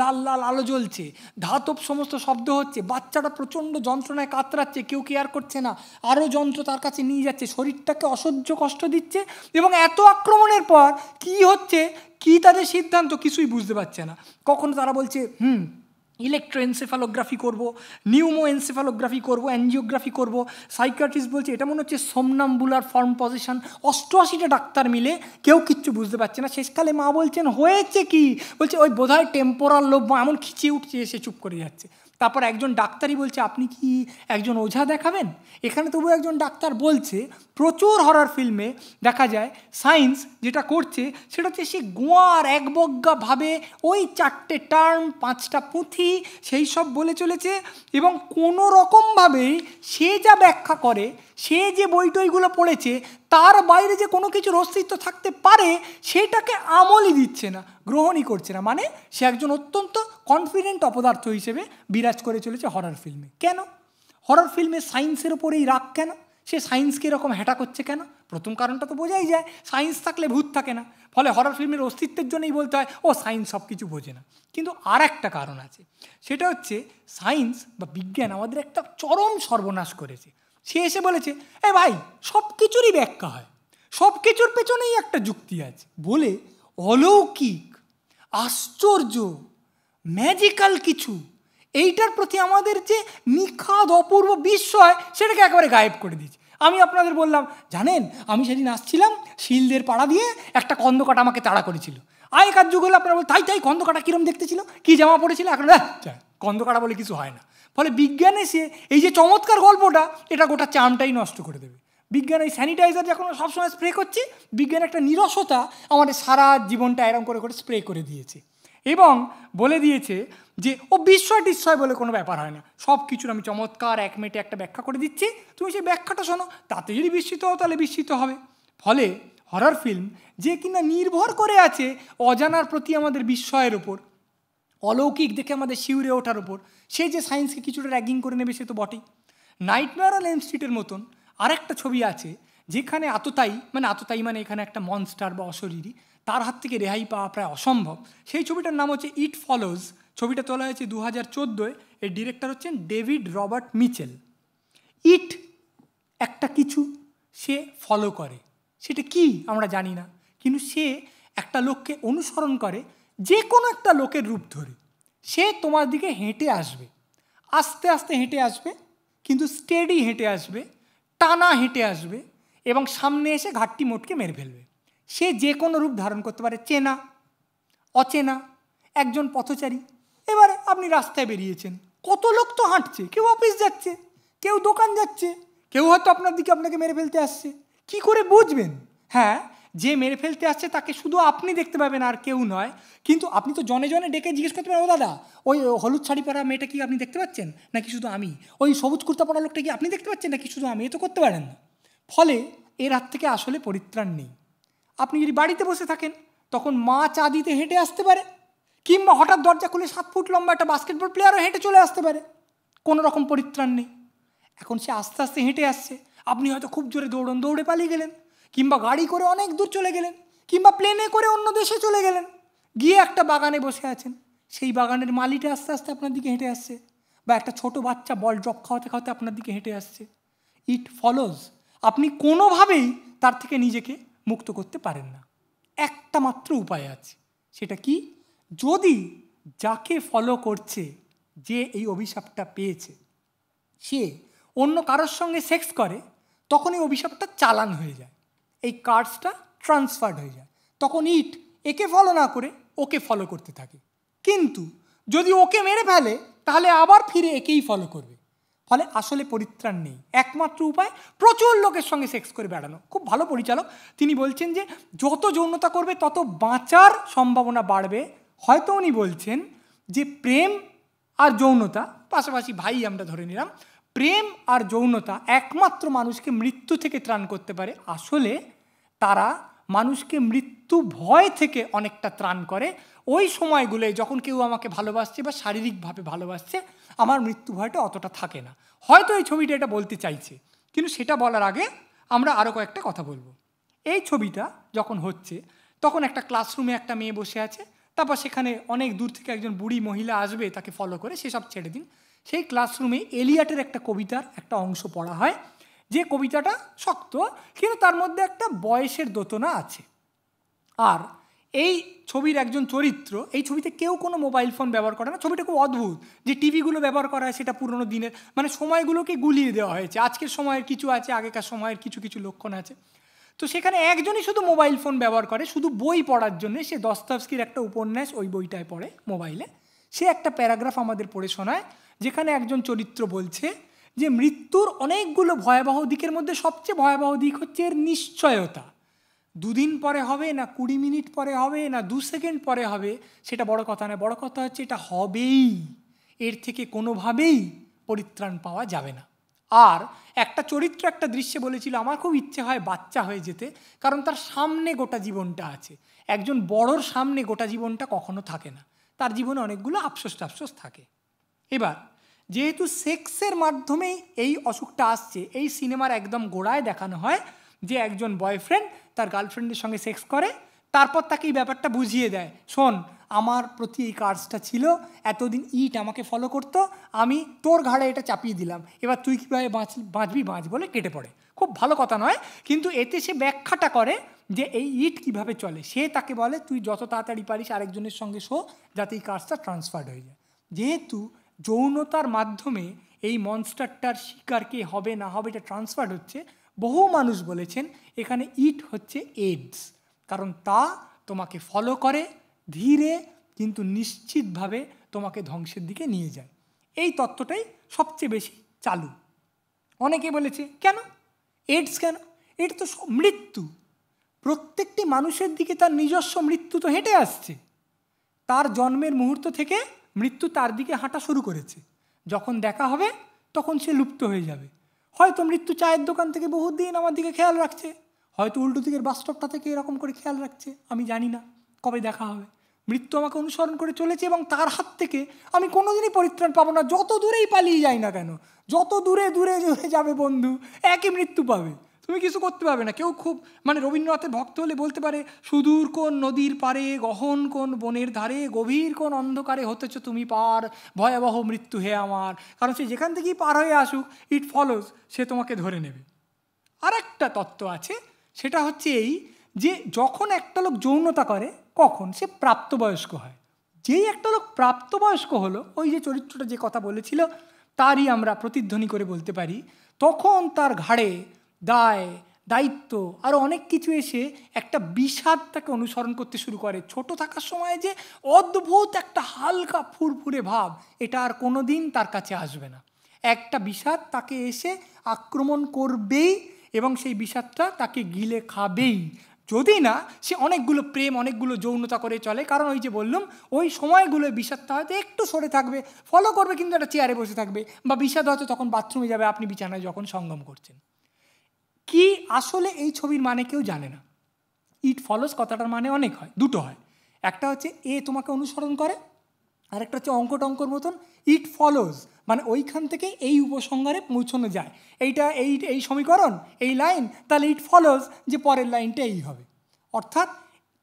লাল লাল আলো জ্বলছে ধাতব সমস্ত শব্দ হচ্ছে বাচ্চাটা প্রচণ্ড যন্ত্রণায় কাতরাচ্ছে কেউ কেয়ার করছে না আরও যন্ত্র তার কাছে নিয়ে যাচ্ছে শরীরটাকে অসহ্য কষ্ট দিচ্ছে এবং এত আক্রমণের পর কি হচ্ছে কি তাদের সিদ্ধান্ত কিছুই বুঝতে পারছে না কখনো তারা বলছে হুম ইলেকট্রো এনসেফালোগ্রাফি করবো নিউমো এনসেফালোগ্রাফি করব অ্যানজিওগ্রাফি করবো সাইকিয়াট্রিস্ট বলছে এটা মনে হচ্ছে সোমনাম্বুলার ফর্ম পজিশন অষ্টআশিটা ডাক্তার মিলে কেউ কিচ্ছু বুঝতে পারছে না শেষকালে মা বলছেন হয়েছে কি বলছে ওই বোধহয় টেম্পোরাল লোভ এমন খিচিয়ে উঠছে এসে চুপ করে যাচ্ছে তারপর একজন ডাক্তারই বলছে আপনি কি একজন ওঝা দেখাবেন এখানে তবু একজন ডাক্তার বলছে প্রচুর হরর ফিল্মে দেখা যায় সায়েন্স যেটা করছে সেটা হচ্ছে সে গোয়ার একবজ্ঞাভাবে ওই চারটে টার্ম পাঁচটা পুঁথি সেই সব বলে চলেছে এবং কোনো রকমভাবেই সে যা ব্যাখ্যা করে সে যে বই টইগুলো পড়েছে তার বাইরে যে কোনো কিছুর অস্তিত্ব থাকতে পারে সেটাকে আমলই দিচ্ছে না গ্রহণই করছে না মানে সে একজন অত্যন্ত কনফিডেন্ট অপদার্থ হিসেবে বিরাজ করে চলেছে হরার ফিল্মে কেন হরার ফিল্মে সায়েন্সের ওপরেই রাগ কেন সে সায়েন্সকে এরকম হ্যাটা করছে কেন প্রথম কারণটা তো বোঝাই যায় সায়েন্স থাকলে ভূত থাকে না ফলে হরর ফিল্মের অস্তিত্বের জন্যই বলতে হয় ও সায়েন্স সব কিছু বোঝে না কিন্তু আর একটা কারণ আছে সেটা হচ্ছে সায়েন্স বা বিজ্ঞান আমাদের একটা চরম সর্বনাশ করেছে সে এসে বলেছে এ ভাই সব কিছুরই ব্যাখ্যা হয় সব কিছুর পেছনেই একটা যুক্তি আছে বলে অলৌকিক আশ্চর্য ম্যাজিক্যাল কিছু এইটার প্রতি আমাদের যে নিখাদ অপূর্ব বিস্ময় সেটাকে একেবারে গায়েব করে দিয়েছে আমি আপনাদের বললাম জানেন আমি সেদিন আসছিলাম শিলদের পাড়া দিয়ে একটা কন্দকাটা আমাকে তাড়া করেছিল আয় যুগ হলে আপনারা বল তাই তাই কন্দকাটা কীরম দেখতেছিল কী জামা পড়েছিল এখন কন্দকাটা হ্যাঁ, বলে কিছু হয় না ফলে বিজ্ঞান এসে এই যে চমৎকার গল্পটা এটা গোটা চামটাই নষ্ট করে দেবে বিজ্ঞান এই স্যানিটাইজার যখন সবসময় স্প্রে করছি বিজ্ঞান একটা নিরসতা আমাদের সারা জীবনটা এরম করে করে স্প্রে করে দিয়েছে এবং বলে দিয়েছে যে ও বিস্ময় টিস্ময় বলে কোনো ব্যাপার হয় না সব কিছুর আমি চমৎকার এক মেটে একটা ব্যাখ্যা করে দিচ্ছি তুমি সেই ব্যাখ্যাটা শোনো তাতে যদি বিস্মিত হও তাহলে বিস্মিত হবে ফলে হরর ফিল্ম যে কিনা নির্ভর করে আছে অজানার প্রতি আমাদের বিস্ময়ের ওপর অলৌকিক দেখে আমাদের শিউরে ওঠার ওপর সে যে সায়েন্সকে কিছুটা র্যাগিং করে নেবে সে তো বটেই নাইটমেয়ার এমস্ট্রিটের এম স্ট্রিটের মতন আরেকটা ছবি আছে যেখানে আততাই মানে আততাই মানে এখানে একটা মনস্টার বা অশরীরী তার হাত থেকে রেহাই পাওয়া প্রায় অসম্ভব সেই ছবিটার নাম হচ্ছে ইট ফলোজ ছবিটা তোলা হয়েছে দু হাজার চোদ্দোয় এর ডিরেক্টর হচ্ছেন ডেভিড রবার্ট মিচেল ইট একটা কিছু সে ফলো করে সেটা কি আমরা জানি না কিন্তু সে একটা লোককে অনুসরণ করে যে কোনো একটা লোকের রূপ ধরে সে তোমার দিকে হেঁটে আসবে আস্তে আস্তে হেঁটে আসবে কিন্তু স্টেডি হেঁটে আসবে টানা হেঁটে আসবে এবং সামনে এসে ঘাটটি মোটকে মেরে ফেলবে সে যে কোনো রূপ ধারণ করতে পারে চেনা অচেনা একজন পথচারী এবারে আপনি রাস্তায় বেরিয়েছেন কত লোক তো হাঁটছে কেউ অফিস যাচ্ছে কেউ দোকান যাচ্ছে কেউ হয়তো আপনার দিকে আপনাকে মেরে ফেলতে আসছে কি করে বুঝবেন হ্যাঁ যে মেরে ফেলতে আসছে তাকে শুধু আপনি দেখতে পাবেন আর কেউ নয় কিন্তু আপনি তো জনে জনে ডেকে জিজ্ঞেস করতে পারেন ও দাদা ওই হলুদ শাড়ি পরা মেয়েটা কি আপনি দেখতে পাচ্ছেন নাকি শুধু আমি ওই সবুজ কুর্তা পরা লোকটা কি আপনি দেখতে পাচ্ছেন নাকি শুধু আমি এ তো করতে পারেন না ফলে এর হাত থেকে আসলে পরিত্রাণ নেই আপনি যদি বাড়িতে বসে থাকেন তখন মা চা দিতে হেঁটে আসতে পারে কিংবা হঠাৎ দরজা খুলে সাত ফুট লম্বা একটা বাস্কেটবল প্লেয়ারও হেঁটে চলে আসতে পারে কোনো রকম পরিত্রাণ নেই এখন সে আস্তে আস্তে হেঁটে আসছে আপনি হয়তো খুব জোরে দৌড়ন দৌড়ে পালিয়ে গেলেন কিংবা গাড়ি করে অনেক দূর চলে গেলেন কিংবা প্লেনে করে অন্য দেশে চলে গেলেন গিয়ে একটা বাগানে বসে আছেন সেই বাগানের মালিটা আস্তে আস্তে আপনার দিকে হেঁটে আসছে বা একটা ছোট বাচ্চা বল ড্রপ খাওয়াতে খাওয়াতে আপনার দিকে হেঁটে আসছে ইট ফলোজ আপনি কোনোভাবেই তার থেকে নিজেকে মুক্ত করতে পারেন না একটা মাত্র উপায় আছে সেটা কি যদি যাকে ফলো করছে যে এই অভিশাপটা পেয়েছে সে অন্য কারোর সঙ্গে সেক্স করে তখন এই অভিশাপটা চালান হয়ে যায় এই কার্সটা ট্রান্সফার্ড হয়ে যায় তখন ইট একে ফলো না করে ওকে ফলো করতে থাকে কিন্তু যদি ওকে মেরে ফেলে তাহলে আবার ফিরে একেই ফলো করবে ফলে আসলে পরিত্রাণ নেই একমাত্র উপায় প্রচুর লোকের সঙ্গে সেক্স করে বেড়ানো খুব ভালো পরিচালক তিনি বলছেন যে যত যৌনতা করবে তত বাঁচার সম্ভাবনা বাড়বে হয়তো উনি বলছেন যে প্রেম আর যৌনতা পাশাপাশি ভাই আমরা ধরে নিলাম প্রেম আর যৌনতা একমাত্র মানুষকে মৃত্যু থেকে ত্রাণ করতে পারে আসলে তারা মানুষকে মৃত্যু ভয় থেকে অনেকটা ত্রাণ করে ওই সময়গুলোয় যখন কেউ আমাকে ভালোবাসছে বা শারীরিকভাবে ভালোবাসছে আমার মৃত্যু ভয়টা অতটা থাকে না হয়তো এই ছবিটা এটা বলতে চাইছে কিন্তু সেটা বলার আগে আমরা আরও কয়েকটা কথা বলবো এই ছবিটা যখন হচ্ছে তখন একটা ক্লাসরুমে একটা মেয়ে বসে আছে তারপর সেখানে অনেক দূর থেকে একজন বুড়ি মহিলা আসবে তাকে ফলো করে সেসব ছেড়ে দিন সেই ক্লাসরুমে এলিয়াটের একটা কবিতার একটা অংশ পড়া হয় যে কবিতাটা শক্ত কিন্তু তার মধ্যে একটা বয়সের দোতনা আছে আর এই ছবির একজন চরিত্র এই ছবিতে কেউ কোনো মোবাইল ফোন ব্যবহার করে না ছবিটা খুব অদ্ভুত যে টিভিগুলো ব্যবহার করা হয় সেটা পুরনো দিনের মানে সময়গুলোকে গুলিয়ে দেওয়া হয়েছে আজকের সময়ের কিছু আছে আগেকার সময়ের কিছু কিছু লক্ষণ আছে তো সেখানে একজনই শুধু মোবাইল ফোন ব্যবহার করে শুধু বই পড়ার জন্য সে দস্তাবস্কির একটা উপন্যাস ওই বইটায় পড়ে মোবাইলে সে একটা প্যারাগ্রাফ আমাদের পড়ে শোনায় যেখানে একজন চরিত্র বলছে যে মৃত্যুর অনেকগুলো ভয়াবহ দিকের মধ্যে সবচেয়ে ভয়াবহ দিক হচ্ছে এর নিশ্চয়তা দুদিন পরে হবে না কুড়ি মিনিট পরে হবে না দু সেকেন্ড পরে হবে সেটা বড় কথা নয় বড় কথা হচ্ছে এটা হবেই এর থেকে কোনোভাবেই পরিত্রাণ পাওয়া যাবে না আর একটা চরিত্র একটা দৃশ্যে বলেছিল আমার খুব ইচ্ছে হয় বাচ্চা হয়ে যেতে কারণ তার সামনে গোটা জীবনটা আছে একজন বড়র সামনে গোটা জীবনটা কখনো থাকে না তার জীবনে অনেকগুলো আফসোস টাফসোস থাকে এবার যেহেতু সেক্সের মাধ্যমেই এই অসুখটা আসছে এই সিনেমার একদম গোড়ায় দেখানো হয় যে একজন বয়ফ্রেন্ড তার গার্লফ্রেন্ডের সঙ্গে সেক্স করে তারপর তাকে এই ব্যাপারটা বুঝিয়ে দেয় শোন আমার প্রতি এই কাজটা ছিল এতদিন ইট আমাকে ফলো করতো আমি তোর ঘাড়ে এটা চাপিয়ে দিলাম এবার তুই কীভাবে বাঁচ বাঁচবি বাঁচ বলে কেটে পড়ে খুব ভালো কথা নয় কিন্তু এতে সে ব্যাখ্যাটা করে যে এই ইট কিভাবে চলে সে তাকে বলে তুই যত তাড়াতাড়ি পারিস আরেকজনের সঙ্গে শো যাতে এই কাজটা ট্রান্সফার্ড হয়ে যায় যেহেতু যৌনতার মাধ্যমে এই মনস্টারটার শিকার কে হবে না হবে এটা ট্রান্সফার হচ্ছে বহু মানুষ বলেছেন এখানে ইট হচ্ছে এইডস কারণ তা তোমাকে ফলো করে ধীরে কিন্তু নিশ্চিতভাবে তোমাকে ধ্বংসের দিকে নিয়ে যায় এই তত্ত্বটাই সবচেয়ে বেশি চালু অনেকে বলেছে কেন এইডস কেন এটা তো মৃত্যু প্রত্যেকটি মানুষের দিকে তার নিজস্ব মৃত্যু তো হেঁটে আসছে তার জন্মের মুহূর্ত থেকে মৃত্যু তার দিকে হাঁটা শুরু করেছে যখন দেখা হবে তখন সে লুপ্ত হয়ে যাবে হয়তো মৃত্যু চায়ের দোকান থেকে দিন আমার দিকে খেয়াল রাখছে হয়তো উল্টো দিকের বাসস্টপটা থেকে এরকম করে খেয়াল রাখছে আমি জানি না কবে দেখা হবে মৃত্যু আমাকে অনুসরণ করে চলেছে এবং তার হাত থেকে আমি কোনোদিনই পরিত্রাণ পাবো না যত দূরেই পালিয়ে যাই না কেন যত দূরে দূরে দূরে যাবে বন্ধু একই মৃত্যু পাবে তুমি কিছু করতে পারবে না কেউ খুব মানে রবীন্দ্রনাথের ভক্ত হলে বলতে পারে সুদূর কোন নদীর পারে গহন কোন বনের ধারে গভীর কোন অন্ধকারে হতেছ তুমি পার ভয়াবহ মৃত্যু হে আমার কারণ সে যেখান থেকেই পার হয়ে আসুক ইট ফলোজ সে তোমাকে ধরে নেবে আর একটা তত্ত্ব আছে সেটা হচ্ছে এই যে যখন একটা লোক যৌনতা করে কখন সে প্রাপ্তবয়স্ক হয় যেই একটা লোক প্রাপ্তবয়স্ক হলো ওই যে চরিত্রটা যে কথা বলেছিল তারই আমরা প্রতিধ্বনি করে বলতে পারি তখন তার ঘাড়ে দায় দায়িত্ব আরও অনেক কিছু এসে একটা বিষাদ তাকে অনুসরণ করতে শুরু করে ছোট থাকার সময় যে অদ্ভুত একটা হালকা ফুরফুরে ভাব এটা আর কোনো দিন তার কাছে আসবে না একটা বিষাদ তাকে এসে আক্রমণ করবেই এবং সেই বিষাদটা তাকে গিলে খাবেই যদি না সে অনেকগুলো প্রেম অনেকগুলো যৌনতা করে চলে কারণ ওই যে বললাম ওই সময়গুলো বিষাদটা হয়তো একটু সরে থাকবে ফলো করবে কিন্তু একটা চেয়ারে বসে থাকবে বা বিষাদ হয়তো তখন বাথরুমে যাবে আপনি বিছানায় যখন সঙ্গম করছেন কি আসলে এই ছবির মানে কেউ জানে না ইট ফলোস কথাটার মানে অনেক হয় দুটো হয় একটা হচ্ছে এ তোমাকে অনুসরণ করে আর একটা হচ্ছে অঙ্ক টঙ্কর মতন ইট ফলোজ মানে ওইখান থেকে এই উপসংহারে পৌঁছানো যায় এইটা এই এই সমীকরণ এই লাইন তাহলে ইট ফলোজ যে পরের লাইনটা এই হবে অর্থাৎ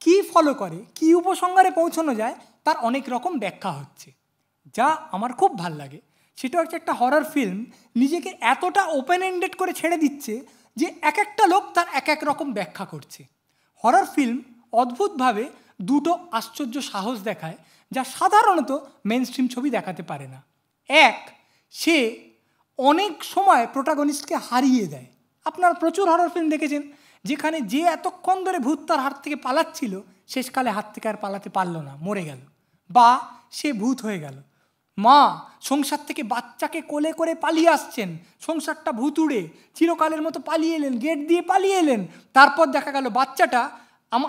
কি ফলো করে কি উপসংহারে পৌঁছানো যায় তার অনেক রকম ব্যাখ্যা হচ্ছে যা আমার খুব ভাল লাগে সেটা হচ্ছে একটা হরার ফিল্ম নিজেকে এতটা ওপেন এন্ডেড করে ছেড়ে দিচ্ছে যে এক একটা লোক তার এক এক রকম ব্যাখ্যা করছে হরর ফিল্ম অদ্ভুতভাবে দুটো আশ্চর্য সাহস দেখায় যা সাধারণত স্ট্রিম ছবি দেখাতে পারে না এক সে অনেক সময় প্রোটাগনিস্টকে হারিয়ে দেয় আপনারা প্রচুর হরর ফিল্ম দেখেছেন যেখানে যে এতক্ষণ ধরে ভূত তার হাত থেকে পালাচ্ছিল শেষকালে হাত থেকে আর পালাতে পারল না মরে গেল বা সে ভূত হয়ে গেল মা সংসার থেকে বাচ্চাকে কোলে করে পালিয়ে আসছেন সংসারটা ভুতুড়ে চিরকালের মতো পালিয়ে এলেন গেট দিয়ে পালিয়ে এলেন তারপর দেখা গেল বাচ্চাটা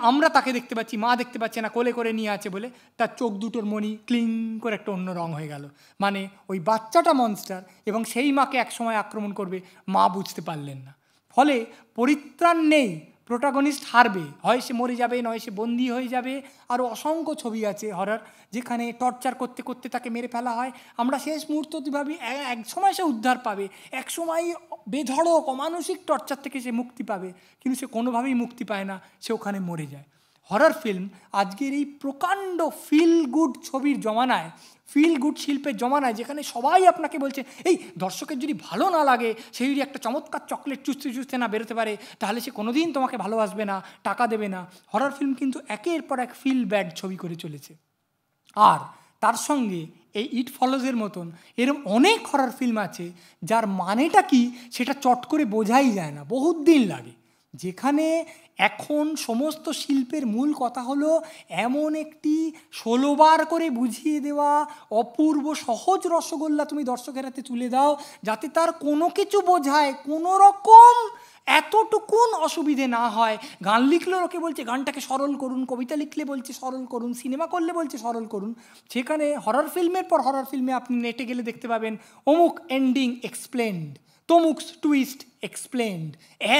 আমরা তাকে দেখতে পাচ্ছি মা দেখতে পাচ্ছে না কোলে করে নিয়ে আছে বলে তার চোখ দুটোর মনি ক্লিং করে একটা অন্য রং হয়ে গেল মানে ওই বাচ্চাটা মনস্টার এবং সেই মাকে একসময় আক্রমণ করবে মা বুঝতে পারলেন না ফলে পরিত্রাণ নেই প্রোটাগনিস্ট হারবে হয় সে মরে যাবে নয় সে বন্দি হয়ে যাবে আরও অসংখ্য ছবি আছে হরার যেখানে টর্চার করতে করতে তাকে মেরে ফেলা হয় আমরা শেষ মুহূর্ত ভাবি এক সময় সে উদ্ধার পাবে এক সময় বেধড়ক অমানসিক টর্চার থেকে সে মুক্তি পাবে কিন্তু সে কোনোভাবেই মুক্তি পায় না সে ওখানে মরে যায় হরার ফিল্ম আজকের এই প্রকাণ্ড ফিল গুড ছবির জমানায় ফিল গুড শিল্পের জমানায় যেখানে সবাই আপনাকে বলছে এই দর্শকের যদি ভালো না লাগে সেই যদি একটা চমৎকার চকলেট চুস্তে চুস্তে না বেরোতে পারে তাহলে সে কোনো দিন তোমাকে ভালোবাসবে না টাকা দেবে না হরার ফিল্ম কিন্তু একের পর এক ফিল ব্যাড ছবি করে চলেছে আর তার সঙ্গে এই ইট ফলোজের মতন এরম অনেক হরার ফিল্ম আছে যার মানেটা কি সেটা চট করে বোঝাই যায় না বহুত দিন লাগে যেখানে এখন সমস্ত শিল্পের মূল কথা হলো এমন একটি ষোলোবার করে বুঝিয়ে দেওয়া অপূর্ব সহজ রসগোল্লা তুমি দর্শকের হাতে তুলে দাও যাতে তার কোনো কিছু বোঝায় কোনো রকম এতটুকুন অসুবিধে না হয় গান লিখলে ওকে বলছে গানটাকে সরল করুন কবিতা লিখলে বলছে সরল করুন সিনেমা করলে বলছে সরল করুন সেখানে হরর ফিল্মের পর হরর ফিল্মে আপনি নেটে গেলে দেখতে পাবেন অমুক এন্ডিং এক্সপ্লেন্ড তমুক টুইস্ট এক্সপ্লেন্ড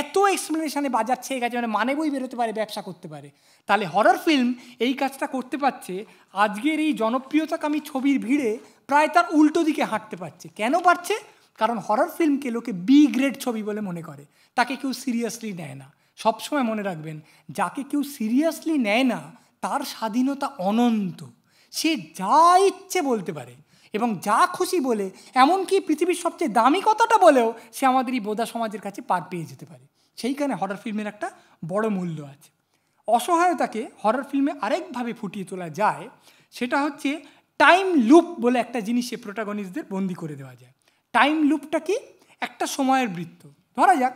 এত এক্সপ্লেনেশানে বাজার ছেয়ে গেছে মানে মানে বই বেরোতে পারে ব্যবসা করতে পারে তাহলে হরর ফিল্ম এই কাজটা করতে পারছে আজকের এই জনপ্রিয়তাকামী ছবির ভিড়ে প্রায় তার উল্টো দিকে হাঁটতে পারছে কেন পারছে কারণ হরর ফিল্মকে লোকে বি গ্রেড ছবি বলে মনে করে তাকে কেউ সিরিয়াসলি নেয় না সবসময় মনে রাখবেন যাকে কেউ সিরিয়াসলি নেয় না তার স্বাধীনতা অনন্ত সে যা ইচ্ছে বলতে পারে এবং যা খুশি বলে এমনকি পৃথিবীর সবচেয়ে দামি কথাটা বলেও সে আমাদের এই বোদা সমাজের কাছে পার পেয়ে যেতে পারে সেইখানে হরর ফিল্মের একটা বড় মূল্য আছে অসহায়তাকে হরর ফিল্মে আরেকভাবে ফুটিয়ে তোলা যায় সেটা হচ্ছে টাইম লুপ বলে একটা জিনিস সে প্রোটাগনিস্টদের বন্দি করে দেওয়া যায় টাইম লুপটা কি একটা সময়ের বৃত্ত ধরা যাক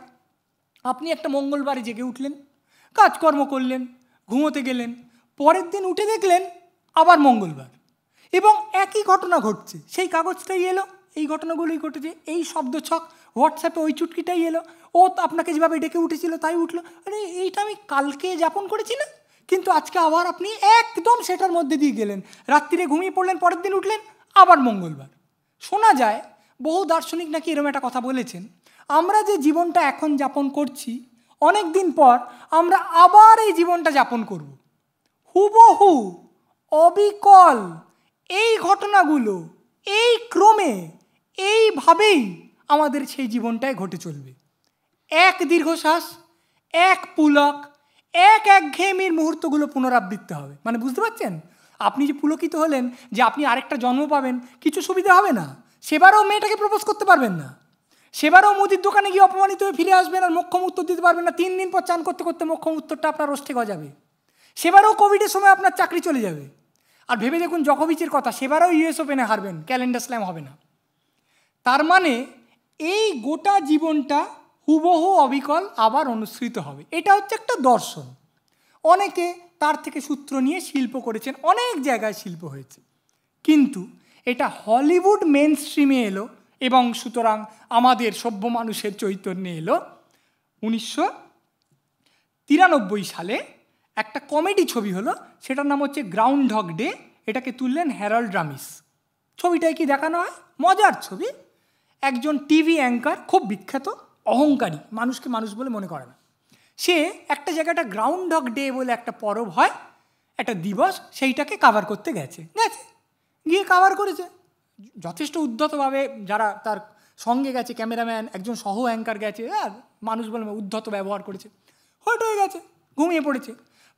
আপনি একটা মঙ্গলবারে জেগে উঠলেন কাজকর্ম করলেন ঘুমোতে গেলেন পরের দিন উঠে দেখলেন আবার মঙ্গলবার এবং একই ঘটনা ঘটছে সেই কাগজটাই এলো এই ঘটনাগুলোই ঘটেছে এই শব্দ ছক হোয়াটসঅ্যাপে ওই চুটকিটাই এলো ও আপনাকে যেভাবে ডেকে উঠেছিল তাই উঠলো আরে এইটা আমি কালকে যাপন করেছি না কিন্তু আজকে আবার আপনি একদম সেটার মধ্যে দিয়ে গেলেন রাত্রিরে ঘুমিয়ে পড়লেন পরের দিন উঠলেন আবার মঙ্গলবার শোনা যায় বহু দার্শনিক নাকি এরম একটা কথা বলেছেন আমরা যে জীবনটা এখন যাপন করছি অনেক দিন পর আমরা আবার এই জীবনটা যাপন করব হুবহু অবিকল এই ঘটনাগুলো এই ক্রমে এইভাবেই আমাদের সেই জীবনটায় ঘটে চলবে এক দীর্ঘশ্বাস এক পুলক এক একঘেয়েমির মুহূর্তগুলো পুনরাবৃত্তি হবে মানে বুঝতে পারছেন আপনি যে পুলকিত হলেন যে আপনি আরেকটা জন্ম পাবেন কিছু সুবিধা হবে না সেবারও মেয়েটাকে প্রপোজ করতে পারবেন না সেবারও মুদির দোকানে গিয়ে অপমানিত হয়ে ফিরে আসবেন আর মক্ষম উত্তর দিতে পারবেন না তিন দিন পর চান করতে করতে মক্ষম উত্তরটা আপনার রোষ্ঠে গজাবে সেবারও কোভিডের সময় আপনার চাকরি চলে যাবে আর ভেবে দেখুন জকোভিচের কথা সেবারও ইউএস ওপেনে হারবেন ক্যালেন্ডার স্ল্যাম হবে না তার মানে এই গোটা জীবনটা হুবহু অবিকল আবার অনুসৃত হবে এটা হচ্ছে একটা দর্শন অনেকে তার থেকে সূত্র নিয়ে শিল্প করেছেন অনেক জায়গায় শিল্প হয়েছে কিন্তু এটা হলিউড মেন স্ট্রিমে এলো এবং সুতরাং আমাদের সভ্য মানুষের চৈতন্যে এলো উনিশশো তিরানব্বই সালে একটা কমেডি ছবি হলো সেটার নাম হচ্ছে গ্রাউন্ড হক ডে এটাকে তুললেন হ্যারাল্ড রামিস ছবিটায় কি দেখানো হয় মজার ছবি একজন টিভি অ্যাঙ্কার খুব বিখ্যাত অহংকারী মানুষকে মানুষ বলে মনে করে না সে একটা জায়গাটা গ্রাউন্ড হক ডে বলে একটা পরব হয় একটা দিবস সেইটাকে কাভার করতে গেছে গেছে গিয়ে কাভার করেছে যথেষ্ট উদ্ধতভাবে যারা তার সঙ্গে গেছে ক্যামেরাম্যান একজন সহ অ্যাঙ্কার গেছে আর মানুষ বলে উদ্ধত ব্যবহার করেছে হয়ে গেছে ঘুমিয়ে পড়েছে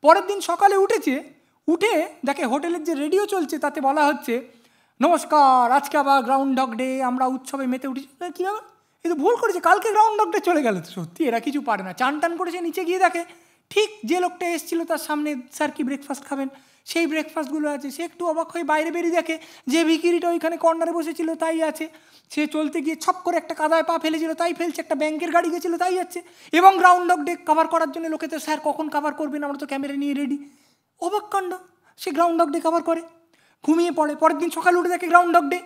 পরের দিন সকালে উঠেছে উঠে দেখে হোটেলের যে রেডিও চলছে তাতে বলা হচ্ছে নমস্কার আজকে আবার গ্রাউন্ড ডগ ডে আমরা উৎসবে মেতে উঠেছি কী এ তো ভুল করেছে কালকে গ্রাউন্ড ডগ ডে চলে গেল সত্যি এরা কিছু পারে না চান টান করেছে নিচে গিয়ে দেখে ঠিক যে লোকটা এসেছিল তার সামনে স্যার কি ব্রেকফাস্ট খাবেন সেই ব্রেকফাস্টগুলো আছে সে একটু অবাক হয়ে বাইরে বেরিয়ে দেখে যে ভিকিরিটা ওইখানে কর্নারে বসেছিল তাই আছে সে চলতে গিয়ে ছপ করে একটা কাদায় পা ফেলেছিল তাই ফেলছে একটা ব্যাংকের গাড়ি গেছিলো তাই যাচ্ছে এবং গ্রাউন্ড লক ডেক কভার করার জন্য লোকেতে স্যার কখন কভার করবেন আমরা তো ক্যামেরা নিয়ে রেডি অবাক সে গ্রাউন্ড ডক ডে কভার করে ঘুমিয়ে পড়ে পরের দিন সকালে উঠে দেখে গ্রাউন্ড ডক ডে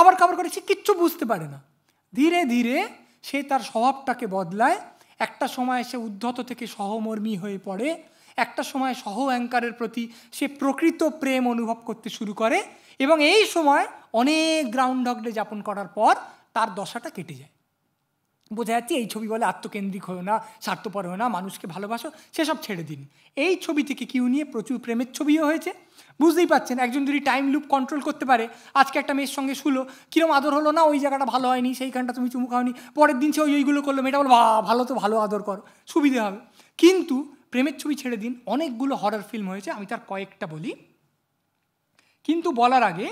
আবার কভার করে সে কিচ্ছু বুঝতে পারে না ধীরে ধীরে সে তার স্বভাবটাকে বদলায় একটা সময় সে উদ্ধত থেকে সহমর্মী হয়ে পড়ে একটা সময় সহ অ্যাঙ্কারের প্রতি সে প্রকৃত প্রেম অনুভব করতে শুরু করে এবং এই সময় অনেক গ্রাউন্ড হকডে যাপন করার পর তার দশাটা কেটে যায় বোঝা যাচ্ছে এই ছবি বলে আত্মকেন্দ্রিক হয়েও না স্বার্থপর হয়েও না মানুষকে ভালোবাসো সেসব ছেড়ে দিন এই ছবি থেকে কিউ নিয়ে প্রচুর প্রেমের ছবিও হয়েছে বুঝতেই পাচ্ছেন একজন যদি টাইম লুপ কন্ট্রোল করতে পারে আজকে একটা মেয়ের সঙ্গে শুলো কীরকম আদর হলো না ওই জায়গাটা ভালো হয়নি সেইখানটা তুমি চুমু খাওনি পরের দিন সে ওই ওইগুলো করলো মেয়েটা বলো বা ভালো তো ভালো আদর করো সুবিধে হবে কিন্তু প্রেমের ছবি ছেড়ে দিন অনেকগুলো হরার ফিল্ম হয়েছে আমি তার কয়েকটা বলি কিন্তু বলার আগে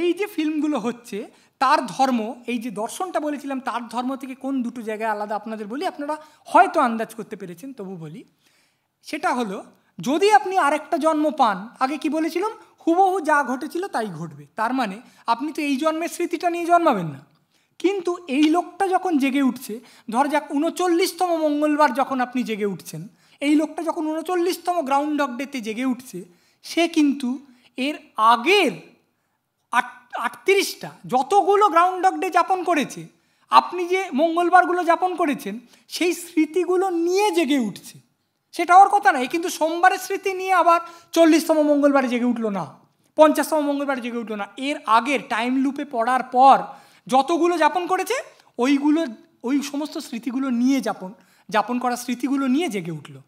এই যে ফিল্মগুলো হচ্ছে তার ধর্ম এই যে দর্শনটা বলেছিলাম তার ধর্ম থেকে কোন দুটো জায়গায় আলাদা আপনাদের বলি আপনারা হয়তো আন্দাজ করতে পেরেছেন তবু বলি সেটা হলো যদি আপনি আরেকটা জন্ম পান আগে কি বলেছিলাম হুবহু যা ঘটেছিল তাই ঘটবে তার মানে আপনি তো এই জন্মের স্মৃতিটা নিয়ে জন্মাবেন না কিন্তু এই লোকটা যখন জেগে উঠছে ধর যাক উনচল্লিশতম মঙ্গলবার যখন আপনি জেগে উঠছেন এই লোকটা যখন উনচল্লিশতম গ্রাউন্ড ডগ ডেতে জেগে উঠছে সে কিন্তু এর আগের আট আটত্রিশটা যতগুলো গ্রাউন্ড ডগ ডে যাপন করেছে আপনি যে মঙ্গলবারগুলো যাপন করেছেন সেই স্মৃতিগুলো নিয়ে জেগে উঠছে সেটা ওর কথা নয় কিন্তু সোমবারের স্মৃতি নিয়ে আবার চল্লিশতম মঙ্গলবারে জেগে উঠলো না পঞ্চাশতম মঙ্গলবারে জেগে উঠলো না এর আগের টাইম লুপে পড়ার পর যতগুলো যাপন করেছে ওইগুলো ওই সমস্ত স্মৃতিগুলো নিয়ে যাপন যাপন করার স্মৃতিগুলো নিয়ে জেগে উঠলো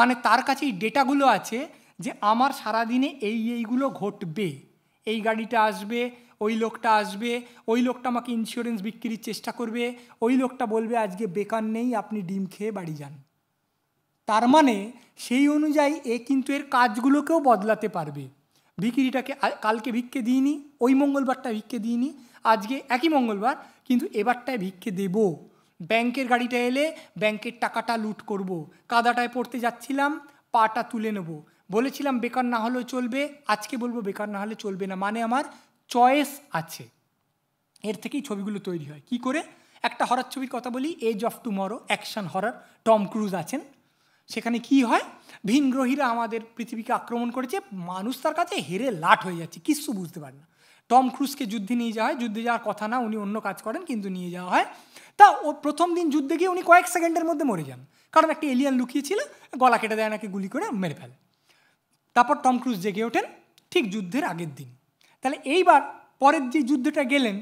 মানে তার কাছে এই ডেটাগুলো আছে যে আমার সারাদিনে এই এইগুলো ঘটবে এই গাড়িটা আসবে ওই লোকটা আসবে ওই লোকটা আমাকে ইন্স্যুরেন্স বিক্রির চেষ্টা করবে ওই লোকটা বলবে আজকে বেকার নেই আপনি ডিম খেয়ে বাড়ি যান তার মানে সেই অনুযায়ী এ কিন্তু এর কাজগুলোকেও বদলাতে পারবে বিক্রিটাকে কালকে ভিক্ষে দিইনি ওই মঙ্গলবারটা ভিক্ষে দিইনি আজকে একই মঙ্গলবার কিন্তু এবারটায় ভিক্ষে দেবো ব্যাংকের গাড়িটা এলে ব্যাংকের টাকাটা লুট করব। কাদাটায় পড়তে যাচ্ছিলাম পাটা তুলে নেব বলেছিলাম বেকার না হলেও চলবে আজকে বলবো বেকার না হলে চলবে না মানে আমার চয়েস আছে এর থেকেই ছবিগুলো তৈরি হয় কি করে একটা হরার ছবির কথা বলি edge of tomorrow action horror Tom Cruise আছেন সেখানে কি হয় ভিনগ্রহীরা আমাদের পৃথিবীকে আক্রমণ করেছে মানুষ তার কাছে হেরে লাট হয়ে যাচ্ছে কিচ্ছু বুঝতে পারে না টম ক্রুজকে যুদ্ধে নিয়ে যাওয়া হয় যুদ্ধে যাওয়ার কথা না উনি অন্য কাজ করেন কিন্তু নিয়ে যাওয়া হয় তা ও প্রথম দিন যুদ্ধে গিয়ে উনি কয়েক সেকেন্ডের মধ্যে মরে যান কারণ একটা এলিয়ান লুকিয়েছিল গলা কেটে দেয় নাকি গুলি করে মেরে ফেলে তারপর টম ক্রুজ জেগে ওঠেন ঠিক যুদ্ধের আগের দিন তাহলে এইবার পরের যে যুদ্ধটা গেলেন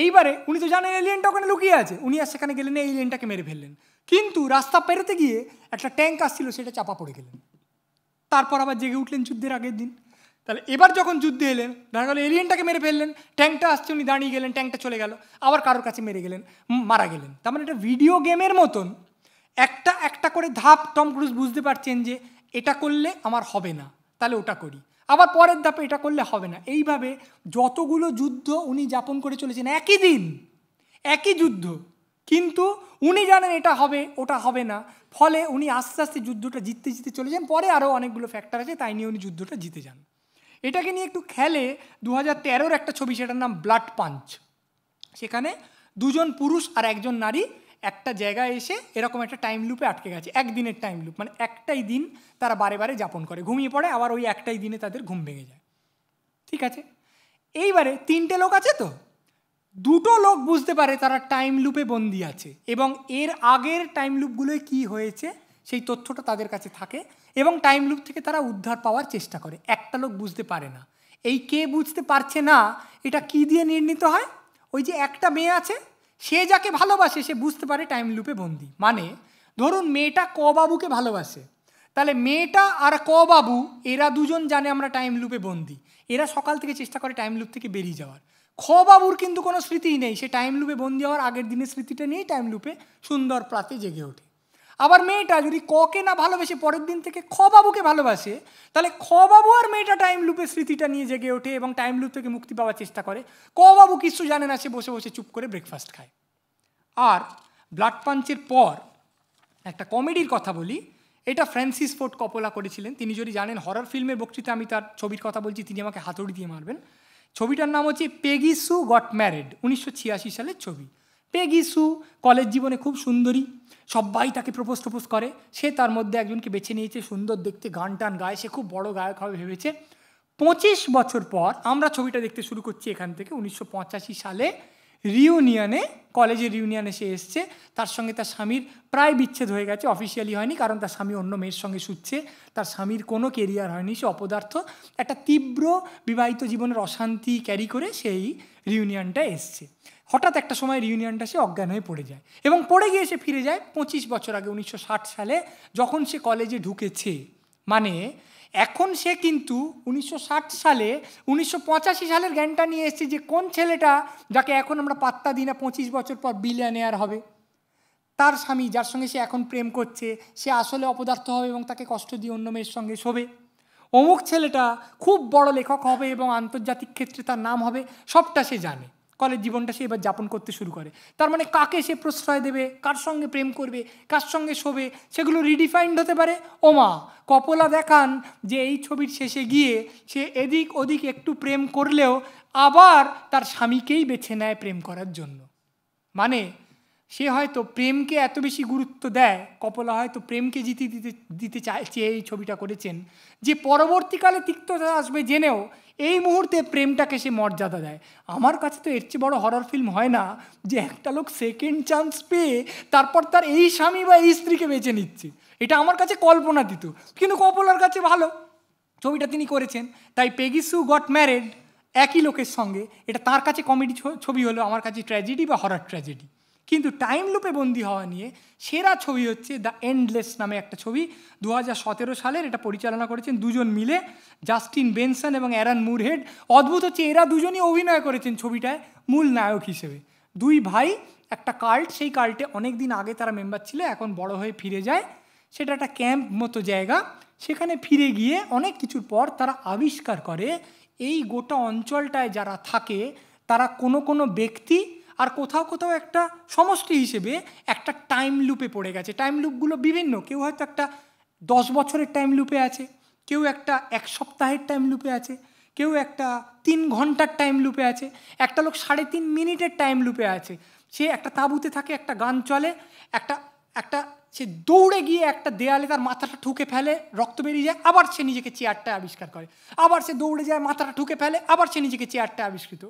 এইবারে উনি তো জানেন এলিয়েনটা ওখানে লুকিয়ে আছে উনি আর সেখানে গেলেন এলিয়েনটাকে মেরে ফেললেন কিন্তু রাস্তা পেরোতে গিয়ে একটা ট্যাঙ্ক আসছিল সেটা চাপা পড়ে গেলেন তারপর আবার জেগে উঠলেন যুদ্ধের আগের দিন তাহলে এবার যখন যুদ্ধে এলেন দেখা গেল এলিয়েনটাকে মেরে ফেললেন ট্যাঙ্কটা আসছে উনি দাঁড়িয়ে গেলেন ট্যাঙ্কটা চলে গেল আবার কারোর কাছে মেরে গেলেন মারা গেলেন তার মানে এটা ভিডিও গেমের মতন একটা একটা করে ধাপ টম ক্রুজ বুঝতে পারছেন যে এটা করলে আমার হবে না তাহলে ওটা করি আবার পরের ধাপে এটা করলে হবে না এইভাবে যতগুলো যুদ্ধ উনি যাপন করে চলেছেন একই দিন একই যুদ্ধ কিন্তু উনি জানেন এটা হবে ওটা হবে না ফলে উনি আস্তে আস্তে যুদ্ধটা জিততে জিতে চলে যান পরে আরও অনেকগুলো ফ্যাক্টর আছে তাই নিয়ে উনি যুদ্ধটা জিতে যান এটাকে নিয়ে একটু খেলে দু হাজার একটা ছবি সেটার নাম ব্লাড পাঞ্চ সেখানে দুজন পুরুষ আর একজন নারী একটা জায়গায় এসে এরকম একটা টাইম লুপে আটকে গেছে একদিনের টাইম লুপ মানে একটাই দিন তারা বারে বারে যাপন করে ঘুমিয়ে পড়ে আবার ওই একটাই দিনে তাদের ঘুম ভেঙে যায় ঠিক আছে এইবারে তিনটে লোক আছে তো দুটো লোক বুঝতে পারে তারা টাইম লুপে বন্দি আছে এবং এর আগের টাইম লুপগুলোয় কি হয়েছে সেই তথ্যটা তাদের কাছে থাকে এবং টাইম লুপ থেকে তারা উদ্ধার পাওয়ার চেষ্টা করে একটা লোক বুঝতে পারে না এই কে বুঝতে পারছে না এটা কি দিয়ে নির্ণীত হয় ওই যে একটা মেয়ে আছে সে যাকে ভালোবাসে সে বুঝতে পারে টাইম লুপে বন্দি মানে ধরুন মেয়েটা ক বাবুকে ভালোবাসে তাহলে মেয়েটা আর ক বাবু এরা দুজন জানে আমরা টাইম লুপে বন্দি এরা সকাল থেকে চেষ্টা করে টাইম লুপ থেকে বেরিয়ে যাওয়ার খ বাবুর কিন্তু কোনো স্মৃতিই নেই সে টাইম লুপে বন্দি হওয়ার আগের দিনের স্মৃতিটা নিয়েই টাইম লুপে সুন্দর প্রাতে জেগে ওঠে আবার মেয়েটা যদি ককে না ভালোবেসে পরের দিন থেকে খ বাবুকে ভালোবাসে তাহলে খ বাবু আর মেয়েটা টাইম লুপের স্মৃতিটা নিয়ে জেগে ওঠে এবং টাইম লুপ থেকে মুক্তি পাওয়ার চেষ্টা করে ক বাবু কিছু জানে না সে বসে বসে চুপ করে ব্রেকফাস্ট খায় আর ব্লাড পাঞ্চের পর একটা কমেডির কথা বলি এটা ফ্রান্সিস ফোর্ট কপোলা করেছিলেন তিনি যদি জানেন হরর ফিল্মের বক্তৃতা আমি তার ছবির কথা বলছি তিনি আমাকে হাতুড়ি দিয়ে মারবেন ছবিটার নাম হচ্ছে পেগিসু গট ম্যারেড উনিশশো সালের ছবি পেগিসু কলেজ জীবনে খুব সুন্দরী সবাই তাকে প্রপোজ টপোজ করে সে তার মধ্যে একজনকে বেছে নিয়েছে সুন্দর দেখতে গান টান গায় সে খুব বড় গায়ক হবে ভেবেছে পঁচিশ বছর পর আমরা ছবিটা দেখতে শুরু করছি এখান থেকে উনিশশো সালে রিউনিয়নে কলেজের রিউনিয়নে সে এসছে তার সঙ্গে তার স্বামীর প্রায় বিচ্ছেদ হয়ে গেছে অফিসিয়ালি হয়নি কারণ তার স্বামী অন্য মেয়ের সঙ্গে শুচ্ছে তার স্বামীর কোনো কেরিয়ার হয়নি সে অপদার্থ একটা তীব্র বিবাহিত জীবনের অশান্তি ক্যারি করে সেই রিউনিয়নটা এসছে হঠাৎ একটা সময় রিউনিয়নটা সে অজ্ঞান হয়ে পড়ে যায় এবং পড়ে গিয়ে সে ফিরে যায় পঁচিশ বছর আগে উনিশশো সালে যখন সে কলেজে ঢুকেছে মানে এখন সে কিন্তু উনিশশো সালে উনিশশো সালের জ্ঞানটা নিয়ে এসছে যে কোন ছেলেটা যাকে এখন আমরা পাত্তা দিই না পঁচিশ বছর পর বিলিয়নেয়ার হবে তার স্বামী যার সঙ্গে সে এখন প্রেম করছে সে আসলে অপদার্থ হবে এবং তাকে কষ্ট দিয়ে অন্য মেয়ের সঙ্গে শোবে অমুক ছেলেটা খুব বড় লেখক হবে এবং আন্তর্জাতিক ক্ষেত্রে তার নাম হবে সবটা সে জানে কলের জীবনটা সে এবার যাপন করতে শুরু করে তার মানে কাকে সে প্রশ্রয় দেবে কার সঙ্গে প্রেম করবে কার সঙ্গে শোবে সেগুলো রিডিফাইন্ড হতে পারে ওমা কপলা দেখান যে এই ছবির শেষে গিয়ে সে এদিক ওদিক একটু প্রেম করলেও আবার তার স্বামীকেই বেছে নেয় প্রেম করার জন্য মানে সে হয়তো প্রেমকে এত বেশি গুরুত্ব দেয় কপলা হয়তো প্রেমকে জিতিয়ে দিতে দিতে চাইছে এই ছবিটা করেছেন যে পরবর্তীকালে তিক্ততা আসবে জেনেও এই মুহূর্তে প্রেমটাকে সে মর্যাদা দেয় আমার কাছে তো এর চেয়ে বড় হরর ফিল্ম হয় না যে একটা লোক সেকেন্ড চান্স পেয়ে তারপর তার এই স্বামী বা এই স্ত্রীকে বেছে নিচ্ছে এটা আমার কাছে কল্পনা দিত কিন্তু কপলার কাছে ভালো ছবিটা তিনি করেছেন তাই পেগিসু গট ম্যারেড একই লোকের সঙ্গে এটা তার কাছে কমেডি ছবি হলো আমার কাছে ট্র্যাজেডি বা হরার ট্র্যাজেডি কিন্তু টাইম লুপে বন্দি হওয়া নিয়ে সেরা ছবি হচ্ছে দ্য এন্ডলেস নামে একটা ছবি দু হাজার সালের এটা পরিচালনা করেছেন দুজন মিলে জাস্টিন বেনসন এবং অ্যারান মুরহেড অদ্ভুত হচ্ছে এরা দুজনই অভিনয় করেছেন ছবিটায় মূল নায়ক হিসেবে দুই ভাই একটা কাল্ট সেই কাল্টে অনেক দিন আগে তারা মেম্বার ছিল এখন বড় হয়ে ফিরে যায় সেটা একটা ক্যাম্প মতো জায়গা সেখানে ফিরে গিয়ে অনেক কিছুর পর তারা আবিষ্কার করে এই গোটা অঞ্চলটায় যারা থাকে তারা কোনো কোনো ব্যক্তি আর কোথাও কোথাও একটা সমষ্টি হিসেবে একটা টাইম লুপে পড়ে গেছে টাইম লুপগুলো বিভিন্ন কেউ হয়তো একটা দশ বছরের টাইম লুপে আছে কেউ একটা এক সপ্তাহের টাইম লুপে আছে কেউ একটা তিন ঘন্টার টাইম লুপে আছে একটা লোক সাড়ে তিন মিনিটের টাইম লুপে আছে সে একটা তাঁবুতে থাকে একটা গান চলে একটা একটা সে দৌড়ে গিয়ে একটা দেয়ালে তার মাথাটা ঠুকে ফেলে রক্ত বেরিয়ে যায় আবার সে নিজেকে চেয়ারটা আবিষ্কার করে আবার সে দৌড়ে যায় মাথাটা ঠুকে ফেলে আবার সে নিজেকে চেয়ারটা আবিষ্কৃত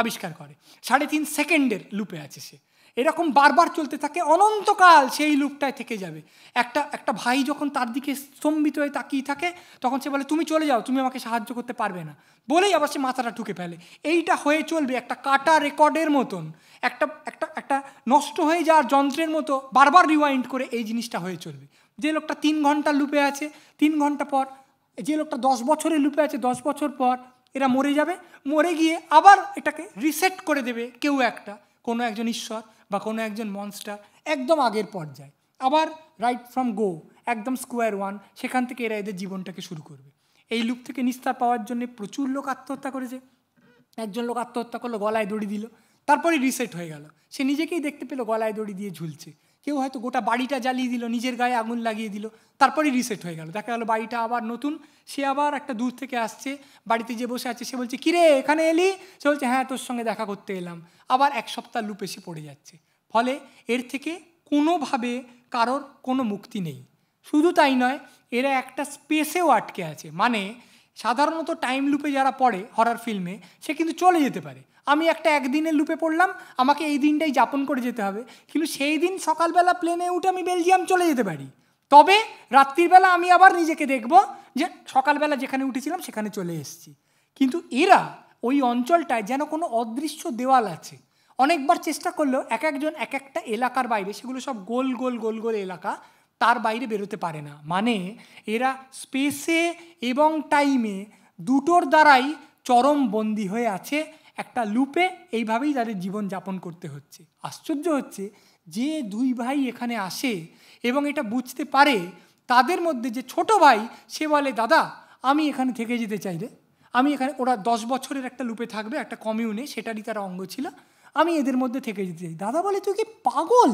আবিষ্কার করে সাড়ে তিন সেকেন্ডের লুপে আছে সে এরকম বারবার চলতে থাকে অনন্তকাল সেই লুপটায় থেকে যাবে একটা একটা ভাই যখন তার দিকে স্তম্ভিত হয়ে তাকিয়ে থাকে তখন সে বলে তুমি চলে যাও তুমি আমাকে সাহায্য করতে পারবে না বলেই আবার সে মাথাটা ঠুকে ফেলে এইটা হয়ে চলবে একটা কাটা রেকর্ডের মতন একটা একটা একটা নষ্ট হয়ে যাওয়ার যন্ত্রের মতো বারবার রিওয়াইন্ড করে এই জিনিসটা হয়ে চলবে যে লোকটা তিন ঘন্টা লুপে আছে তিন ঘন্টা পর যে লোকটা দশ বছরের লুপে আছে দশ বছর পর এরা মরে যাবে মরে গিয়ে আবার এটাকে রিসেট করে দেবে কেউ একটা কোনো একজন ঈশ্বর বা কোনো একজন মনস্টার একদম আগের পর্যায়ে আবার রাইট ফ্রম গো একদম স্কোয়ার ওয়ান সেখান থেকে এরা এদের জীবনটাকে শুরু করবে এই লুপ থেকে নিস্তার পাওয়ার জন্য প্রচুর লোক আত্মহত্যা করেছে একজন লোক আত্মহত্যা করলো গলায় দড়ি দিল তারপরে রিসেট হয়ে গেল সে নিজেকেই দেখতে পেলো গলায় দড়ি দিয়ে ঝুলছে কেউ হয়তো গোটা বাড়িটা জ্বালিয়ে দিল নিজের গায়ে আগুন লাগিয়ে দিল তারপরে রিসেট হয়ে গেল দেখা গেল বাড়িটা আবার নতুন সে আবার একটা দূর থেকে আসছে বাড়িতে যে বসে আছে সে বলছে কিরে এখানে এলি সে বলছে হ্যাঁ তোর সঙ্গে দেখা করতে এলাম আবার এক সপ্তাহ লুপে সে পড়ে যাচ্ছে ফলে এর থেকে কোনোভাবে কারোর কোনো মুক্তি নেই শুধু তাই নয় এরা একটা স্পেসেও আটকে আছে মানে সাধারণত টাইম লুপে যারা পড়ে হরার ফিল্মে সে কিন্তু চলে যেতে পারে আমি একটা একদিনে লুপে পড়লাম আমাকে এই দিনটাই যাপন করে যেতে হবে কিন্তু সেই দিন সকালবেলা প্লেনে উঠে আমি বেলজিয়াম চলে যেতে পারি তবে রাত্রিবেলা আমি আবার নিজেকে দেখব যে সকালবেলা যেখানে উঠেছিলাম সেখানে চলে এসেছি কিন্তু এরা ওই অঞ্চলটায় যেন কোনো অদৃশ্য দেওয়াল আছে অনেকবার চেষ্টা করলেও এক একজন এক একটা এলাকার বাইরে সেগুলো সব গোল গোল গোল গোল এলাকা তার বাইরে বেরোতে পারে না মানে এরা স্পেসে এবং টাইমে দুটোর দ্বারাই চরম বন্দী হয়ে আছে একটা লুপে এইভাবেই তাদের জীবন যাপন করতে হচ্ছে আশ্চর্য হচ্ছে যে দুই ভাই এখানে আসে এবং এটা বুঝতে পারে তাদের মধ্যে যে ছোট ভাই সে বলে দাদা আমি এখানে থেকে যেতে চাই রে আমি এখানে ওরা দশ বছরের একটা লুপে থাকবে একটা কমিউনে সেটারই তারা অঙ্গ ছিল আমি এদের মধ্যে থেকে যেতে চাই দাদা বলে তুই কি পাগল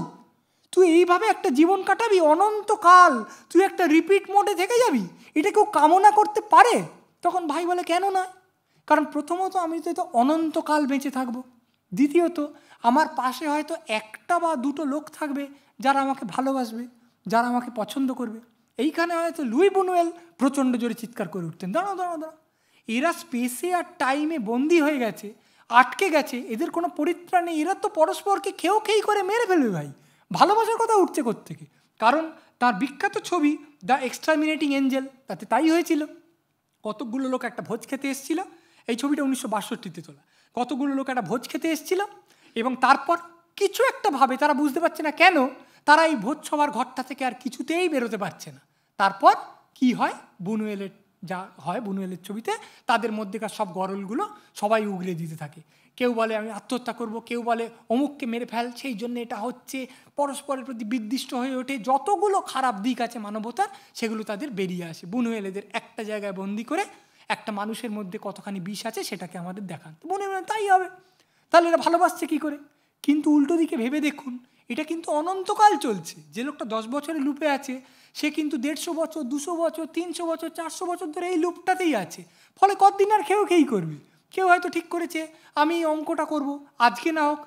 তুই এইভাবে একটা জীবন কাটাবি অনন্তকাল তুই একটা রিপিট মোডে থেকে যাবি এটা কেউ কামনা করতে পারে তখন ভাই বলে কেন নয় কারণ প্রথমত আমি তো অনন্তকাল বেঁচে থাকব দ্বিতীয়ত আমার পাশে হয়তো একটা বা দুটো লোক থাকবে যারা আমাকে ভালোবাসবে যারা আমাকে পছন্দ করবে এইখানে হয়তো লুই বুনুয়েল প্রচণ্ড জোরে চিৎকার করে উঠতেন দাঁড়াও দাঁড়াও দাঁড়াও এরা স্পেসে আর টাইমে বন্দি হয়ে গেছে আটকে গেছে এদের কোনো পরিত্রাণ নেই এরা তো পরস্পরকে খেয়েও খেই করে মেরে ফেলবে ভাই ভালোবাসার কথা উঠছে থেকে কারণ তার বিখ্যাত ছবি দ্য এক্সট্রামিনেটিং এঞ্জেল তাতে তাই হয়েছিল কতকগুলো লোক একটা ভোজ খেতে এসেছিলো এই ছবিটা উনিশশো বাষট্টিতে তোলা কতগুলো লোক একটা ভোজ খেতে এসেছিল এবং তারপর কিছু একটা ভাবে তারা বুঝতে পারছে না কেন তারা এই ভোজ সবার ঘরটা থেকে আর কিছুতেই বেরোতে পারছে না তারপর কি হয় বুনুয়েলের যা হয় বুনুয়েলের ছবিতে তাদের মধ্যেকার সব গরলগুলো সবাই উগরে দিতে থাকে কেউ বলে আমি আত্মহত্যা করব কেউ বলে অমুককে মেরে ফেল সেই জন্য এটা হচ্ছে পরস্পরের প্রতি বিদ্বিষ্ট হয়ে ওঠে যতগুলো খারাপ দিক আছে মানবতার সেগুলো তাদের বেরিয়ে আসে বুনুয়েলেদের একটা জায়গায় বন্দি করে একটা মানুষের মধ্যে কতখানি বিষ আছে সেটাকে আমাদের দেখান মনে মনে তাই হবে তাহলে এরা ভালোবাসছে কী করে কিন্তু উল্টো দিকে ভেবে দেখুন এটা কিন্তু অনন্তকাল চলছে যে লোকটা দশ বছরে লুপে আছে সে কিন্তু দেড়শো বছর দুশো বছর তিনশো বছর চারশো বছর ধরে এই লুপটাতেই আছে ফলে কতদিন আর খেয়েও খেয়েই করবে কেউ হয়তো ঠিক করেছে আমি এই অঙ্কটা করব আজকে না হোক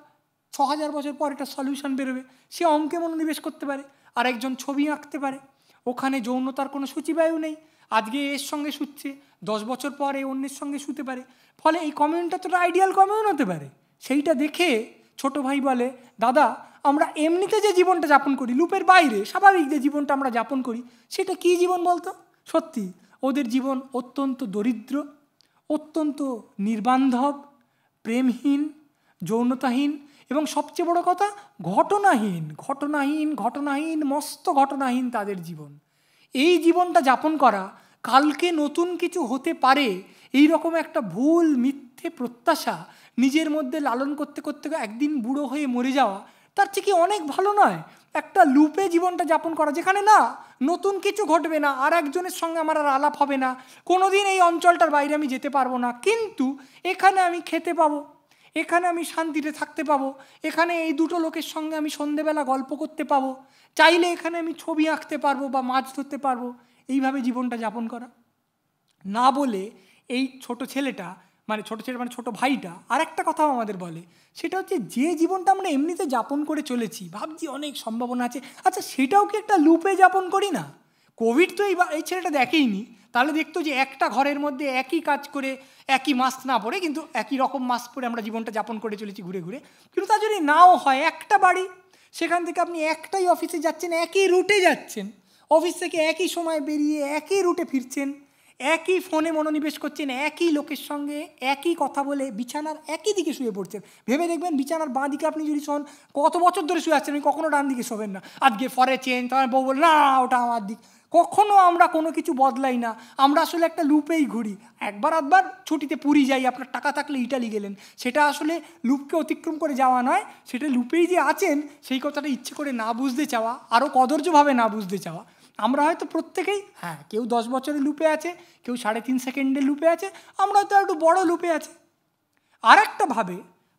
ছ হাজার বছর পর এটা সলিউশন বেরোবে সে অঙ্কে মনোনিবেশ করতে পারে আর একজন ছবি আঁকতে পারে ওখানে যৌনতার কোনো সূচিবায়ু নেই আজকে এর সঙ্গে শুচ্ছে দশ বছর পর এই অন্যের সঙ্গে শুতে পারে ফলে এই কমিউনটা তোটা আইডিয়াল কমিউন হতে পারে সেইটা দেখে ছোট ভাই বলে দাদা আমরা এমনিতে যে জীবনটা যাপন করি লুপের বাইরে স্বাভাবিক যে জীবনটা আমরা যাপন করি সেটা কি জীবন বলতো সত্যি ওদের জীবন অত্যন্ত দরিদ্র অত্যন্ত নির্বান্ধব প্রেমহীন যৌনতাহীন এবং সবচেয়ে বড় কথা ঘটনাহীন ঘটনাহীন ঘটনাহীন মস্ত ঘটনাহীন তাদের জীবন এই জীবনটা যাপন করা কালকে নতুন কিছু হতে পারে এই রকম একটা ভুল মিথ্যে প্রত্যাশা নিজের মধ্যে লালন করতে করতে একদিন বুড়ো হয়ে মরে যাওয়া তার চেয়ে কি অনেক ভালো নয় একটা লুপে জীবনটা যাপন করা যেখানে না নতুন কিছু ঘটবে না আর একজনের সঙ্গে আমার আর আলাপ হবে না কোনোদিন এই অঞ্চলটার বাইরে আমি যেতে পারবো না কিন্তু এখানে আমি খেতে পাবো এখানে আমি শান্তিতে থাকতে পাবো এখানে এই দুটো লোকের সঙ্গে আমি সন্ধেবেলা গল্প করতে পাবো চাইলে এখানে আমি ছবি আঁকতে পারবো বা মাছ ধরতে পারবো এইভাবে জীবনটা যাপন করা না বলে এই ছোট ছেলেটা মানে ছোট ছেলে মানে ছোট ভাইটা আর একটা কথাও আমাদের বলে সেটা হচ্ছে যে জীবনটা আমরা এমনিতে যাপন করে চলেছি ভাবছি অনেক সম্ভাবনা আছে আচ্ছা সেটাও কি একটা লুপে যাপন করি না কোভিড তো এই এই ছেলেটা দেখেইনি তাহলে দেখতো যে একটা ঘরের মধ্যে একই কাজ করে একই মাস্ক না পরে কিন্তু একই রকম মাস্ক পরে আমরা জীবনটা যাপন করে চলেছি ঘুরে ঘুরে কিন্তু তা যদি নাও হয় একটা বাড়ি সেখান থেকে আপনি একটাই অফিসে যাচ্ছেন একই রুটে যাচ্ছেন অফিস থেকে একই সময় বেরিয়ে একই রুটে ফিরছেন একই ফোনে মনোনিবেশ করছেন একই লোকের সঙ্গে একই কথা বলে বিছানার একই দিকে শুয়ে পড়ছেন ভেবে দেখবেন বিছানার বাঁ দিকে আপনি যদি শোন কত বছর ধরে শুয়ে আসছেন আপনি কখনো ডান দিকে শোবেন না আজকে ফরে চেঞ্জ তোমার বউ বল না ওটা আমার দিক কখনো আমরা কোনো কিছু বদলাই না আমরা আসলে একটা লুপেই ঘুরি একবার আধবার ছুটিতে পুরী যাই আপনার টাকা থাকলে ইটালি গেলেন সেটা আসলে লুপকে অতিক্রম করে যাওয়া নয় সেটা লুপেই যে আছেন সেই কথাটা ইচ্ছে করে না বুঝতে চাওয়া আরও কদর্যভাবে না বুঝতে চাওয়া আমরা হয়তো প্রত্যেকেই হ্যাঁ কেউ দশ বছরের লুপে আছে কেউ সাড়ে তিন সেকেন্ডের লুপে আছে আমরা হয়তো একটু বড় লুপে আছে আর একটাভাবে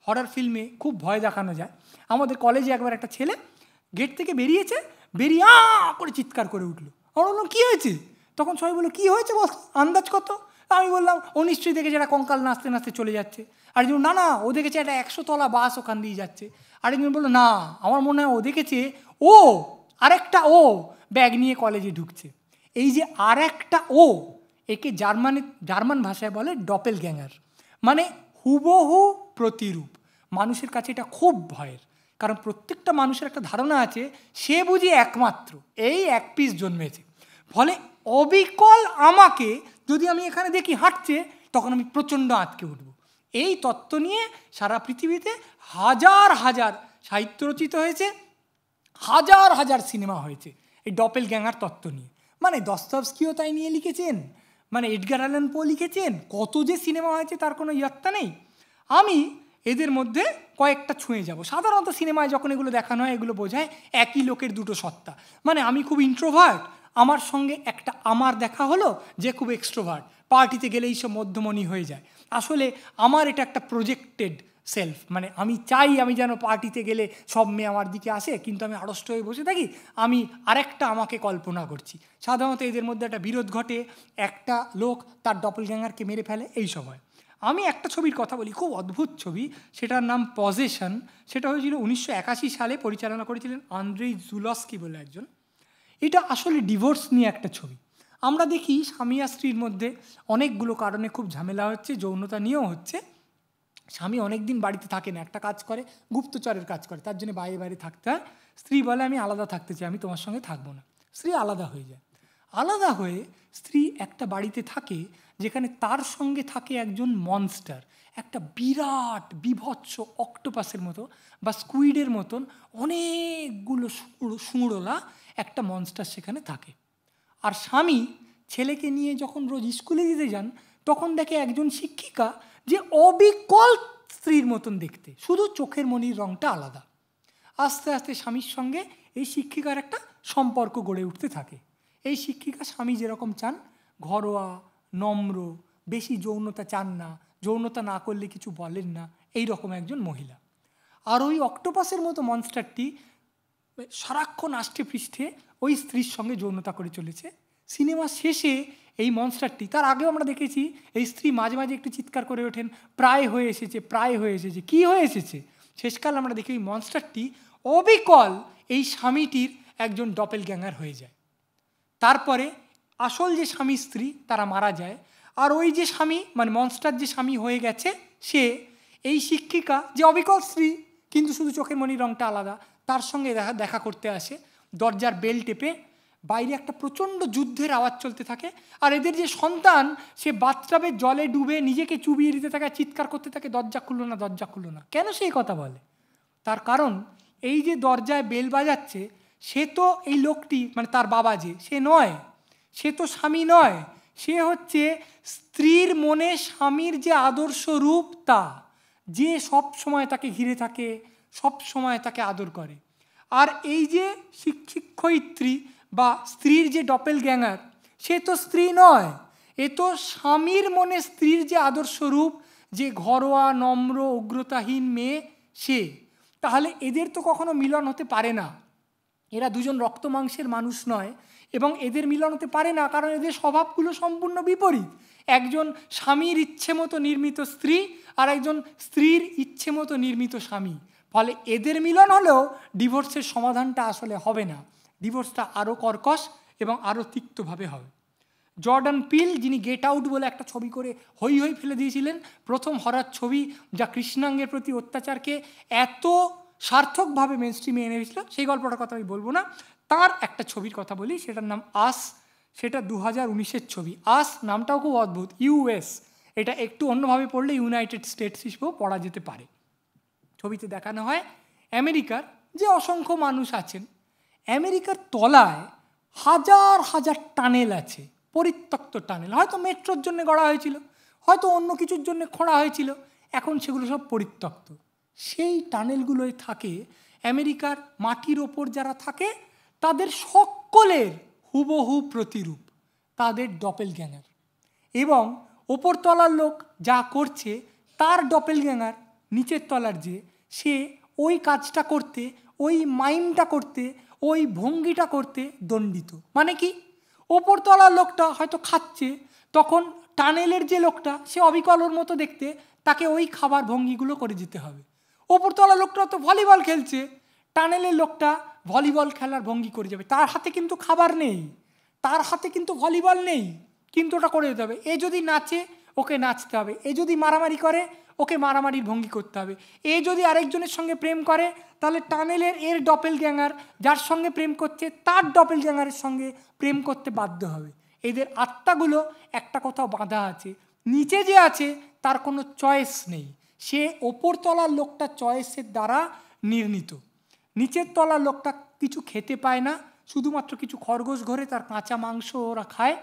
হরার ফিল্মে খুব ভয় দেখানো যায় আমাদের কলেজে একবার একটা ছেলে গেট থেকে বেরিয়েছে বেরিয়ে আ করে চিৎকার করে উঠলো অরণ্য কী হয়েছে তখন সবাই বললো কী হয়েছে বস আন্দাজ কত আমি বললাম ও নিশ্চয়ই দেখেছে একটা কঙ্কাল নাচতে নাচতে চলে যাচ্ছে আর একজন না না ও দেখেছে একটা একশো তলা বাস ওখান দিয়ে যাচ্ছে আর একজন বললো না আমার মনে হয় ও দেখেছে ও আরেকটা ও ব্যাগ নিয়ে কলেজে ঢুকছে এই যে আর একটা ও একে জার্মানি জার্মান ভাষায় বলে ডপেল গ্যাঙ্গার মানে হুবহু প্রতিরূপ মানুষের কাছে এটা খুব ভয়ের কারণ প্রত্যেকটা মানুষের একটা ধারণা আছে সে বুঝি একমাত্র এই এক পিস জন্মেছে ফলে অবিকল আমাকে যদি আমি এখানে দেখি হাঁটছে তখন আমি প্রচণ্ড আঁতকে উঠব এই তত্ত্ব নিয়ে সারা পৃথিবীতে হাজার হাজার সাহিত্য রচিত হয়েছে হাজার হাজার সিনেমা হয়েছে এই ডপেল গ্যাঙার তত্ত্ব নিয়ে মানে দস্তবস্কিও তাই নিয়ে লিখেছেন মানে এডগার অ্যালান পো লিখেছেন কত যে সিনেমা হয়েছে তার কোনো ইয়াত্তা নেই আমি এদের মধ্যে কয়েকটা ছুঁয়ে যাব সাধারণত সিনেমায় যখন এগুলো দেখানো হয় এগুলো বোঝায় একই লোকের দুটো সত্তা মানে আমি খুব ইন্ট্রোভার্ট আমার সঙ্গে একটা আমার দেখা হলো যে খুব এক্সট্রোভার্ট পার্টিতে গেলে এইসব মধ্যমণি হয়ে যায় আসলে আমার এটা একটা প্রজেক্টেড সেলফ মানে আমি চাই আমি যেন পার্টিতে গেলে সব মেয়ে আমার দিকে আসে কিন্তু আমি আড়ষ্ট হয়ে বসে থাকি আমি আরেকটা আমাকে কল্পনা করছি সাধারণত এদের মধ্যে একটা বিরোধ ঘটে একটা লোক তার ডপল গ্যাঙ্গারকে মেরে ফেলে এই সময় আমি একটা ছবির কথা বলি খুব অদ্ভুত ছবি সেটার নাম পজেশন সেটা হয়েছিল উনিশশো সালে পরিচালনা করেছিলেন আন্দ্রেই জুলস্কি বলে একজন এটা আসলে ডিভোর্স নিয়ে একটা ছবি আমরা দেখি স্বামী আর স্ত্রীর মধ্যে অনেকগুলো কারণে খুব ঝামেলা হচ্ছে যৌনতা নিয়েও হচ্ছে স্বামী অনেক দিন বাড়িতে থাকে না একটা কাজ করে গুপ্তচরের কাজ করে তার জন্য বাইরে বাইরে থাকতে হয় স্ত্রী বলে আমি আলাদা থাকতে চাই আমি তোমার সঙ্গে থাকবো না স্ত্রী আলাদা হয়ে যায় আলাদা হয়ে স্ত্রী একটা বাড়িতে থাকে যেখানে তার সঙ্গে থাকে একজন মনস্টার একটা বিরাট বিভৎস অক্টোপাসের মতো বা স্কুইডের মতন অনেকগুলো সুঁড়োলা একটা মনস্টার সেখানে থাকে আর স্বামী ছেলেকে নিয়ে যখন রোজ স্কুলে দিতে যান তখন দেখে একজন শিক্ষিকা যে অবিকল স্ত্রীর মতন দেখতে শুধু চোখের মনির রঙটা আলাদা আস্তে আস্তে স্বামীর সঙ্গে এই শিক্ষিকার একটা সম্পর্ক গড়ে উঠতে থাকে এই শিক্ষিকা স্বামী যেরকম চান ঘরোয়া নম্র বেশি যৌনতা চান না যৌনতা না করলে কিছু বলেন না এই রকম একজন মহিলা আর ওই অক্টোপাসের মতো মনস্টারটি মানে সারাক্ষণ আষ্টে পৃষ্ঠে ওই স্ত্রীর সঙ্গে যৌনতা করে চলেছে সিনেমা শেষে এই মনস্টারটি তার আগেও আমরা দেখেছি এই স্ত্রী মাঝে মাঝে একটু চিৎকার করে ওঠেন প্রায় হয়ে এসেছে প্রায় হয়ে এসেছে কী হয়ে এসেছে শেষকাল আমরা দেখি ওই মনস্টারটি অবিকল এই স্বামীটির একজন ডপেল গ্যাঙ্গার হয়ে যায় তারপরে আসল যে স্বামী স্ত্রী তারা মারা যায় আর ওই যে স্বামী মানে মনস্টার যে স্বামী হয়ে গেছে সে এই শিক্ষিকা যে অবিকল স্ত্রী কিন্তু শুধু চোখের মনির রঙটা আলাদা তার সঙ্গে দেখা দেখা করতে আসে দরজার বেল টেপে বাইরে একটা প্রচণ্ড যুদ্ধের আওয়াজ চলতে থাকে আর এদের যে সন্তান সে বাচ্চাবে জলে ডুবে নিজেকে চুবিয়ে দিতে থাকে চিৎকার করতে থাকে দরজা খুললো না দরজা খুললো না কেন সেই কথা বলে তার কারণ এই যে দরজায় বেল বাজাচ্ছে সে তো এই লোকটি মানে তার বাবা যে সে নয় সে তো স্বামী নয় সে হচ্ছে স্ত্রীর মনে স্বামীর যে আদর্শ রূপ তা যে সব সময় তাকে ঘিরে থাকে সব সময় তাকে আদর করে আর এই যে শিক্ষয়িত্রী বা স্ত্রীর যে ডপেল গ্যাঙ্গার সে তো স্ত্রী নয় এ তো স্বামীর মনে স্ত্রীর যে আদর্শরূপ যে ঘরোয়া নম্র উগ্রতাহীন মেয়ে সে তাহলে এদের তো কখনো মিলন হতে পারে না এরা দুজন রক্ত মাংসের মানুষ নয় এবং এদের মিলন হতে পারে না কারণ এদের স্বভাবগুলো সম্পূর্ণ বিপরীত একজন স্বামীর ইচ্ছে মতো নির্মিত স্ত্রী আর একজন স্ত্রীর ইচ্ছে মতো নির্মিত স্বামী ফলে এদের মিলন হলেও ডিভোর্সের সমাধানটা আসলে হবে না ডিভোর্সটা আরও কর্কশ এবং আরও তিক্তভাবে হবে জর্ডান পিল যিনি গেট আউট বলে একটা ছবি করে হই হই ফেলে দিয়েছিলেন প্রথম হরার ছবি যা কৃষ্ণাঙ্গের প্রতি অত্যাচারকে এত সার্থকভাবে মেন স্ট্রিমে দিয়েছিল সেই গল্পটার কথা আমি বলবো না তার একটা ছবির কথা বলি সেটার নাম আস সেটা দু হাজার উনিশের ছবি আস নামটাও খুব অদ্ভুত ইউএস এটা একটু অন্যভাবে পড়লে ইউনাইটেড স্টেটস হিসেবেও পড়া যেতে পারে ছবিতে দেখানো হয় আমেরিকার যে অসংখ্য মানুষ আছেন আমেরিকার তলায় হাজার হাজার টানেল আছে পরিত্যক্ত টানেল হয়তো মেট্রোর জন্য গড়া হয়েছিল হয়তো অন্য কিছুর জন্য খোঁড়া হয়েছিল এখন সেগুলো সব পরিত্যক্ত সেই টানেলগুলোয় থাকে আমেরিকার মাটির ওপর যারা থাকে তাদের সকলের হুবহু প্রতিরূপ তাদের ডপেল গ্যাঙার এবং ওপর তলার লোক যা করছে তার ডপেল গ্যাঙার নিচের তলার যে সে ওই কাজটা করতে ওই মাইমটা করতে ওই ভঙ্গিটা করতে দণ্ডিত মানে কি ওপরতলার লোকটা হয়তো খাচ্ছে তখন টানেলের যে লোকটা সে অবিকলর মতো দেখতে তাকে ওই খাবার ভঙ্গিগুলো করে যেতে হবে ওপরতলার লোকটা তো ভলিবল খেলছে টানেলের লোকটা ভলিবল খেলার ভঙ্গি করে যাবে তার হাতে কিন্তু খাবার নেই তার হাতে কিন্তু ভলিবল নেই কিন্তু ওটা করে যেতে হবে এ যদি নাচে ওকে নাচতে হবে এ যদি মারামারি করে ওকে মারামারির ভঙ্গি করতে হবে এ যদি আরেকজনের সঙ্গে প্রেম করে তাহলে টানেলের এর ডপেল গ্যাঙ্গার যার সঙ্গে প্রেম করছে তার ডপেল গ্যাঙ্গারের সঙ্গে প্রেম করতে বাধ্য হবে এদের আত্মাগুলো একটা কোথাও বাঁধা আছে নিচে যে আছে তার কোনো চয়েস নেই সে ওপর তলার লোকটা চয়েসের দ্বারা নির্মিত নিচের তলার লোকটা কিছু খেতে পায় না শুধুমাত্র কিছু খরগোশ ঘরে তার কাঁচা মাংস ওরা খায়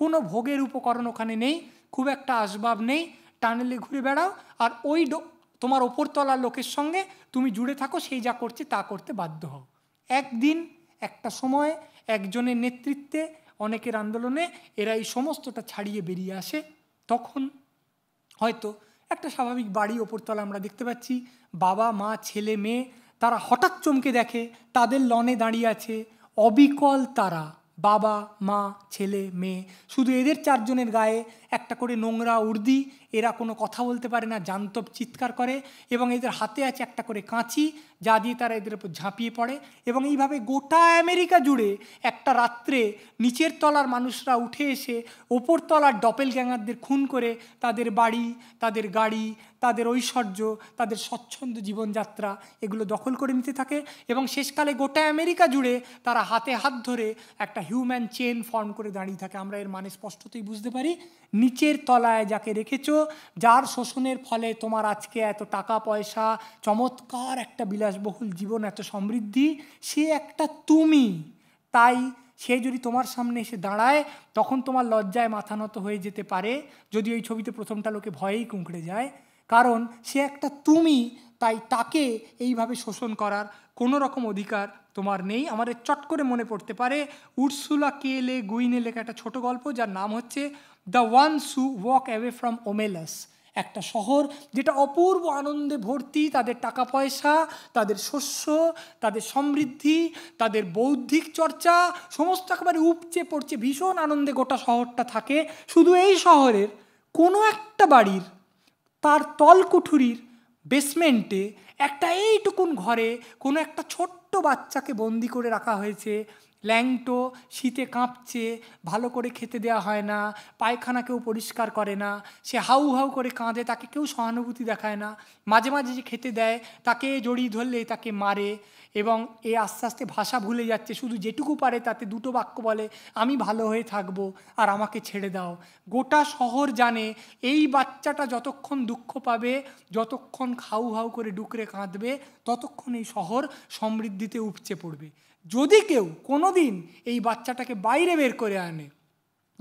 কোনো ভোগের উপকরণ ওখানে নেই খুব একটা আসবাব নেই টানেলে ঘুরে বেড়াও আর ওই তোমার ওপরতলার লোকের সঙ্গে তুমি জুড়ে থাকো সেই যা করছে তা করতে বাধ্য হও একদিন একটা সময় একজনের নেতৃত্বে অনেকের আন্দোলনে এরা এই সমস্তটা ছাড়িয়ে বেরিয়ে আসে তখন হয়তো একটা স্বাভাবিক বাড়ি ওপরতলা আমরা দেখতে পাচ্ছি বাবা মা ছেলে মেয়ে তারা হঠাৎ চমকে দেখে তাদের লনে দাঁড়িয়ে আছে অবিকল তারা বাবা মা ছেলে মেয়ে শুধু এদের চারজনের গায়ে একটা করে নোংরা উর্দি এরা কোনো কথা বলতে পারে না জান্তব চিৎকার করে এবং এদের হাতে আছে একটা করে কাঁচি যা দিয়ে তারা এদের উপর ঝাঁপিয়ে পড়ে এবং এইভাবে গোটা আমেরিকা জুড়ে একটা রাত্রে নিচের তলার মানুষরা উঠে এসে ওপর তলার ডপেল গ্যাঙারদের খুন করে তাদের বাড়ি তাদের গাড়ি তাদের ঐশ্বর্য তাদের স্বচ্ছন্দ জীবনযাত্রা এগুলো দখল করে নিতে থাকে এবং শেষকালে গোটা আমেরিকা জুড়ে তারা হাতে হাত ধরে একটা হিউম্যান চেন ফর্ম করে দাঁড়িয়ে থাকে আমরা এর মানে স্পষ্টতই বুঝতে পারি নিচের তলায় যাকে রেখেছ যার শোষণের ফলে তোমার আজকে এত টাকা পয়সা চমৎকার একটা বিলাসবহুল জীবন এত সমৃদ্ধি সে একটা তুমি তাই সে যদি তোমার সামনে এসে দাঁড়ায় তখন তোমার লজ্জায় মাথা নত হয়ে যেতে পারে যদি ওই ছবিতে প্রথমটা লোকে ভয়েই কুঁকড়ে যায় কারণ সে একটা তুমি তাই তাকে এইভাবে শোষণ করার কোনো রকম অধিকার তোমার নেই আমাদের চট করে মনে পড়তে পারে উর্সুলা কেলে গুইনে লেখা একটা ছোট গল্প যার নাম হচ্ছে the ones who walk away from Omelas একটা শহর যেটা অপূর্ব আনন্দে ভর্তি তাদের টাকা পয়সা তাদের শস্য তাদের সমৃদ্ধি তাদের বৌদ্ধিক চর্চা সমস্ত একেবারে উপচে পড়ছে ভীষণ আনন্দে গোটা শহরটা থাকে শুধু এই শহরের কোনো একটা বাড়ির তার তলকুঠুরির বেসমেন্টে একটা এইটুকুন ঘরে কোনো একটা ছোট্ট বাচ্চাকে বন্দি করে রাখা হয়েছে ল্যাংটো শীতে কাঁপছে ভালো করে খেতে দেওয়া হয় না পায়খানা কেউ পরিষ্কার করে না সে হাউ হাউ করে কাঁদে তাকে কেউ সহানুভূতি দেখায় না মাঝে মাঝে যে খেতে দেয় তাকে জড়িয়ে ধরলে তাকে মারে এবং এ আস্তে আস্তে ভাষা ভুলে যাচ্ছে শুধু যেটুকু পারে তাতে দুটো বাক্য বলে আমি ভালো হয়ে থাকব আর আমাকে ছেড়ে দাও গোটা শহর জানে এই বাচ্চাটা যতক্ষণ দুঃখ পাবে যতক্ষণ খাউ হাউ করে ডুকরে কাঁদবে ততক্ষণ এই শহর সমৃদ্ধিতে উপচে পড়বে যদি কেউ কোনো দিন এই বাচ্চাটাকে বাইরে বের করে আনে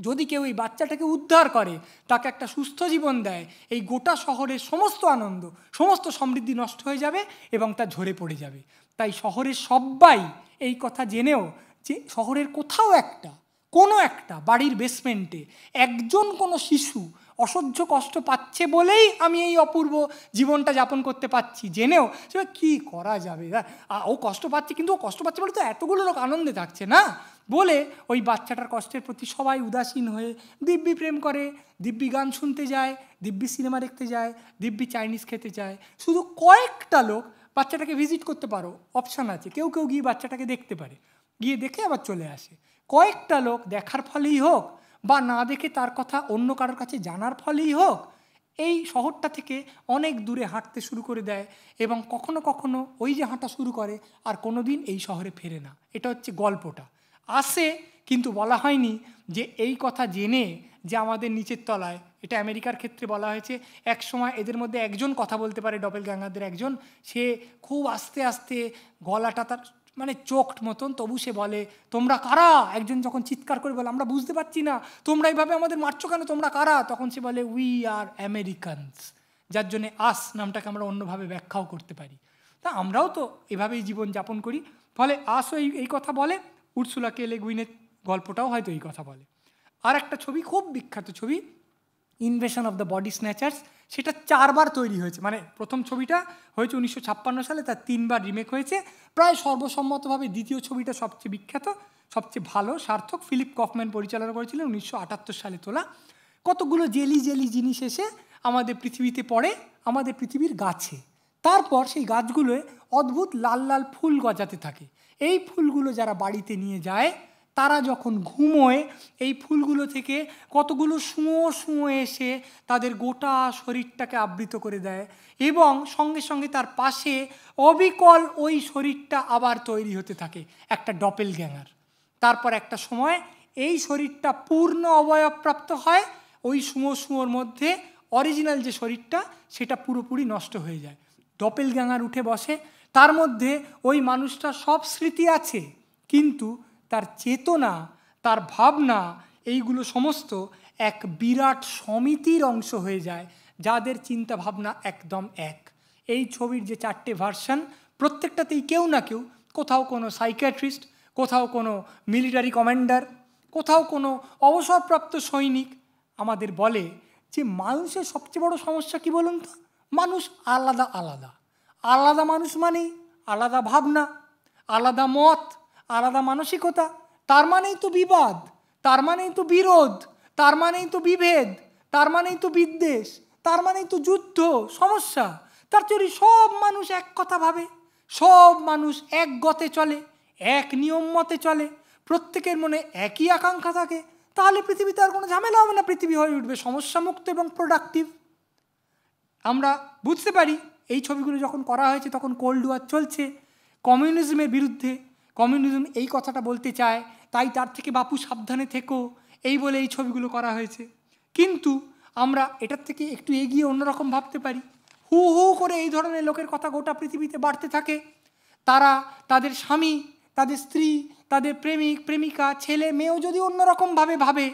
যদি কেউ এই বাচ্চাটাকে উদ্ধার করে তাকে একটা সুস্থ জীবন দেয় এই গোটা শহরের সমস্ত আনন্দ সমস্ত সমৃদ্ধি নষ্ট হয়ে যাবে এবং তা ঝরে পড়ে যাবে তাই শহরের সবাই এই কথা জেনেও যে শহরের কোথাও একটা কোনো একটা বাড়ির বেসমেন্টে একজন কোনো শিশু অসহ্য কষ্ট পাচ্ছে বলেই আমি এই অপূর্ব জীবনটা যাপন করতে পাচ্ছি জেনেও সে কী করা যাবে হ্যাঁ, ও কষ্ট পাচ্ছে কিন্তু ও কষ্ট পাচ্ছে বলে তো এতগুলো লোক আনন্দে থাকছে না বলে ওই বাচ্চাটার কষ্টের প্রতি সবাই উদাসীন হয়ে দিব্যি প্রেম করে দিব্যি গান শুনতে যায় দিব্যি সিনেমা দেখতে যায় দিব্যি চাইনিজ খেতে যায় শুধু কয়েকটা লোক বাচ্চাটাকে ভিজিট করতে পারো অপশান আছে কেউ কেউ গিয়ে বাচ্চাটাকে দেখতে পারে গিয়ে দেখে আবার চলে আসে কয়েকটা লোক দেখার ফলেই হোক বা না দেখে তার কথা অন্য কারোর কাছে জানার ফলেই হোক এই শহরটা থেকে অনেক দূরে হাঁটতে শুরু করে দেয় এবং কখনো কখনো ওই যে হাঁটা শুরু করে আর কোনো দিন এই শহরে ফেরে না এটা হচ্ছে গল্পটা আসে কিন্তু বলা হয়নি যে এই কথা জেনে যে আমাদের নিচের তলায় এটা আমেরিকার ক্ষেত্রে বলা হয়েছে এক সময় এদের মধ্যে একজন কথা বলতে পারে ডবেল গ্যাঙ্গারদের একজন সে খুব আস্তে আস্তে গলাটা তার মানে চোখ মতন তবু সে বলে তোমরা কারা একজন যখন চিৎকার করে বলে আমরা বুঝতে পারছি না তোমরা এইভাবে আমাদের মারছো কেন তোমরা কারা তখন সে বলে উই আর আমেরিকানস যার জন্যে আস নামটাকে আমরা অন্যভাবে ব্যাখ্যাও করতে পারি তা আমরাও তো এভাবেই জীবন যাপন করি ফলে আসও এই এই কথা বলে উর্সুলা কে লেগুইনের গল্পটাও হয়তো এই কথা বলে আর একটা ছবি খুব বিখ্যাত ছবি invasion of the body snatchers সেটা চারবার তৈরি হয়েছে মানে প্রথম ছবিটা হয়েছে উনিশশো সালে তার তিনবার রিমেক হয়েছে প্রায় সর্বসম্মতভাবে দ্বিতীয় ছবিটা সবচেয়ে বিখ্যাত সবচেয়ে ভালো সার্থক ফিলিপ কফম্যান পরিচালনা করেছিলেন উনিশশো সালে তোলা কতগুলো জেলি জেলি জিনিস এসে আমাদের পৃথিবীতে পড়ে আমাদের পৃথিবীর গাছে তারপর সেই গাছগুলোয় অদ্ভুত লাল লাল ফুল গজাতে থাকে এই ফুলগুলো যারা বাড়িতে নিয়ে যায় তারা যখন ঘুমোয় এই ফুলগুলো থেকে কতগুলো শুঁয়ো শুঁয়ো এসে তাদের গোটা শরীরটাকে আবৃত করে দেয় এবং সঙ্গে সঙ্গে তার পাশে অবিকল ওই শরীরটা আবার তৈরি হতে থাকে একটা ডপেল গ্যাঙার তারপর একটা সময় এই শরীরটা পূর্ণ অবয়বপ্রাপ্ত হয় ওই শুঁয়ো শুঁয়োর মধ্যে অরিজিনাল যে শরীরটা সেটা পুরোপুরি নষ্ট হয়ে যায় ডপেল গ্যাঙার উঠে বসে তার মধ্যে ওই মানুষটার সব স্মৃতি আছে কিন্তু তার চেতনা তার ভাবনা এইগুলো সমস্ত এক বিরাট সমিতির অংশ হয়ে যায় যাদের চিন্তা ভাবনা একদম এক এই ছবির যে চারটে ভার্সন প্রত্যেকটাতেই কেউ না কেউ কোথাও কোনো সাইকিয়াট্রিস্ট কোথাও কোনো মিলিটারি কমান্ডার কোথাও কোনো অবসরপ্রাপ্ত সৈনিক আমাদের বলে যে মানুষের সবচেয়ে বড় সমস্যা কি বলুন তো মানুষ আলাদা আলাদা আলাদা মানুষ মানে আলাদা ভাবনা আলাদা মত আলাদা মানসিকতা তার মানেই তো বিবাদ তার মানেই তো বিরোধ তার মানেই তো বিভেদ তার মানেই তো বিদ্বেষ তার মানেই তো যুদ্ধ সমস্যা তার চরি সব মানুষ এক কথা ভাবে সব মানুষ এক গতে চলে এক নিয়ম মতে চলে প্রত্যেকের মনে একই আকাঙ্ক্ষা থাকে তাহলে পৃথিবীতে আর কোনো ঝামেলা হবে না পৃথিবী হয়ে উঠবে সমস্যামুক্ত এবং প্রোডাক্টিভ আমরা বুঝতে পারি এই ছবিগুলো যখন করা হয়েছে তখন কোল্ড ওয়ার চলছে কমিউনিজমের বিরুদ্ধে কমিউনিজম এই কথাটা বলতে চায় তাই তার থেকে বাপু সাবধানে থেকো এই বলে এই ছবিগুলো করা হয়েছে কিন্তু আমরা এটার থেকে একটু এগিয়ে অন্যরকম ভাবতে পারি হু হু করে এই ধরনের লোকের কথা গোটা পৃথিবীতে বাড়তে থাকে তারা তাদের স্বামী তাদের স্ত্রী তাদের প্রেমিক প্রেমিকা ছেলে মেয়েও যদি অন্যরকমভাবে ভাবে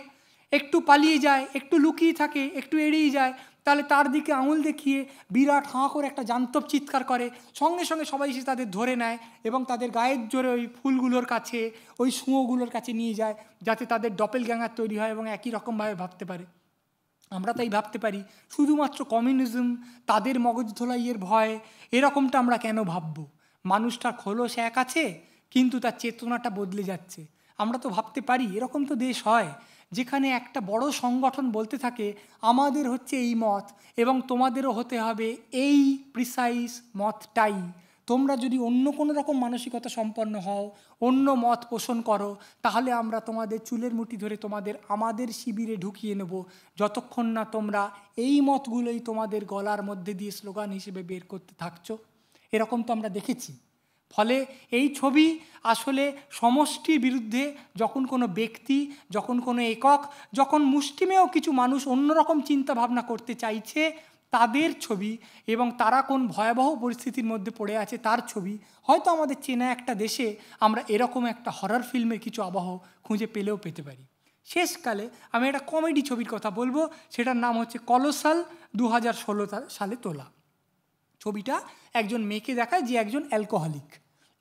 একটু পালিয়ে যায় একটু লুকিয়ে থাকে একটু এড়িয়ে যায় তাহলে তার দিকে আঙুল দেখিয়ে বিরাট হাঁ করে একটা জান্তব চিৎকার করে সঙ্গে সঙ্গে সবাই এসে তাদের ধরে নেয় এবং তাদের গায়ের জোরে ওই ফুলগুলোর কাছে ওই শুঁয়োগুলোর কাছে নিয়ে যায় যাতে তাদের ডপেল গ্যাঙার তৈরি হয় এবং একই রকমভাবে ভাবতে পারে আমরা তাই ভাবতে পারি শুধুমাত্র কমিউনিজম তাদের মগজ ধোলাইয়ের ভয় এরকমটা আমরা কেন ভাবব মানুষটার খোলস এক আছে কিন্তু তার চেতনাটা বদলে যাচ্ছে আমরা তো ভাবতে পারি এরকম তো দেশ হয় যেখানে একটা বড় সংগঠন বলতে থাকে আমাদের হচ্ছে এই মত এবং তোমাদেরও হতে হবে এই প্রিসাইজ মতটাই তোমরা যদি অন্য কোনো রকম মানসিকতা সম্পন্ন হও অন্য মত পোষণ করো তাহলে আমরা তোমাদের চুলের মুঠি ধরে তোমাদের আমাদের শিবিরে ঢুকিয়ে নেব যতক্ষণ না তোমরা এই মতগুলোই তোমাদের গলার মধ্যে দিয়ে স্লোগান হিসেবে বের করতে থাকছো এরকম তো আমরা দেখেছি ফলে এই ছবি আসলে সমষ্টির বিরুদ্ধে যখন কোনো ব্যক্তি যখন কোনো একক যখন মুষ্টিমেয় কিছু মানুষ অন্যরকম চিন্তাভাবনা করতে চাইছে তাদের ছবি এবং তারা কোন ভয়াবহ পরিস্থিতির মধ্যে পড়ে আছে তার ছবি হয়তো আমাদের চেনা একটা দেশে আমরা এরকম একটা হরর ফিল্মের কিছু আবহ খুঁজে পেলেও পেতে পারি শেষকালে আমি একটা কমেডি ছবির কথা বলবো সেটার নাম হচ্ছে কলসাল দু সালে তোলা ছবিটা একজন মেয়েকে দেখায় যে একজন অ্যালকোহলিক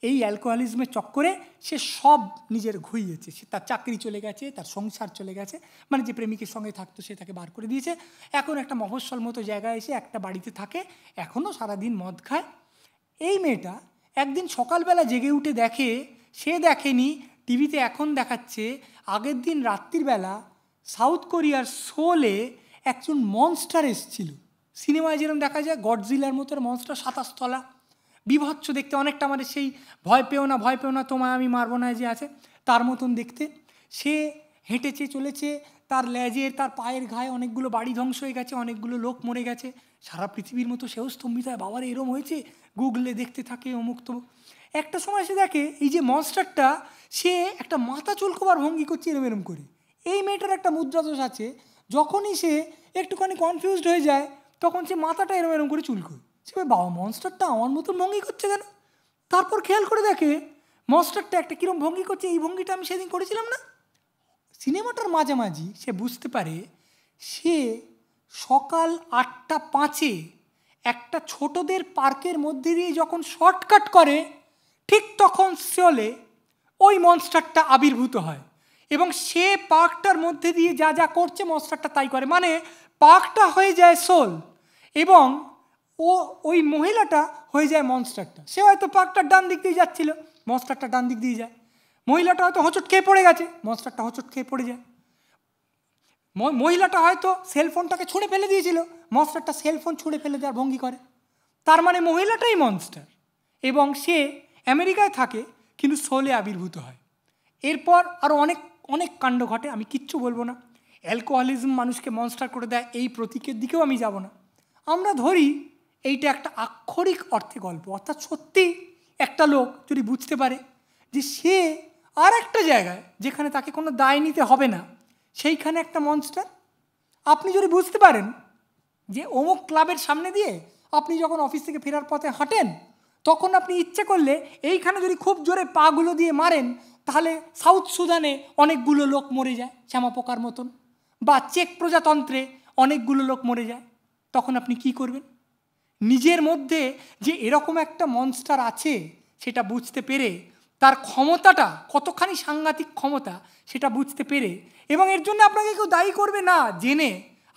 এই অ্যালকোহলিজমের চক্করে সে সব নিজের ঘুইয়েছে সে তার চাকরি চলে গেছে তার সংসার চলে গেছে মানে যে প্রেমিকের সঙ্গে থাকতো সে তাকে বার করে দিয়েছে এখন একটা মফস্বল মতো জায়গায় এসে একটা বাড়িতে থাকে এখনও সারাদিন মদ খায় এই মেয়েটা একদিন সকালবেলা জেগে উঠে দেখে সে দেখেনি টিভিতে এখন দেখাচ্ছে আগের দিন রাত্রিবেলা সাউথ কোরিয়ার সোলে একজন মনস্টার এসছিল সিনেমায় যেরকম দেখা যায় গডজিলার মতো মনস্টার সাতাশতলা বিভৎস দেখতে অনেকটা আমাদের সেই ভয় পেও না ভয় পেও না তোমায় আমি মারবো না যে আছে তার মতন দেখতে সে হেঁটেছে চলেছে তার লেজের তার পায়ের ঘায়ে অনেকগুলো বাড়ি ধ্বংস হয়ে গেছে অনেকগুলো লোক মরে গেছে সারা পৃথিবীর মতো সেও স্তম্ভিত হয় বাবার এরম হয়েছে গুগলে দেখতে থাকে অমুক তো একটা সময় সে দেখে এই যে মনস্টারটা সে একটা মাথা চুলকোবার ভঙ্গি করছে এরম এরম করে এই মেয়েটার একটা মুদ্রাদোষ আছে যখনই সে একটুখানি কনফিউজড হয়ে যায় তখন সে মাথাটা এরম এরম করে চুলকোয় সে বাবা মনস্টারটা আমার মতন ভঙ্গি করছে কেন তারপর খেয়াল করে দেখে মনস্টারটা একটা কীরম ভঙ্গি করছে এই ভঙ্গিটা আমি সেদিন করেছিলাম না সিনেমাটার মাঝামাঝি সে বুঝতে পারে সে সকাল আটটা পাঁচে একটা ছোটদের পার্কের মধ্যে দিয়ে যখন শর্টকাট করে ঠিক তখন চলে ওই মনস্টারটা আবির্ভূত হয় এবং সে পার্কটার মধ্যে দিয়ে যা যা করছে মনস্টারটা তাই করে মানে পাকটা হয়ে যায় সোল এবং ও ওই মহিলাটা হয়ে যায় মনস্টারটা সে হয়তো পাকটার ডান দিক দিয়ে যাচ্ছিল মনস্টারটা ডান দিক দিয়ে যায় মহিলাটা হয়তো হচট খেয়ে পড়ে গেছে মনস্টারটা হচট খেয়ে পড়ে যায় মহিলাটা হয়তো সেলফোনটাকে ছুঁড়ে ফেলে দিয়েছিল মনস্টারটা সেলফোন ছুঁড়ে ফেলে দেওয়ার ভঙ্গি করে তার মানে মহিলাটাই মনস্টার এবং সে আমেরিকায় থাকে কিন্তু সোলে আবির্ভূত হয় এরপর আরও অনেক অনেক কাণ্ড ঘটে আমি কিচ্ছু বলবো না অ্যালকোহলিজম মানুষকে মনস্টার করে দেয় এই প্রতীকের দিকেও আমি যাব না আমরা ধরি এইটা একটা আক্ষরিক অর্থে গল্প অর্থাৎ সত্যি একটা লোক যদি বুঝতে পারে যে সে আর একটা জায়গায় যেখানে তাকে কোনো দায় নিতে হবে না সেইখানে একটা মনস্টার আপনি যদি বুঝতে পারেন যে অমুক ক্লাবের সামনে দিয়ে আপনি যখন অফিস থেকে ফেরার পথে হাঁটেন তখন আপনি ইচ্ছে করলে এইখানে যদি খুব জোরে পাগুলো দিয়ে মারেন তাহলে সাউথ সুদানে অনেকগুলো লোক মরে যায় শ্যামাপোকার মতন বা চেক প্রজাতন্ত্রে অনেকগুলো লোক মরে যায় তখন আপনি কি করবেন নিজের মধ্যে যে এরকম একটা মনস্টার আছে সেটা বুঝতে পেরে তার ক্ষমতাটা কতখানি সাংঘাতিক ক্ষমতা সেটা বুঝতে পেরে এবং এর জন্য আপনাকে কেউ দায়ী করবে না জেনে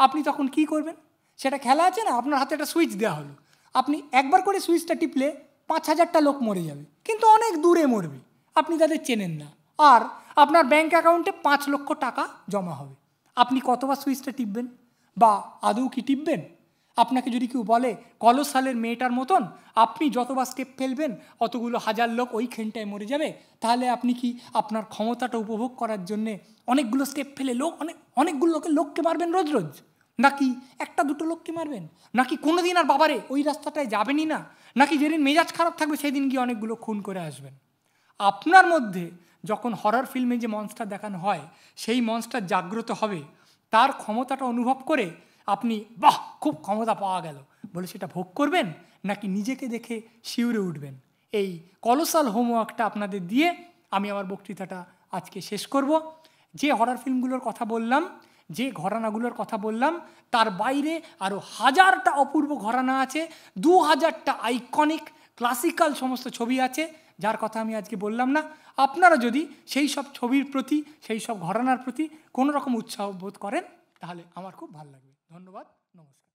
আপনি তখন কি করবেন সেটা খেলা আছে না আপনার হাতে একটা সুইচ দেওয়া হলো আপনি একবার করে সুইচটা টিপলে পাঁচ হাজারটা লোক মরে যাবে কিন্তু অনেক দূরে মরবে আপনি তাদের চেনেন না আর আপনার ব্যাঙ্ক অ্যাকাউন্টে পাঁচ লক্ষ টাকা জমা হবে আপনি কতবার সুইচটা টিপবেন বা আদৌ কি টিপবেন আপনাকে যদি কেউ বলে কলসালের মেয়েটার মতন আপনি যতবার স্টেপ ফেলবেন অতগুলো হাজার লোক ওইখানটায় মরে যাবে তাহলে আপনি কি আপনার ক্ষমতাটা উপভোগ করার জন্যে অনেকগুলো স্টেপ ফেলে লোক অনেক অনেকগুলো লোকের লোককে মারবেন রোজ রোজ নাকি একটা দুটো লোককে মারবেন নাকি কোনো দিন আর বাবারে ওই রাস্তাটায় যাবেনই না নাকি যেদিন মেজাজ খারাপ থাকবে সেদিন গিয়ে অনেকগুলো খুন করে আসবেন আপনার মধ্যে যখন হরার ফিল্মে যে মঞ্চটা দেখানো হয় সেই মঞ্চটা জাগ্রত হবে তার ক্ষমতাটা অনুভব করে আপনি বাহ খুব ক্ষমতা পাওয়া গেল বলে সেটা ভোগ করবেন নাকি নিজেকে দেখে শিউরে উঠবেন এই কলসাল হোমওয়ার্কটা আপনাদের দিয়ে আমি আমার বক্তৃতাটা আজকে শেষ করব যে হরার ফিল্মগুলোর কথা বললাম যে ঘরানাগুলোর কথা বললাম তার বাইরে আরও হাজারটা অপূর্ব ঘরানা আছে দু হাজারটা আইকনিক ক্লাসিক্যাল সমস্ত ছবি আছে যার কথা আমি আজকে বললাম না আপনারা যদি সেই সব ছবির প্রতি সেই সব ঘটনার প্রতি কোনো রকম উৎসাহ বোধ করেন তাহলে আমার খুব ভালো লাগবে ধন্যবাদ নমস্কার